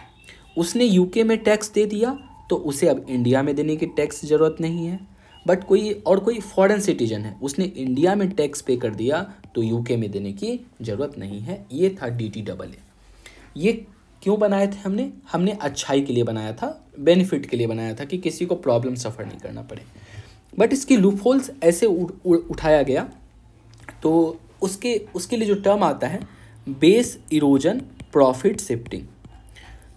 उसने यूके में टैक्स दे दिया तो उसे अब इंडिया में देने की टैक्स ज़रूरत नहीं है बट कोई और कोई फॉरेन सिटीजन है उसने इंडिया में टैक्स पे कर दिया तो यूके में देने की ज़रूरत नहीं है ये था डी टी डबल ए ये क्यों बनाए थे हमने हमने अच्छाई के लिए बनाया था बेनिफिट के लिए बनाया था कि किसी को प्रॉब्लम सफ़र नहीं करना पड़े बट इसकी लूपहोल्स ऐसे उ, उ, उठाया गया तो उसके उसके लिए जो टर्म आता है बेस इरोजन प्रॉफिट शिफ्टिंग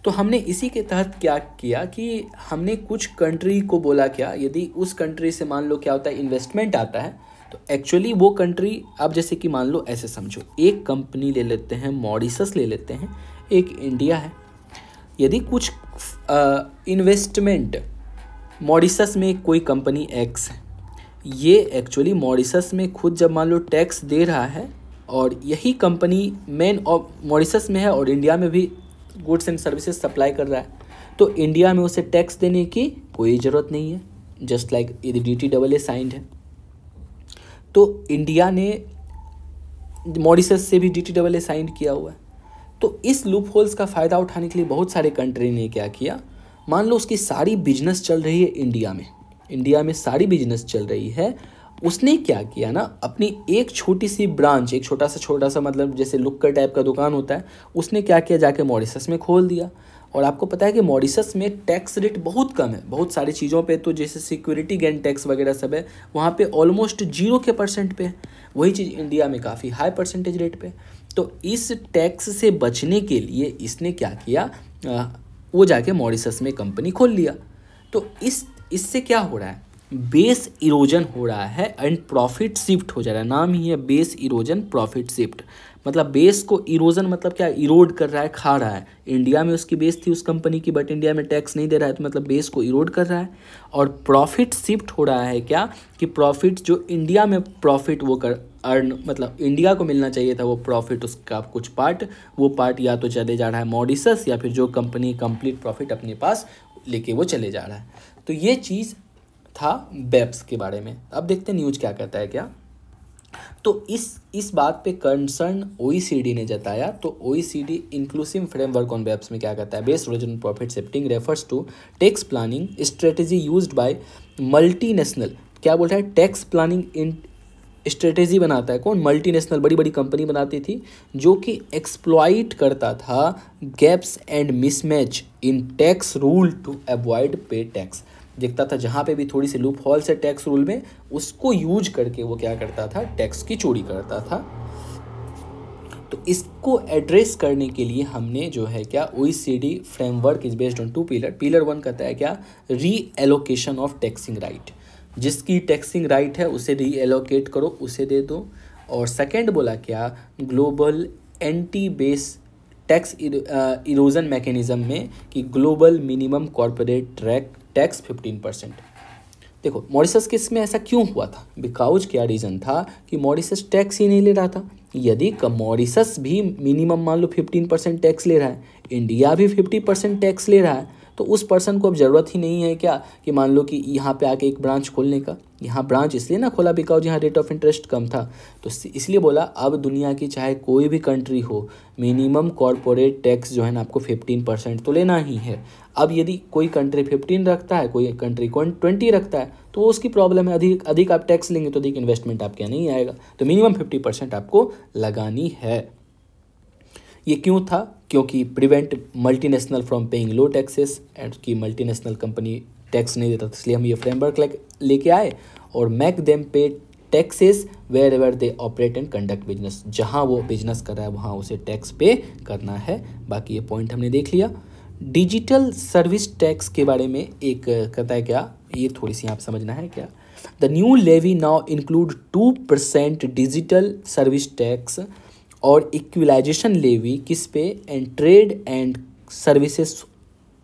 तो हमने इसी के तहत क्या किया कि हमने कुछ कंट्री को बोला क्या यदि उस कंट्री से मान लो क्या होता है इन्वेस्टमेंट आता है तो एक्चुअली वो कंट्री अब जैसे कि मान लो ऐसे समझो एक कंपनी ले लेते हैं मॉरिसस ले लेते हैं एक इंडिया है यदि कुछ इन्वेस्टमेंट मॉरिसस में कोई कंपनी एक्स है ये एक्चुअली मॉरिसस में खुद जब मान लो टैक्स दे रहा है और यही कंपनी मेन ऑफ मॉरिसस में है और इंडिया में भी गुड्स एंड सर्विसेज सप्लाई कर रहा है तो इंडिया में उसे टैक्स देने की कोई ज़रूरत नहीं है जस्ट लाइक यदि D T double A signed है तो इंडिया ने मॉरिसस से भी D T double A signed किया हुआ है तो इस लूप होल्स का फ़ायदा उठाने के लिए बहुत सारे कंट्री ने क्या किया मान लो उसकी सारी बिजनेस चल रही है इंडिया में इंडिया में सारी बिजनेस चल रही है उसने क्या किया ना अपनी एक छोटी सी ब्रांच एक छोटा सा छोटा सा मतलब जैसे लुक्कर टाइप का दुकान होता है उसने क्या किया जाके मॉरिसस में खोल दिया और आपको पता है कि मॉरिसस में टैक्स रेट बहुत कम है बहुत सारी चीज़ों पे तो जैसे सिक्योरिटी गेन टैक्स वगैरह सब है वहाँ पे ऑलमोस्ट जीरो के परसेंट पे है वही चीज़ इंडिया में काफ़ी हाई परसेंटेज रेट पे तो इस टैक्स से बचने के लिए इसने क्या किया वो जाके मॉरिसस में कंपनी खोल लिया तो इस इससे क्या हो रहा है बेस इरोजन हो रहा है एंड प्रॉफिट शिफ्ट हो जा रहा है नाम ही है बेस इरोजन प्रॉफिट शिफ्ट मतलब बेस को इरोजन मतलब क्या इरोड कर रहा है खा रहा है इंडिया में उसकी बेस थी उस कंपनी की बट इंडिया में टैक्स नहीं दे रहा है तो मतलब बेस को इरोड कर रहा है और प्रॉफिट शिफ्ट हो रहा है क्या कि प्रॉफिट जो इंडिया में प्रॉफिट वो कर अर्न मतलब इंडिया को मिलना चाहिए था वो प्रॉफिट उसका कुछ पार्ट वो पार्ट या तो चले जा रहा है मॉडिसस या फिर जो कंपनी कंप्लीट प्रॉफिट अपने पास लेके वो चले जा रहा है तो ये चीज़ था बेब्स के बारे में अब देखते हैं न्यूज क्या कहता है क्या तो इस इस बात पे कंसर्न ओ ने जताया तो O inclusive framework on BEPS में क्या कहता है base erosion profit shifting refers to tax planning strategy used by multinational क्या बोलता है टैक्स प्लानिंग इन स्ट्रेटेजी बनाता है कौन मल्टीनेशनल बड़ी बड़ी कंपनी बनाती थी जो कि एक्सप्लॉइट करता था gaps and mismatch in tax rule to avoid pay tax देखता था जहाँ पे भी थोड़ी सी लूप हॉल से टैक्स रूल में उसको यूज करके वो क्या करता था टैक्स की चोरी करता था तो इसको एड्रेस करने के लिए हमने जो है क्या O framework is based on two pillar pillar one कहता है क्या reallocation of taxing right जिसकी टैक्सिंग राइट right है उसे री एलोकेट करो उसे दे दो और सेकेंड बोला क्या global anti base tax erosion mechanism में कि global minimum corporate track tax fifteen percent देखो मॉरिसस किस में ऐसा क्यों हुआ था बिकाउज क्या रीज़न था कि मॉरिसस टैक्स ही नहीं ले रहा था यदि मॉरिसस भी मिनिमम मान लो फिफ्टीन परसेंट टैक्स ले रहा है इंडिया भी फिफ्टी परसेंट टैक्स ले रहा है तो उस पर्सन को अब ज़रूरत ही नहीं है क्या कि मान लो कि यहाँ पे आके एक ब्रांच खोलने का यहाँ ब्रांच इसलिए ना खोला बिकॉज यहाँ रेट ऑफ इंटरेस्ट कम था तो इसलिए बोला अब दुनिया की चाहे कोई भी कंट्री हो मिनिमम कॉरपोरेट टैक्स जो है ना आपको फिफ्टीन परसेंट तो लेना ही है अब यदि कोई कंट्री फिफ्टीन रखता है कोई कंट्री ट्वेंटी रखता है तो वो उसकी प्रॉब्लम है अधिक अधिक आप टैक्स लेंगे तो अधिक इन्वेस्टमेंट आपके यहाँ नहीं आएगा तो मिनिमम फिफ्टी परसेंट आपको लगानी है ये क्यों था क्योंकि prevent multinational from paying low taxes and की मल्टीनेशनल कंपनी टैक्स नहीं देता तो इसलिए हम ये फ्रेमवर्क लेके आए और make them pay taxes wherever they operate and conduct business जहाँ वो बिजनेस कर रहा है वहाँ उसे टैक्स पे करना है बाकी ये पॉइंट हमने देख लिया डिजिटल सर्विस टैक्स के बारे में एक कहता है क्या ये थोड़ी सी आप समझना है क्या the new levy now include two percent digital service tax और इक्विलाइजेशन लेवी किस पे and trade and services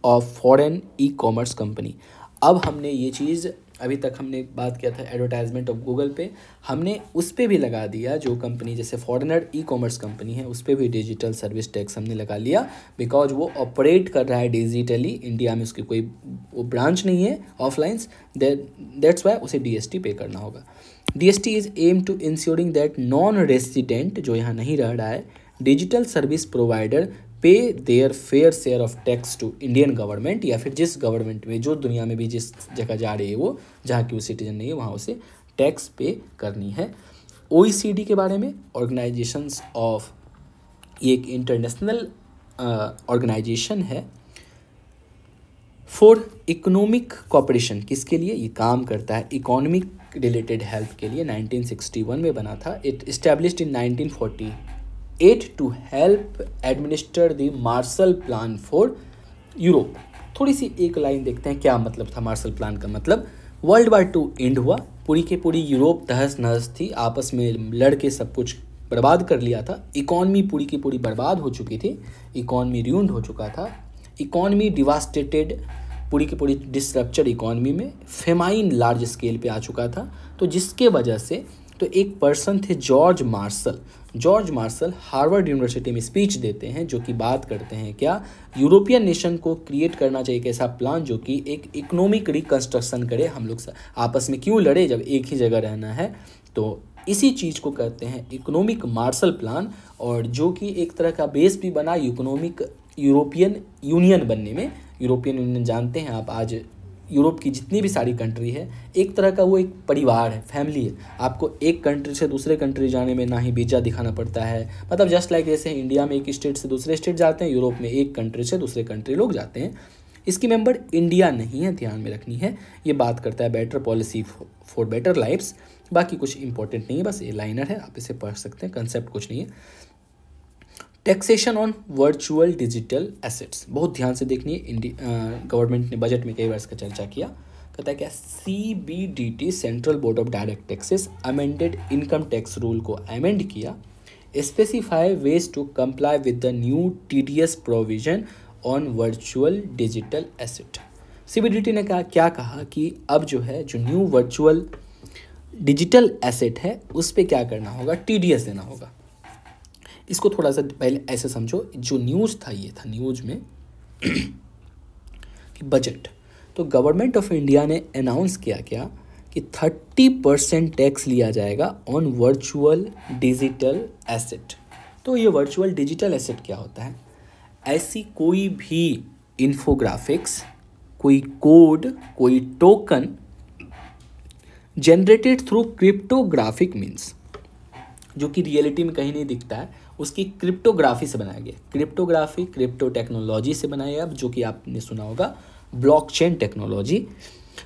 of foreign e commerce company अब हमने ये चीज़ अभी तक हमने बात किया था एडवर्टाइजमेंट ऑफ गूगल पे हमने उस पर भी लगा दिया जो कंपनी जैसे फॉरनर ई कॉमर्स कंपनी है उस पर भी डिजिटल सर्विस टैक्स हमने लगा लिया बिकॉज वो ऑपरेट कर रहा है डिजिटली इंडिया में उसकी कोई वो ब्रांच नहीं है ऑफलाइंस दैट्स वाई उसे डी पे करना होगा D S T is aim to ensuring that non resident जो यहाँ नहीं रह रहा है digital service provider pay their fair share of tax to Indian government या फिर जिस गवर्नमेंट में जो दुनिया में भी जिस जगह जा रही है वो जहाँ की वो सिटीजन नहीं है वहाँ उसे टैक्स पे करनी है ओ के बारे में ऑर्गेनाइजेशन ऑफ ये एक इंटरनेशनल ऑर्गेनाइजेशन है फॉर इकोनॉमिक कॉपरेशन किसके लिए ये काम करता है इकोनॉमिक रिलेटेड हेल्प के लिए 1961 में बना था it establish in 1940 eight to help administer the Marshall plan for Europe थोड़ी सी एक लाइन देखते हैं क्या मतलब था मार्शल प्लान का मतलब वर्ल्ड वार टू एंड हुआ पूरी के पूरी यूरोप तहस नहस थी आपस में लड़के सब कुछ बर्बाद कर लिया था इकॉनमी पूरी की पूरी बर्बाद हो चुकी थी इकॉनमी र्यून्ड हो चुका था इकॉनमी डिवास्टेटेड पूरी की पूरी डिस्ट्रक्चर इकॉनमी में फेमाइन लार्ज स्केल पे आ चुका था तो जिसके वजह से तो एक पर्सन थे George Marshall George Marshall Harvard university में स्पीच देते हैं जो कि बात करते हैं क्या यूरोपियन नेशन को क्रिएट करना चाहिए एक ऐसा प्लान जो कि एक इकोनॉमिक रिकन्स्ट्रक्शन करे हम लोग आपस में क्यों लड़े जब एक ही जगह रहना है तो इसी चीज़ को कहते हैं इकोनॉमिक मार्शल प्लान और जो कि एक तरह का बेस भी बना इकोनॉमिक यूरोपियन यूनियन बनने में यूरोपियन यूनियन जानते हैं आप आज यूरोप की जितनी भी सारी कंट्री है एक तरह का वो एक परिवार है फैमिली है आपको एक कंट्री से दूसरे कंट्री जाने में ना ही वीज़ा दिखाना पड़ता है मतलब जस्ट लाइक जैसे इंडिया में एक स्टेट से दूसरे स्टेट जाते हैं यूरोप में एक कंट्री से दूसरे कंट्री लोग जाते हैं इसकी मेंबर इंडिया नहीं है ध्यान में रखनी है ये बात करता है better policy for better lifes बाकी कुछ इंपॉर्टेंट नहीं है बस ये लाइनर है आप इसे पढ़ सकते हैं कंसेप्ट कुछ नहीं है taxation on virtual digital assets बहुत ध्यान से देखनी है गवर्नमेंट ने बजट में कई बार इसका चर्चा किया कहता है क्या C B D T central board of direct taxes amended income tax rule को अमेंड किया specify ways to comply with the new T D S provision on virtual digital asset C B D T ने कहा क्या कहा कि अब जो है जो न्यू वर्चुअल डिजिटल एसेट है उस पर क्या करना होगा टी डी एस देना होगा इसको थोड़ा सा पहले ऐसे समझो जो न्यूज़ था ये था न्यूज में कि बजट तो गवर्नमेंट ऑफ इंडिया ने अनाउंस किया क्या कि थर्टी परसेंट टैक्स लिया जाएगा ऑन वर्चुअल डिजिटल एसेट तो ये वर्चुअल डिजिटल एसेट क्या होता है ऐसी कोई भी इन्फोग्राफिक्स कोई कोड कोई token generated through cryptographic means जो कि रियलिटी में कहीं नहीं दिखता है उसकी क्रिप्टोग्राफी से बनाया गया क्रिप्टोग्राफी क्रिप्टो टेक्नोलॉजी से बनाया गया जो कि आपने सुना होगा ब्लॉकचेन टेक्नोलॉजी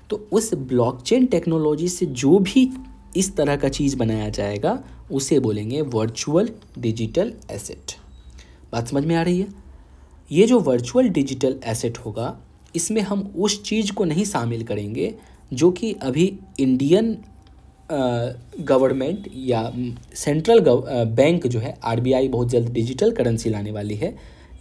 तो उस ब्लॉकचेन टेक्नोलॉजी से जो भी इस तरह का चीज़ बनाया जाएगा उसे बोलेंगे वर्चुअल डिजिटल एसेट बात समझ में आ रही है ये जो वर्चुअल डिजिटल एसेट होगा इसमें हम उस चीज़ को नहीं शामिल करेंगे जो कि अभी इंडियन गवर्नमेंट या सेंट्रल बैंक जो है आरबीआई बहुत जल्द डिजिटल करेंसी लाने वाली है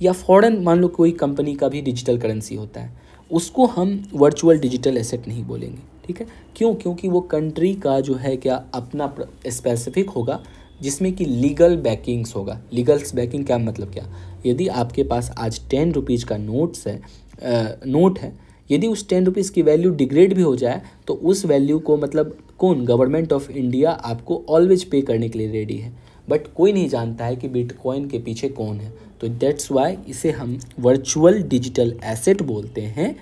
या फॉरेन मान लो कोई कंपनी का भी डिजिटल करेंसी होता है उसको हम वर्चुअल डिजिटल एसेट नहीं बोलेंगे ठीक है क्यों क्योंकि वो कंट्री का जो है क्या अपना स्पेसिफिक होगा जिसमें कि लीगल बैकिंग्स होगा लीगल बैकिंग क्या मतलब क्या यदि आपके पास आज टेन रुपीज़ का नोट्स है आ, नोट है यदि उस टेन रुपीज़ की वैल्यू डिग्रेड भी हो जाए तो उस वैल्यू को मतलब कौन गवर्नमेंट ऑफ इंडिया आपको ऑलवेज पे करने के लिए रेडी है बट कोई नहीं जानता है कि बिटकॉइन के पीछे कौन है तो डेट्स वाई इसे हम वर्चुअल डिजिटल एसेट बोलते हैं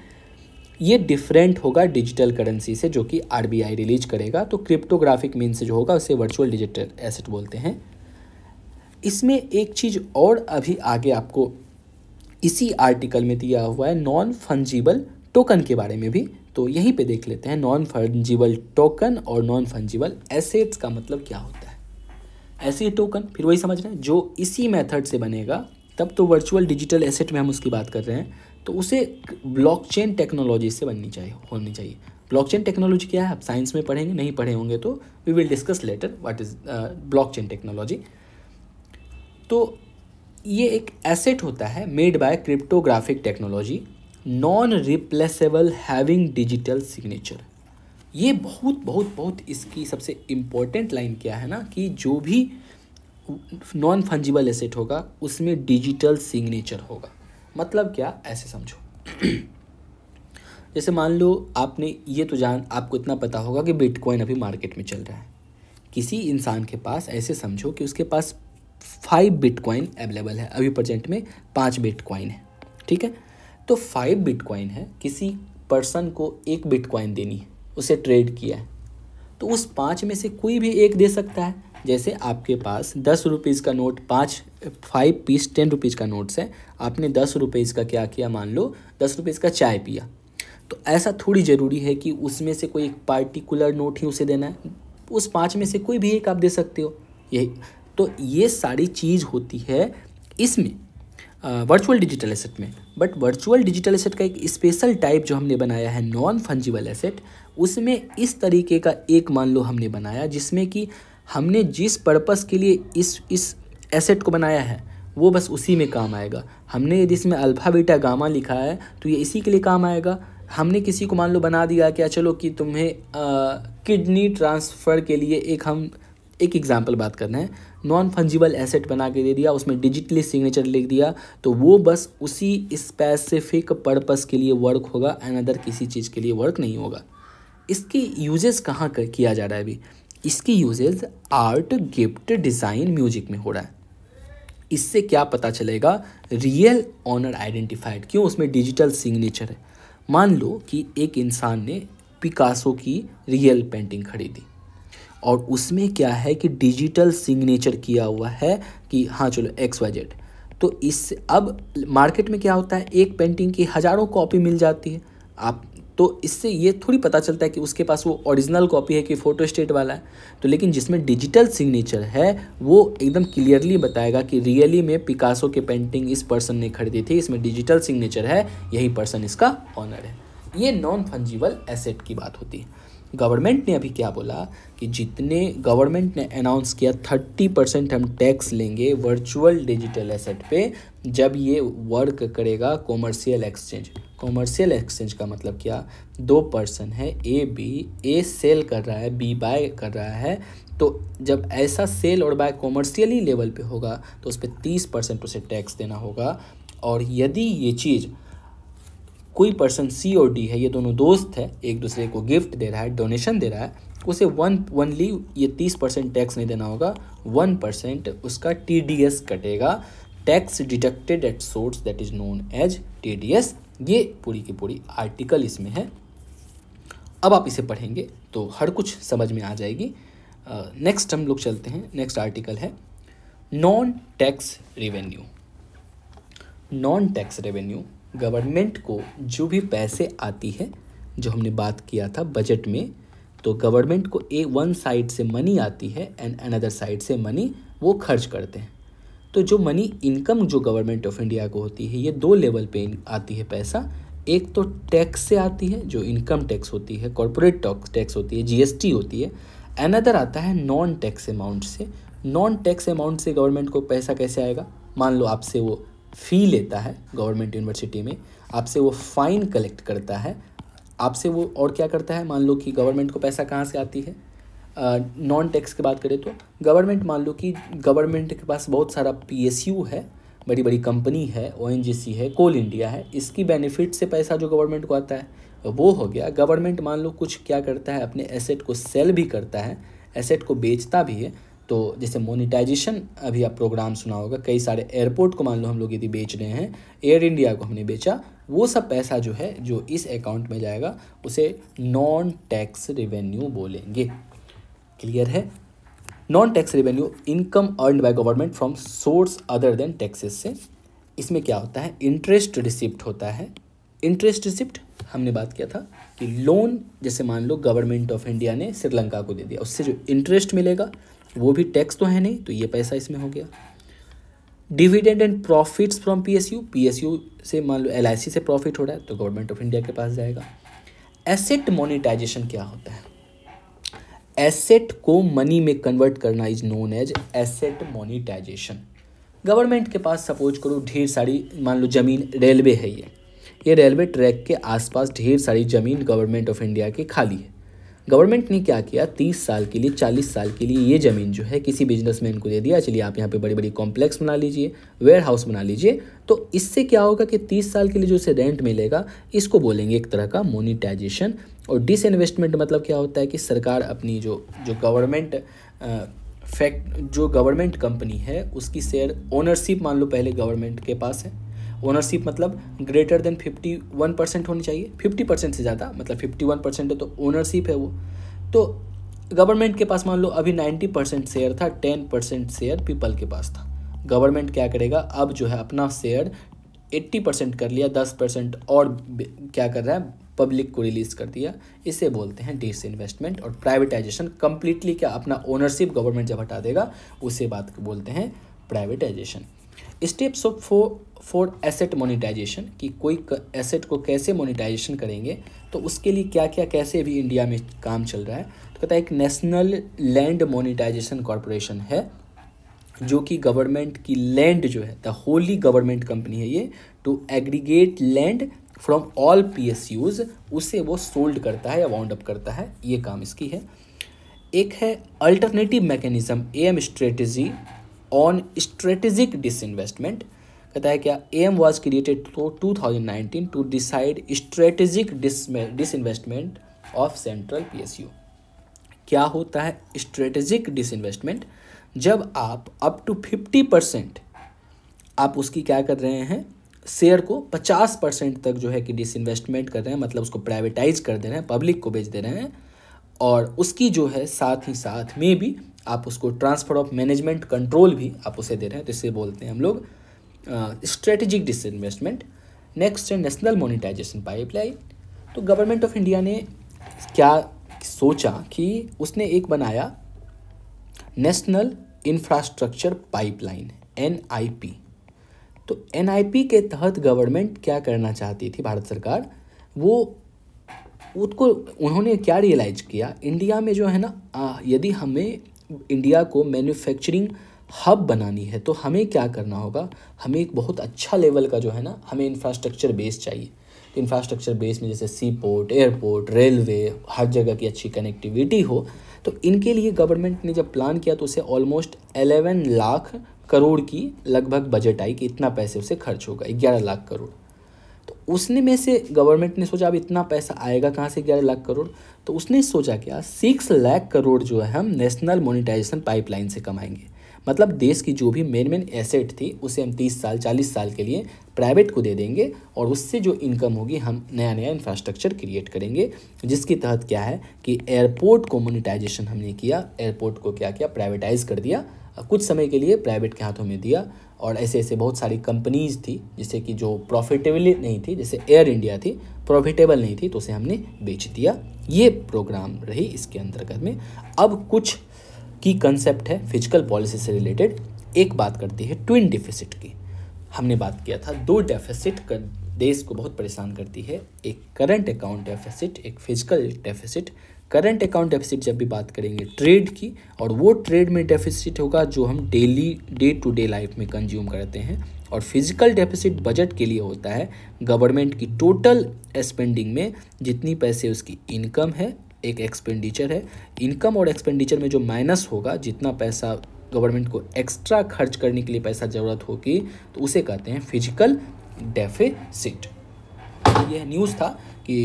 ये डिफरेंट होगा डिजिटल करेंसी से जो कि आर रिलीज करेगा तो क्रिप्टोग्राफिक मीन से जो होगा उसे वर्चुअल डिजिटल एसेट बोलते हैं इसमें एक चीज़ और अभी आगे आपको इसी आर्टिकल में दिया हुआ है नॉन फंजिबल टोकन के बारे में भी तो यहीं पे देख लेते हैं नॉन फंजिबल टोकन और नॉन फंजिबल एसेट्स का मतलब क्या होता है ऐसे टोकन फिर वही समझ रहे हैं जो इसी मेथड से बनेगा तब तो वर्चुअल डिजिटल एसेट में हम उसकी बात कर रहे हैं तो उसे ब्लॉकचेन टेक्नोलॉजी से बननी चाहिए होनी चाहिए ब्लॉकचेन टेक्नोलॉजी क्या है आप साइंस में पढ़ेंगे नहीं पढ़े होंगे तो we will discuss later what is blockchain technology तो ये एक एसेट होता है made by cryptographic technology non replaceable having digital signature ये बहुत बहुत बहुत इसकी सबसे इम्पोर्टेंट लाइन क्या है ना कि जो भी नॉन फंजिबल एसेट होगा उसमें डिजिटल सिग्नेचर होगा मतलब क्या ऐसे समझो जैसे मान लो आपने ये तो जान आपको इतना पता होगा कि बिटकॉइन अभी मार्केट में चल रहा है किसी इंसान के पास ऐसे समझो कि उसके पास फाइव बिटकॉइन अवेलेबल है अभी प्रजेंट में पाँच बिटकॉइन है ठीक है तो फाइव बिटकॉइन है किसी पर्सन को एक बिटकॉइन देनी है उसे ट्रेड किया है तो उस पाँच में से कोई भी एक दे सकता है जैसे आपके पास दस रुपीज़ का नोट पाँच फाइव पीस टेन रुपीज़ का नोट्स है आपने दस रुपीज़ का क्या किया मान लो दस रुपीज़ का चाय पिया तो ऐसा थोड़ी ज़रूरी है कि उसमें से कोई एक पार्टिकुलर नोट ही उसे देना है उस पाँच में से कोई भी एक आप दे सकते हो यही तो ये सारी चीज़ होती है इसमें वर्चुअल डिजिटल एसेट में बट वर्चुअल डिजिटल एसेट का एक स्पेशल टाइप जो हमने बनाया है नॉन फंजिबल एसेट उसमें इस तरीके का एक मान लो हमने बनाया जिसमें कि हमने जिस पर्पस के लिए इस इस एसेट को बनाया है वो बस उसी में काम आएगा हमने यदि इसमें अल्फ़ा बीटा गामा लिखा है तो ये इसी के लिए काम आएगा हमने किसी को मान लो बना दिया क्या चलो कि तुम्हें किडनी ट्रांसफ़र के लिए एक हम एक एग्ज़ाम्पल बात कर रहे हैं नॉन फंजिबल एसेट बना के दे दिया उसमें डिजिटली सिग्नेचर लिख दिया तो वो बस उसी स्पेसिफिक पर्पस के लिए वर्क होगा एंड अदर किसी चीज़ के लिए वर्क नहीं होगा इसके यूजेस कहाँ कर किया जा रहा है अभी इसकी usages art gift design music में हो रहा है इससे क्या पता चलेगा रियल ऑनर आइडेंटिफाइड क्यों उसमें डिजिटल सिग्नेचर है मान लो कि एक इंसान ने पिकासो की रियल पेंटिंग खरीदी और उसमें क्या है कि डिजिटल सिग्नेचर किया हुआ है कि हाँ चलो एक्स वाई जेड तो इस अब मार्केट में क्या होता है एक पेंटिंग की हज़ारों कॉपी मिल जाती है आप तो इससे ये थोड़ी पता चलता है कि उसके पास वो ओरिजिनल कॉपी है कि फ़ोटो स्टेट वाला है तो लेकिन जिसमें डिजिटल सिग्नेचर है वो एकदम क्लियरली बताएगा कि रियली में पिकासो के पेंटिंग इस पर्सन ने खरीदी थी इसमें डिजिटल सिग्नेचर है यही पर्सन इसका ऑनर है ये नॉन फंजिबल एसेट की बात होती है गवर्नमेंट ने अभी क्या बोला कि जितने गवर्नमेंट ने अनाउंस किया थर्टी परसेंट हम टैक्स लेंगे वर्चुअल डिजिटल एसेट पे जब ये वर्क करेगा कॉमर्शियल एक्सचेंज कॉमर्शियल एक्सचेंज का मतलब क्या दो पर्सन है ए बी ए सेल कर रहा है बी बाय कर रहा है तो जब ऐसा सेल और बाय कॉमर्शियली लेवल पे होगा तो उस पर तीस परसेंट उसे टैक्स देना होगा और यदि ये चीज़ कोई पर्सन सी और डी है ये दोनों दोस्त है एक दूसरे को गिफ्ट दे रहा है डोनेशन दे रहा है उसे वन वनली ये तीस परसेंट टैक्स नहीं देना होगा वन परसेंट उसका टी डी एस कटेगा tax deducted at source that is known as T D S ये पूरी की पूरी आर्टिकल इसमें है अब आप इसे पढ़ेंगे तो हर कुछ समझ में आ जाएगी नेक्स्ट uh, हम लोग चलते हैं नेक्स्ट आर्टिकल है non tax revenue non tax revenue government को जो भी पैसे आती है जो हमने बात किया था बजट में तो गवर्नमेंट को ए वन साइड से मनी आती है एंड अनदर साइड से मनी वो खर्च करते हैं तो जो मनी इनकम जो गवर्नमेंट ऑफ इंडिया को होती है ये दो लेवल पे आती है पैसा एक तो टैक्स से आती है जो इनकम टैक्स होती है कॉरपोरेट टैक्स होती है जीएसटी होती है अनदर आता है नॉन टैक्स अमाउंट से नॉन टैक्स अमाउंट से गवर्नमेंट को पैसा कैसे आएगा मान लो आपसे वो फ़ी लेता है गवर्नमेंट यूनिवर्सिटी में आपसे वो फ़ाइन कलेक्ट करता है आपसे वो और क्या करता है मान लो कि गवर्नमेंट को पैसा कहाँ से आती है नॉन टैक्स की बात करें तो गवर्नमेंट मान लो कि गवर्नमेंट के पास बहुत सारा पी है बड़ी बड़ी कंपनी है ओ है कोल इंडिया है इसकी बेनिफिट से पैसा जो गवर्नमेंट को आता है वो हो गया गवर्नमेंट मान लो कुछ क्या करता है अपने एसेट को सेल भी करता है एसेट को बेचता भी है तो जैसे मोनिटाइजेशन अभी आप प्रोग्राम सुना होगा कई सारे एयरपोर्ट को मान लो हम लोग यदि बेच रहे हैं एयर इंडिया को हमने बेचा वो सब पैसा जो है जो इस अकाउंट में जाएगा उसे नॉन टैक्स रिवेन्यू बोलेंगे क्लियर है non tax revenue income earn by government from source other than taxes से इसमें क्या होता है इंटरेस्ट रिसिप्ट होता है इंटरेस्ट रिसिप्ट हमने बात किया था कि लोन जैसे मान लो गवर्नमेंट ऑफ इंडिया ने श्रीलंका को दे दिया उससे जो इंटरेस्ट मिलेगा वो भी टैक्स तो है नहीं तो ये पैसा इसमें हो गया dividend and profits from PSU PSU से मान लो सी से प्रॉफिट हो रहा है तो गवर्नमेंट ऑफ इंडिया के पास जाएगा एसेट मोनिटाइजेशन क्या होता है एसेट को मनी में कन्वर्ट करना is known as asset monetisation government के पास सपोज करो ढेर सारी मान लो ज़मीन रेलवे है ये ये रेलवे ट्रैक के आसपास ढेर सारी ज़मीन गवर्नमेंट ऑफ इंडिया की खाली है गवर्नमेंट ने क्या किया तीस साल के लिए चालीस साल के लिए ये ज़मीन जो है किसी बिजनेसमैन को दे दिया चलिए आप यहाँ पे बड़ी बड़ी कॉम्प्लेक्स बना लीजिए वेयर हाउस बना लीजिए तो इससे क्या होगा कि तीस साल के लिए जो उसे रेंट मिलेगा इसको बोलेंगे एक तरह का मोनिटाइजेशन और डिसइन्वेस्टमेंट मतलब क्या होता है कि सरकार अपनी जो जो गवर्नमेंट फैक्ट जो गवर्नमेंट कंपनी है उसकी शेयर ओनरशिप मान लो पहले गवर्नमेंट के पास है ओनरशिप मतलब greater than fifty one percent होनी चाहिए फिफ्टी परसेंट से ज़्यादा मतलब फिफ्टी वन परसेंट है तो ओनरशिप है वो तो गवर्नमेंट के पास मान लो अभी नाइन्टी परसेंट शेयर था टेन परसेंट शेयर पीपल के पास था गवर्नमेंट क्या करेगा अब जो है अपना शेयर एट्टी परसेंट कर लिया दस परसेंट और क्या कर रहा है पब्लिक को रिलीज़ कर दिया इसे बोलते हैं डिस इन्वेस्टमेंट और प्राइवेटाइजेशन कम्प्लीटली क्या अपना ओनरशिप गवर्नमेंट जब हटा देगा उसे बात बोलते हैं प्राइवेटाइजेशन स्टेप्स ऑफ फो फॉर एसेट मोनिटाइजेशन कि कोई एसेट को कैसे मोनिटाइजेशन करेंगे तो उसके लिए क्या क्या कैसे अभी इंडिया में काम चल रहा है तो कहता है एक नेशनल लैंड मोनिटाइजेशन कॉरपोरेशन है जो कि गवर्नमेंट की लैंड जो है द होली गवर्नमेंट कंपनी है ये to aggregate land from all P S Us उसे वो सोल्ड करता है या वाउंड अप करता है ये काम इसकी है एक है alternative mechanism A M strategy on strategic disinvestment कहता है क्या M was created two thousand nineteen to decide strategic investment of central P S U क्या होता है स्ट्रेटेजिक इन्वेस्टमेंट जब आप अप टू फिफ्टी परसेंट आप उसकी क्या कर रहे हैं शेयर को पचास परसेंट तक जो है कि इन्वेस्टमेंट कर रहे हैं मतलब उसको प्राइवेटाइज कर दे रहे हैं पब्लिक को बेच दे रहे हैं और उसकी जो है साथ ही साथ में भी आप उसको ट्रांसफ़र ऑफ मैनेजमेंट कंट्रोल भी आप उसे दे रहे हैं तो इसे बोलते हैं हम लोग स्ट्रेटेजिक डिसइन्वेस्टमेंट नेक्स्ट है नेशनल मोनिटाइजेशन पाइपलाइन तो गवर्नमेंट ऑफ इंडिया ने क्या सोचा कि उसने एक बनाया नेशनल इंफ्रास्ट्रक्चर पाइपलाइन एन तो एन के तहत गवर्नमेंट क्या करना चाहती थी भारत सरकार वो उसको उन्होंने क्या रियलाइज किया इंडिया में जो है ना यदि हमें इंडिया को मैन्युफैक्चरिंग हब बनानी है तो हमें क्या करना होगा हमें एक बहुत अच्छा लेवल का जो है ना हमें इंफ्रास्ट्रक्चर बेस चाहिए तो इंफ्रास्ट्रक्चर बेस में जैसे सी पोर्ट एयरपोर्ट रेलवे हर जगह की अच्छी कनेक्टिविटी हो तो इनके लिए गवर्नमेंट ने जब प्लान किया तो उसे ऑलमोस्ट एलेवन लाख करोड़ की लगभग बजट आई कि इतना पैसे उसे खर्च होगा ग्यारह लाख करोड़ तो उसने में से गवर्नमेंट ने सोचा अब इतना पैसा आएगा कहाँ से ग्यारह लाख करोड़ तो उसने सोचा क्या सिक्स लाख करोड़ जो है हम नेशनल मोनिटाइजेशन पाइपलाइन से कमाएंगे मतलब देश की जो भी मेन मेन एसेट थी उसे हम तीस साल चालीस साल के लिए प्राइवेट को दे देंगे और उससे जो इनकम होगी हम नया नया इंफ्रास्ट्रक्चर क्रिएट करेंगे जिसके तहत क्या है कि एयरपोर्ट को मोनिटाइजेशन हमने किया एयरपोर्ट को क्या किया प्राइवेटाइज कर दिया कुछ समय के लिए प्राइवेट के हाथों में दिया और ऐसे ऐसे बहुत सारी कंपनीज थी जिससे कि जो प्रॉफिटेबल नहीं थी जैसे एयर इंडिया थी प्रॉफिटेबल नहीं थी तो उसे हमने बेच दिया ये प्रोग्राम रही इसके अंतर्गत में अब कुछ की कंसेप्ट है फिजिकल पॉलिसी से रिलेटेड एक बात करती है ट्विन डिफिसिट की हमने बात किया था दो डेफिसिट देश को बहुत परेशान करती है एक करंट अकाउंट डेफिसिट एक physical deficit current account deficit जब भी बात करेंगे ट्रेड की और वो ट्रेड में डेफिसिट होगा जो हम daily day to day life में कंज्यूम करते हैं और फिजिकल डेफिसिट बजट के लिए होता है गवर्नमेंट की टोटल स्पेंडिंग में जितनी पैसे उसकी इनकम है एक एक्सपेंडिचर है इनकम और एक्सपेंडिचर में जो माइनस होगा जितना पैसा गवर्नमेंट को एक्स्ट्रा खर्च करने के लिए पैसा ज़रूरत होगी तो उसे कहते हैं फिजिकल डेफिसिट तो यह न्यूज़ था कि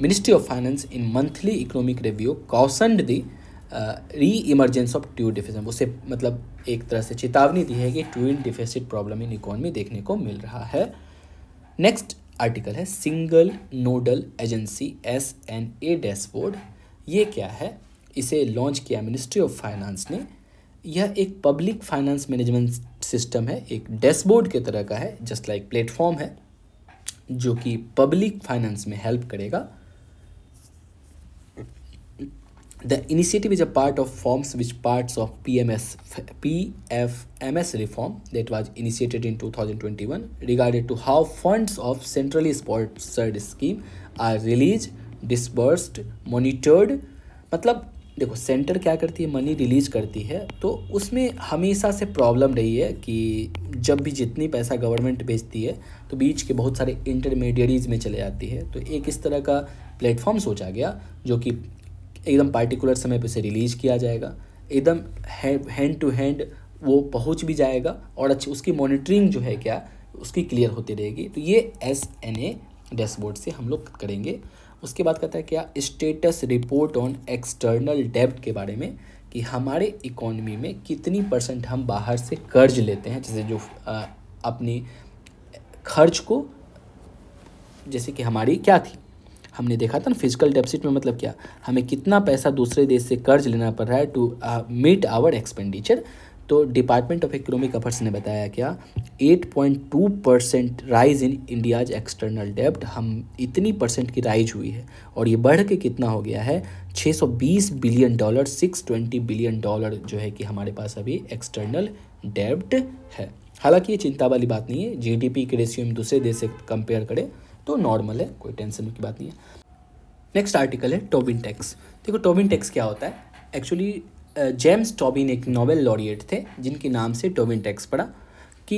ministry of finance in monthly economic review cautioned the reemergence of tube deficit उसे मतलब एक तरह से चेतावनी दी है कि इन डिफिसिट प्रॉब्लम इन इकोनॉमी देखने को मिल रहा है नेक्स्ट आर्टिकल है single nodal agency S N A dashboard ये क्या है इसे लॉन्च किया मिनिस्ट्री ऑफ फाइनेंस ने यह एक पब्लिक फाइनेंस मैनेजमेंट सिस्टम है एक डैशबोर्ड के तरह का है जस्ट लाइक प्लेटफॉर्म है जो कि पब्लिक फाइनेंस में हेल्प करेगा the initiative is a part of forms which part of P M S P F M S reform that was initiated in two thousand twenty one regarded to how fund of centrally sponsored scheme are release disbursed monitored मतलब देखो सेंटर क्या करती है मनी रिलीज करती है तो उसमें हमेशा से प्रॉब्लम रही है कि जब भी जितनी पैसा गवर्नमेंट भेजती है तो बीच के बहुत सारे इंटरमीडियरीज में चले जाती है तो एक इस तरह का प्लेटफॉर्म सोचा गया जो कि एकदम पार्टिकुलर समय पर उसे रिलीज़ किया जाएगा एकदम हैंड टू हैंड वो पहुंच भी जाएगा और अच्छी उसकी मॉनिटरिंग जो है क्या उसकी क्लियर होती रहेगी तो ये एस एन ए डैशबोर्ड से हम लोग करेंगे उसके बाद कहता है क्या स्टेटस रिपोर्ट ऑन एक्सटर्नल डेब्ट के बारे में कि हमारे इकोनॉमी में कितनी परसेंट हम बाहर से कर्ज लेते हैं जैसे जो आ, अपनी खर्च को जैसे कि हमारी क्या थी हमने देखा था ना फिजिकल डेपसिट में मतलब क्या हमें कितना पैसा दूसरे देश से कर्ज लेना पड़ रहा है टू मीट आवर एक्सपेंडिचर तो डिपार्टमेंट ऑफ इकोनॉमिक अफेयर्स ने बताया क्या 8.2 percent rise in India's external डेब्ट हम इतनी परसेंट की राइज हुई है और ये बढ़ के कितना हो गया है 620 बिलियन डॉलर 620 बिलियन डॉलर जो है कि हमारे पास अभी एक्सटर्नल डेब्ट है हालांकि ये चिंता वाली बात नहीं है जीडीपी के रेशियो हम दूसरे देश से कंपेयर करें तो नॉर्मल है कोई टेंशन की बात नहीं है नेक्स्ट आर्टिकल है टोबिन टैक्स देखो टोबिन टैक्स क्या होता है एक्चुअली जेम्स टॉबिन एक नोबेल लॉरिएट थे जिनके नाम से टोबिन टैक्स पड़ा कि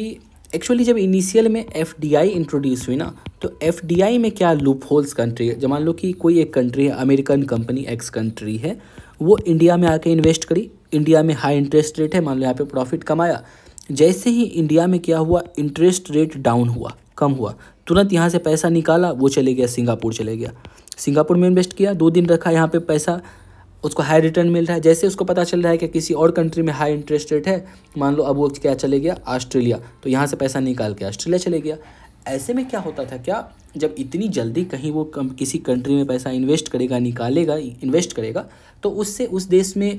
एक्चुअली जब इनिशियल में एफ इंट्रोड्यूस हुई ना तो एफ में क्या लूप होल्स कंट्री है जब मान लो कि कोई एक कंट्री है अमेरिकन कंपनी एक्स कंट्री है वो इंडिया में आके इन्वेस्ट करी इंडिया में हाई इंटरेस्ट रेट है मान लो यहाँ पे प्रॉफिट कमाया जैसे ही इंडिया में क्या हुआ इंटरेस्ट रेट डाउन हुआ कम हुआ तुरंत यहाँ से पैसा निकाला वो चले गया सिंगापुर चले गया सिंगापुर में इन्वेस्ट किया दो दिन रखा यहाँ पे पैसा उसको हाई रिटर्न मिल रहा है जैसे उसको पता चल रहा है कि किसी और कंट्री में हाई इंटरेस्ट रेट है मान लो अब वो क्या चले गया ऑस्ट्रेलिया तो यहाँ से पैसा निकाल के ऑस्ट्रेलिया चले गया ऐसे में क्या होता था क्या जब इतनी जल्दी कहीं वो कम किसी कंट्री में पैसा इन्वेस्ट करेगा निकालेगा इन्वेस्ट करेगा तो उससे उस देश में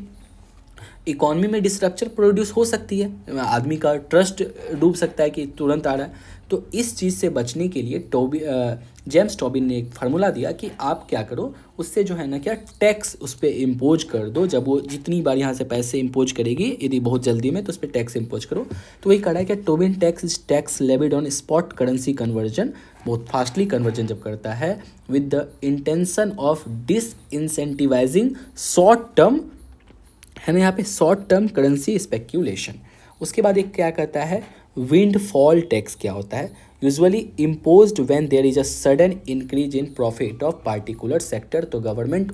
इकॉनमी में डिस्ट्रक्चर प्रोड्यूस हो सकती है आदमी का ट्रस्ट डूब सकता है कि तुरंत आ रहा है तो इस चीज़ से बचने के लिए टोबी जेम्स टॉबिन ने एक फार्मूला दिया कि आप क्या करो उससे जो है ना क्या टैक्स उस पर इम्पोज कर दो जब वो जितनी बार यहाँ से पैसे इम्पोज करेगी यदि बहुत जल्दी में तो उस पर टैक्स इम्पोज करो तो वही रहा है कि Tobin tax is tax levied on spot currency conversion बहुत फास्टली कन्वर्जन जब करता है with the intention of disincentivising short term है ना यहाँ पे शॉर्ट टर्म करेंसी स्पेक्यूलेशन उसके बाद एक क्या करता है विंडफॉल टैक्स क्या होता है usually impose when there is a sudden increase in profit of particular sector तो गवर्नमेंट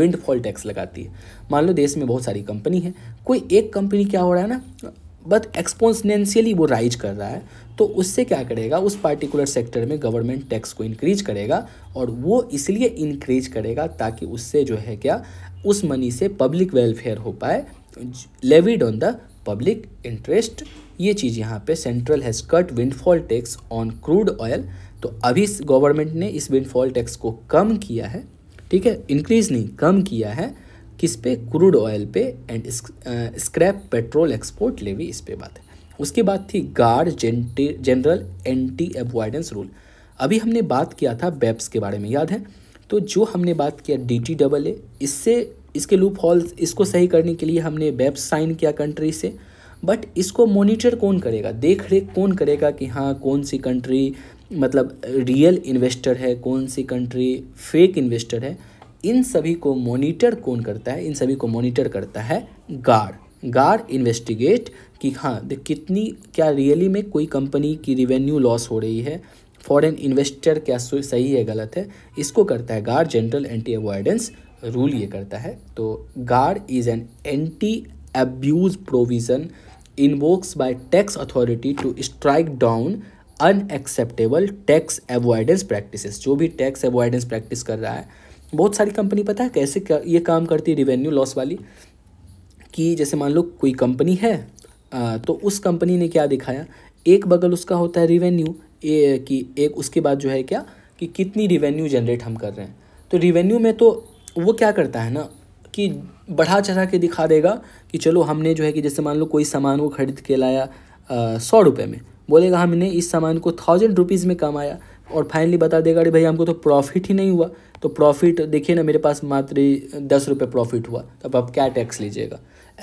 विंडफॉल टैक्स लगाती है मान लो देश में बहुत सारी कंपनी है कोई एक कंपनी क्या हो रहा है ना बट एक्सपोनशियली वो राइज कर रहा है तो उससे क्या करेगा उस पार्टिकुलर सेक्टर में गवर्नमेंट टैक्स को इंक्रीज करेगा और वो इसलिए इंक्रीज करेगा ताकि उससे जो है क्या उस मनी से पब्लिक वेलफेयर हो पाए levied on the public interest ये चीज़ यहाँ पे central has cut windfall tax on crude oil तो अभी गवर्नमेंट ने इस विंडफॉल टैक्स को कम किया है ठीक है इंक्रीज़ नहीं कम किया है किस पे क्रूड ऑयल पे and scrap petrol export levy इस पे बात है उसके बाद थी गार्ड जनरल एंटी एवॉयडेंस रूल अभी हमने बात किया था बेब्स के बारे में याद है तो जो हमने बात किया डी टी डबल ए इससे इसके लूप हॉल्स इसको सही करने के लिए हमने बेप्स साइन किया कंट्री से बट इसको मॉनिटर कौन करेगा देख रेख कौन करेगा कि हाँ कौन सी कंट्री मतलब रियल इन्वेस्टर है कौन सी कंट्री फेक इन्वेस्टर है इन सभी को मॉनिटर कौन करता है इन सभी को मॉनिटर करता है गार गार इन्वेस्टिगेट कि हाँ कितनी क्या रियली में कोई कंपनी की रिवेन्यू लॉस हो रही है फॉरेन इन्वेस्टर क्या सही है गलत है इसको करता है गार जनरल एंटी अवॉयडेंस रूल ये करता है तो GAAR is an anti abuse provision invokes by tax authority to strike down unacceptable tax avoidance practice जो भी टैक्स एवॉयडेंस प्रैक्टिस कर रहा है बहुत सारी कंपनी पता है कैसे ये काम करती है रिवेन्यू लॉस वाली कि जैसे मान लो कोई कंपनी है तो उस कंपनी ने क्या दिखाया एक बगल उसका होता है रिवेन्यू कि एक उसके बाद जो है क्या कि कितनी रिवेन्यू जनरेट हम कर रहे हैं तो रिवेन्यू में तो वो क्या करता है ना कि बढ़ा चढ़ा के दिखा देगा कि चलो हमने जो है कि जैसे मान लो कोई सामान को खरीद के लाया सौ रुपये में बोलेगा हमने इस सामान को थाउजेंड रुपीज़ में कमाया और फाइनली बता देगा अरे भाई हमको तो प्रॉफिट ही नहीं हुआ तो प्रॉफिट देखिए ना मेरे पास मात्र दस रुपये प्रॉफिट हुआ तब आप क्या टैक्स लीजिएगा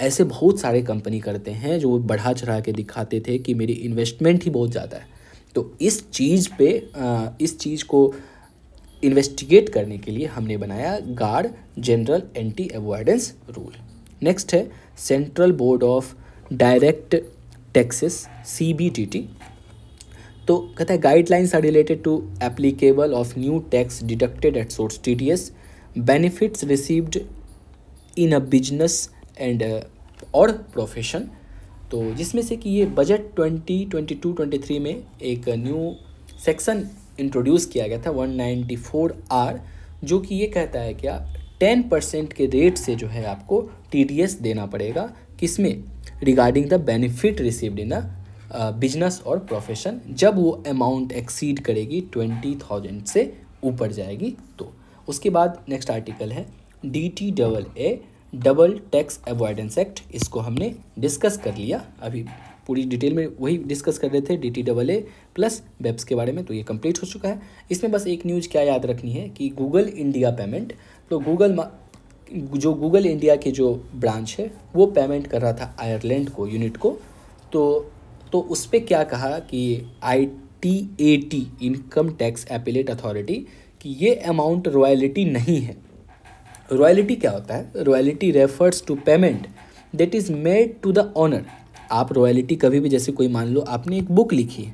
ऐसे बहुत सारे कंपनी करते हैं जो बढ़ा चढ़ा के दिखाते थे कि मेरी इन्वेस्टमेंट ही बहुत ज़्यादा है तो इस चीज़ पे इस चीज़ को इन्वेस्टिगेट करने के लिए हमने बनाया गार्ड general anti avoidance rule next है central board of direct taxes C B T T तो कहता है guidelines are related to applicable of new tax deducted at source T D S benefits received in a business and और प्रोफेशन तो जिसमें से कि ये budget twenty twenty two twenty three में एक न्यू सेक्शन इंट्रोड्यूस किया गया था 194 आर जो कि ये कहता है क्या टेन परसेंट के रेट से जो है आपको टी डी एस देना पड़ेगा किसमें regarding the benefit received in a business और प्रोफेशन जब वो अमाउंट एक्सीड करेगी ट्वेंटी थाउजेंड से ऊपर जाएगी तो उसके बाद नेक्स्ट आर्टिकल है D T double A double tax avoidance act इसको हमने डिस्कस कर लिया अभी पूरी डिटेल में वही डिस्कस कर रहे थे D T double A plus वेब्स के बारे में तो ये कंप्लीट हो चुका है इसमें बस एक न्यूज़ क्या याद रखनी है कि गूगल इंडिया पेमेंट तो गूगल जो गूगल इंडिया के जो ब्रांच है वो पेमेंट कर रहा था आयरलैंड को यूनिट को तो तो उस पर क्या कहा कि I T A T income tax appellate authority कि ये अमाउंट रॉयलिटी नहीं है रॉयलिटी क्या होता है royalty refers to payment that is made to the owner आप रॉयलिटी कभी भी जैसे कोई मान लो आपने एक बुक लिखी है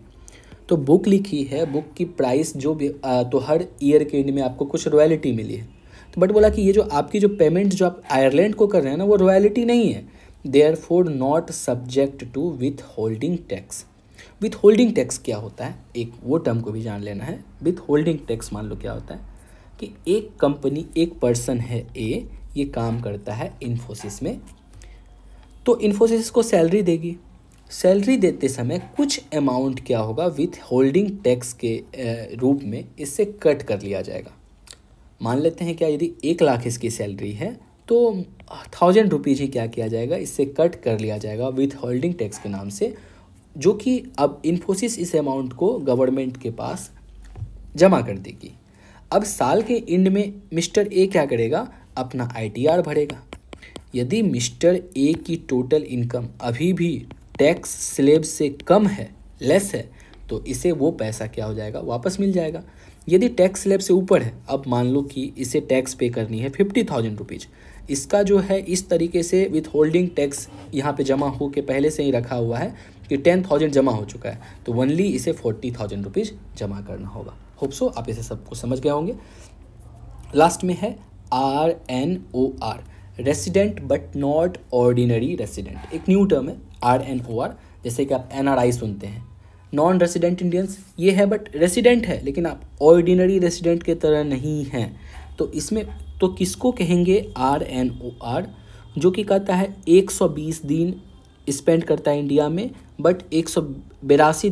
तो बुक लिखी है बुक की प्राइस जो भी आ, तो हर ईयर के एंड में आपको कुछ रॉयलिटी मिली है तो बट बोला कि ये जो आपकी जो पेमेंट जो आप आयरलैंड को कर रहे हैं ना वो रॉयलिटी नहीं है they are for not subject to withholding tax withholding tax क्या होता है एक वो टर्म को भी जान लेना है विथ होल्डिंग टैक्स मान लो क्या होता है कि एक कंपनी एक पर्सन है ए ये काम करता है इन्फोसिस में तो इन्फोसिस को सैलरी देगी सैलरी देते समय कुछ अमाउंट क्या होगा विथ होल्डिंग टैक्स के रूप में इससे कट कर लिया जाएगा मान लेते हैं क्या यदि एक लाख इसकी सैलरी है तो थाउजेंड रुपीज़ ही क्या किया जाएगा इससे कट कर लिया जाएगा विथ होल्डिंग टैक्स के नाम से जो कि अब इन्फोसिस इस अमाउंट को गवर्नमेंट के पास जमा कर देगी अब साल के एंड में मिस्टर ए क्या करेगा अपना आईटीआर भरेगा यदि मिस्टर ए की टोटल इनकम अभी भी टैक्स स्लेब से कम है लेस है तो इसे वो पैसा क्या हो जाएगा वापस मिल जाएगा यदि टैक्स स्लेब से ऊपर है अब मान लो कि इसे टैक्स पे करनी है फिफ्टी थाउजेंड रुपीज़ इसका जो है इस तरीके से विथ होल्डिंग टैक्स यहाँ पे जमा हो के पहले से ही रखा हुआ है कि टेन थाउजेंड जमा हो चुका है तो वनली इसे फोर्टी थाउजेंड रुपीज़ जमा करना होगा होप्सो आप इसे सबको समझ गए होंगे लास्ट में है R N O R resident but not ordinary resident एक न्यू टर्म है आर एन ओ आर जैसे कि आप एन आर आई सुनते हैं नॉन रेसिडेंट इंडियंस ये है बट रेसिडेंट है लेकिन आप ऑर्डिनरी रेसिडेंट के तरह नहीं हैं तो इसमें तो किसको कहेंगे आर एन ओ आर जो कि कहता है 120 दिन स्पेंड करता है इंडिया में बट एक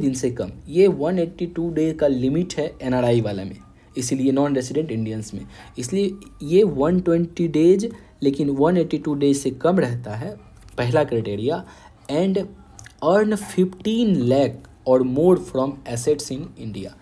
दिन से कम ये 182 डे का लिमिट है आई वाला में इसीलिए नॉन रेसिडेंट इंडियंस में इसलिए ये 120 डेज लेकिन 182 डेज से कम रहता है पहला क्राइटेरिया एंड अर्न 15 लैख और more from assets in India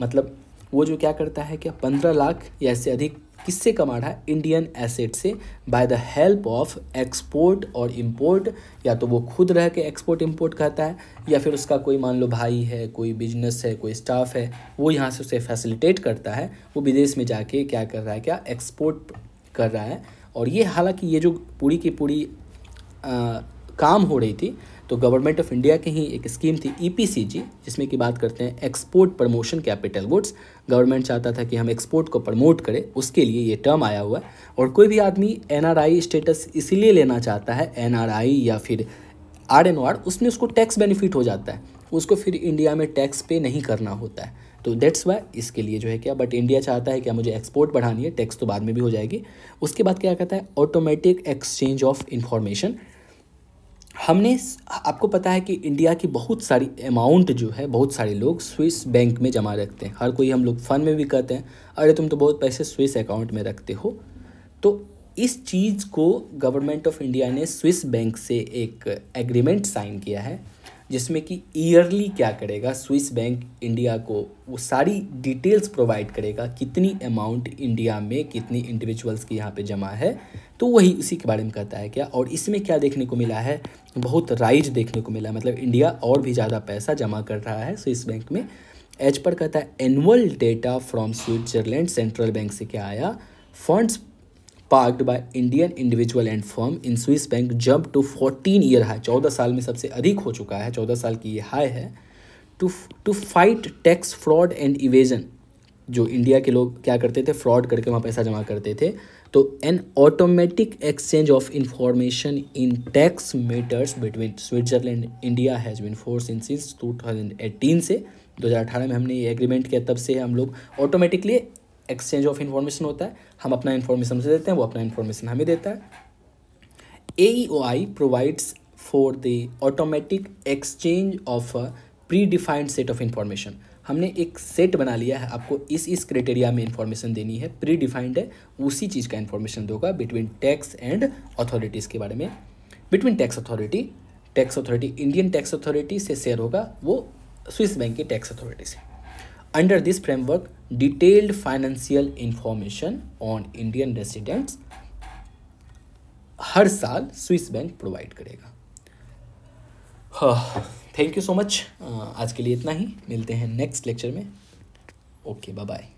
मतलब वो जो क्या करता है क्या पंद्रह लाख या इससे अधिक किससे कमा रहा है इंडियन एसेट से by the help of export और इम्पोर्ट या तो वो खुद रह के एक्सपोर्ट इम्पोर्ट करता है या फिर उसका कोई मान लो भाई है कोई बिजनेस है कोई स्टाफ है वो यहाँ से उसे फैसिलिटेट करता है वो विदेश में जाके क्या कर रहा है क्या एक्सपोर्ट कर रहा है और ये हालांकि ये जो पूरी की पूरी काम हो रही थी तो गवर्नमेंट ऑफ इंडिया की ही एक स्कीम थी ईपीसीजी e जिसमें की बात करते हैं export promotion capital goods government चाहता था कि हम एक्सपोर्ट को प्रमोट करें उसके लिए ये टर्म आया हुआ है और कोई भी आदमी एनआरआई स्टेटस इसीलिए लेना चाहता है एनआरआई या फिर आर एन उसमें उसको टैक्स बेनिफिट हो जाता है उसको फिर इंडिया में टैक्स पे नहीं करना होता है तो दैट्स वाई इसके लिए जो है क्या बट इंडिया चाहता है क्या मुझे एक्सपोर्ट बढ़ानी है टैक्स तो बाद में भी हो जाएगी उसके बाद क्या कहता है ऑटोमेटिक एक्सचेंज ऑफ इन्फॉर्मेशन हमने आपको पता है कि इंडिया की बहुत सारी अमाउंट जो है बहुत सारे लोग स्विस बैंक में जमा रखते हैं हर कोई हम लोग फन में भी कहते हैं अरे तुम तो बहुत पैसे स्विस अकाउंट में रखते हो तो इस चीज़ को गवर्नमेंट ऑफ इंडिया ने स्विस बैंक से एक एग्रीमेंट साइन किया है जिसमें कि ईयरली क्या करेगा स्विस बैंक इंडिया को वो सारी डिटेल्स प्रोवाइड करेगा कितनी अमाउंट इंडिया में कितनी इंडिविजुअल्स की यहाँ पे जमा है तो वही उसी के बारे में कहता है क्या और इसमें क्या देखने को मिला है बहुत राइज देखने को मिला मतलब इंडिया और भी ज़्यादा पैसा जमा कर रहा है स्विस बैंक में एज पर कहता है annual data from Switzerland central bank से क्या आया funds parked by Indian individual and firm in Swiss bank jump to fourteen year high चौदह साल में सबसे अधिक हो चुका है चौदह साल की ये हाई है to to fight tax fraud and evasion जो इंडिया के लोग क्या करते थे फ्रॉड करके वहाँ पैसा जमा करते थे तो an automatic exchange of information in tax matters between Switzerland India has been force in since two thousand eighteen से दो हज़ार अठारह में हमने ये एग्रीमेंट किया तब से हम लोग ऑटोमेटिकली एक्सचेंज ऑफ इन्फॉर्मेशन होता है हम अपना इन्फॉर्मेशन उसे देते हैं वो अपना इन्फॉर्मेशन हमें देता है A O I provides for the automatic exchange of predefined set of information हमने एक सेट बना लिया है आपको इस इस क्राइटेरिया में इन्फॉर्मेशन देनी है प्री डिफाइंड है उसी चीज़ का इन्फॉर्मेशन दोगा बिटवीन टैक्स एंड अथॉरिटीज़ के बारे में between tax authority tax authority Indian tax authority से शेयर होगा वो स्विस बैंक की टैक्स अथॉरिटी से under this framework detailed financial information on Indian residents हर साल स्विस बैंक प्रोवाइड करेगा हाँ थैंक यू सो मच आज के लिए इतना ही मिलते हैं नेक्स्ट लेक्चर में ओके बाय बाय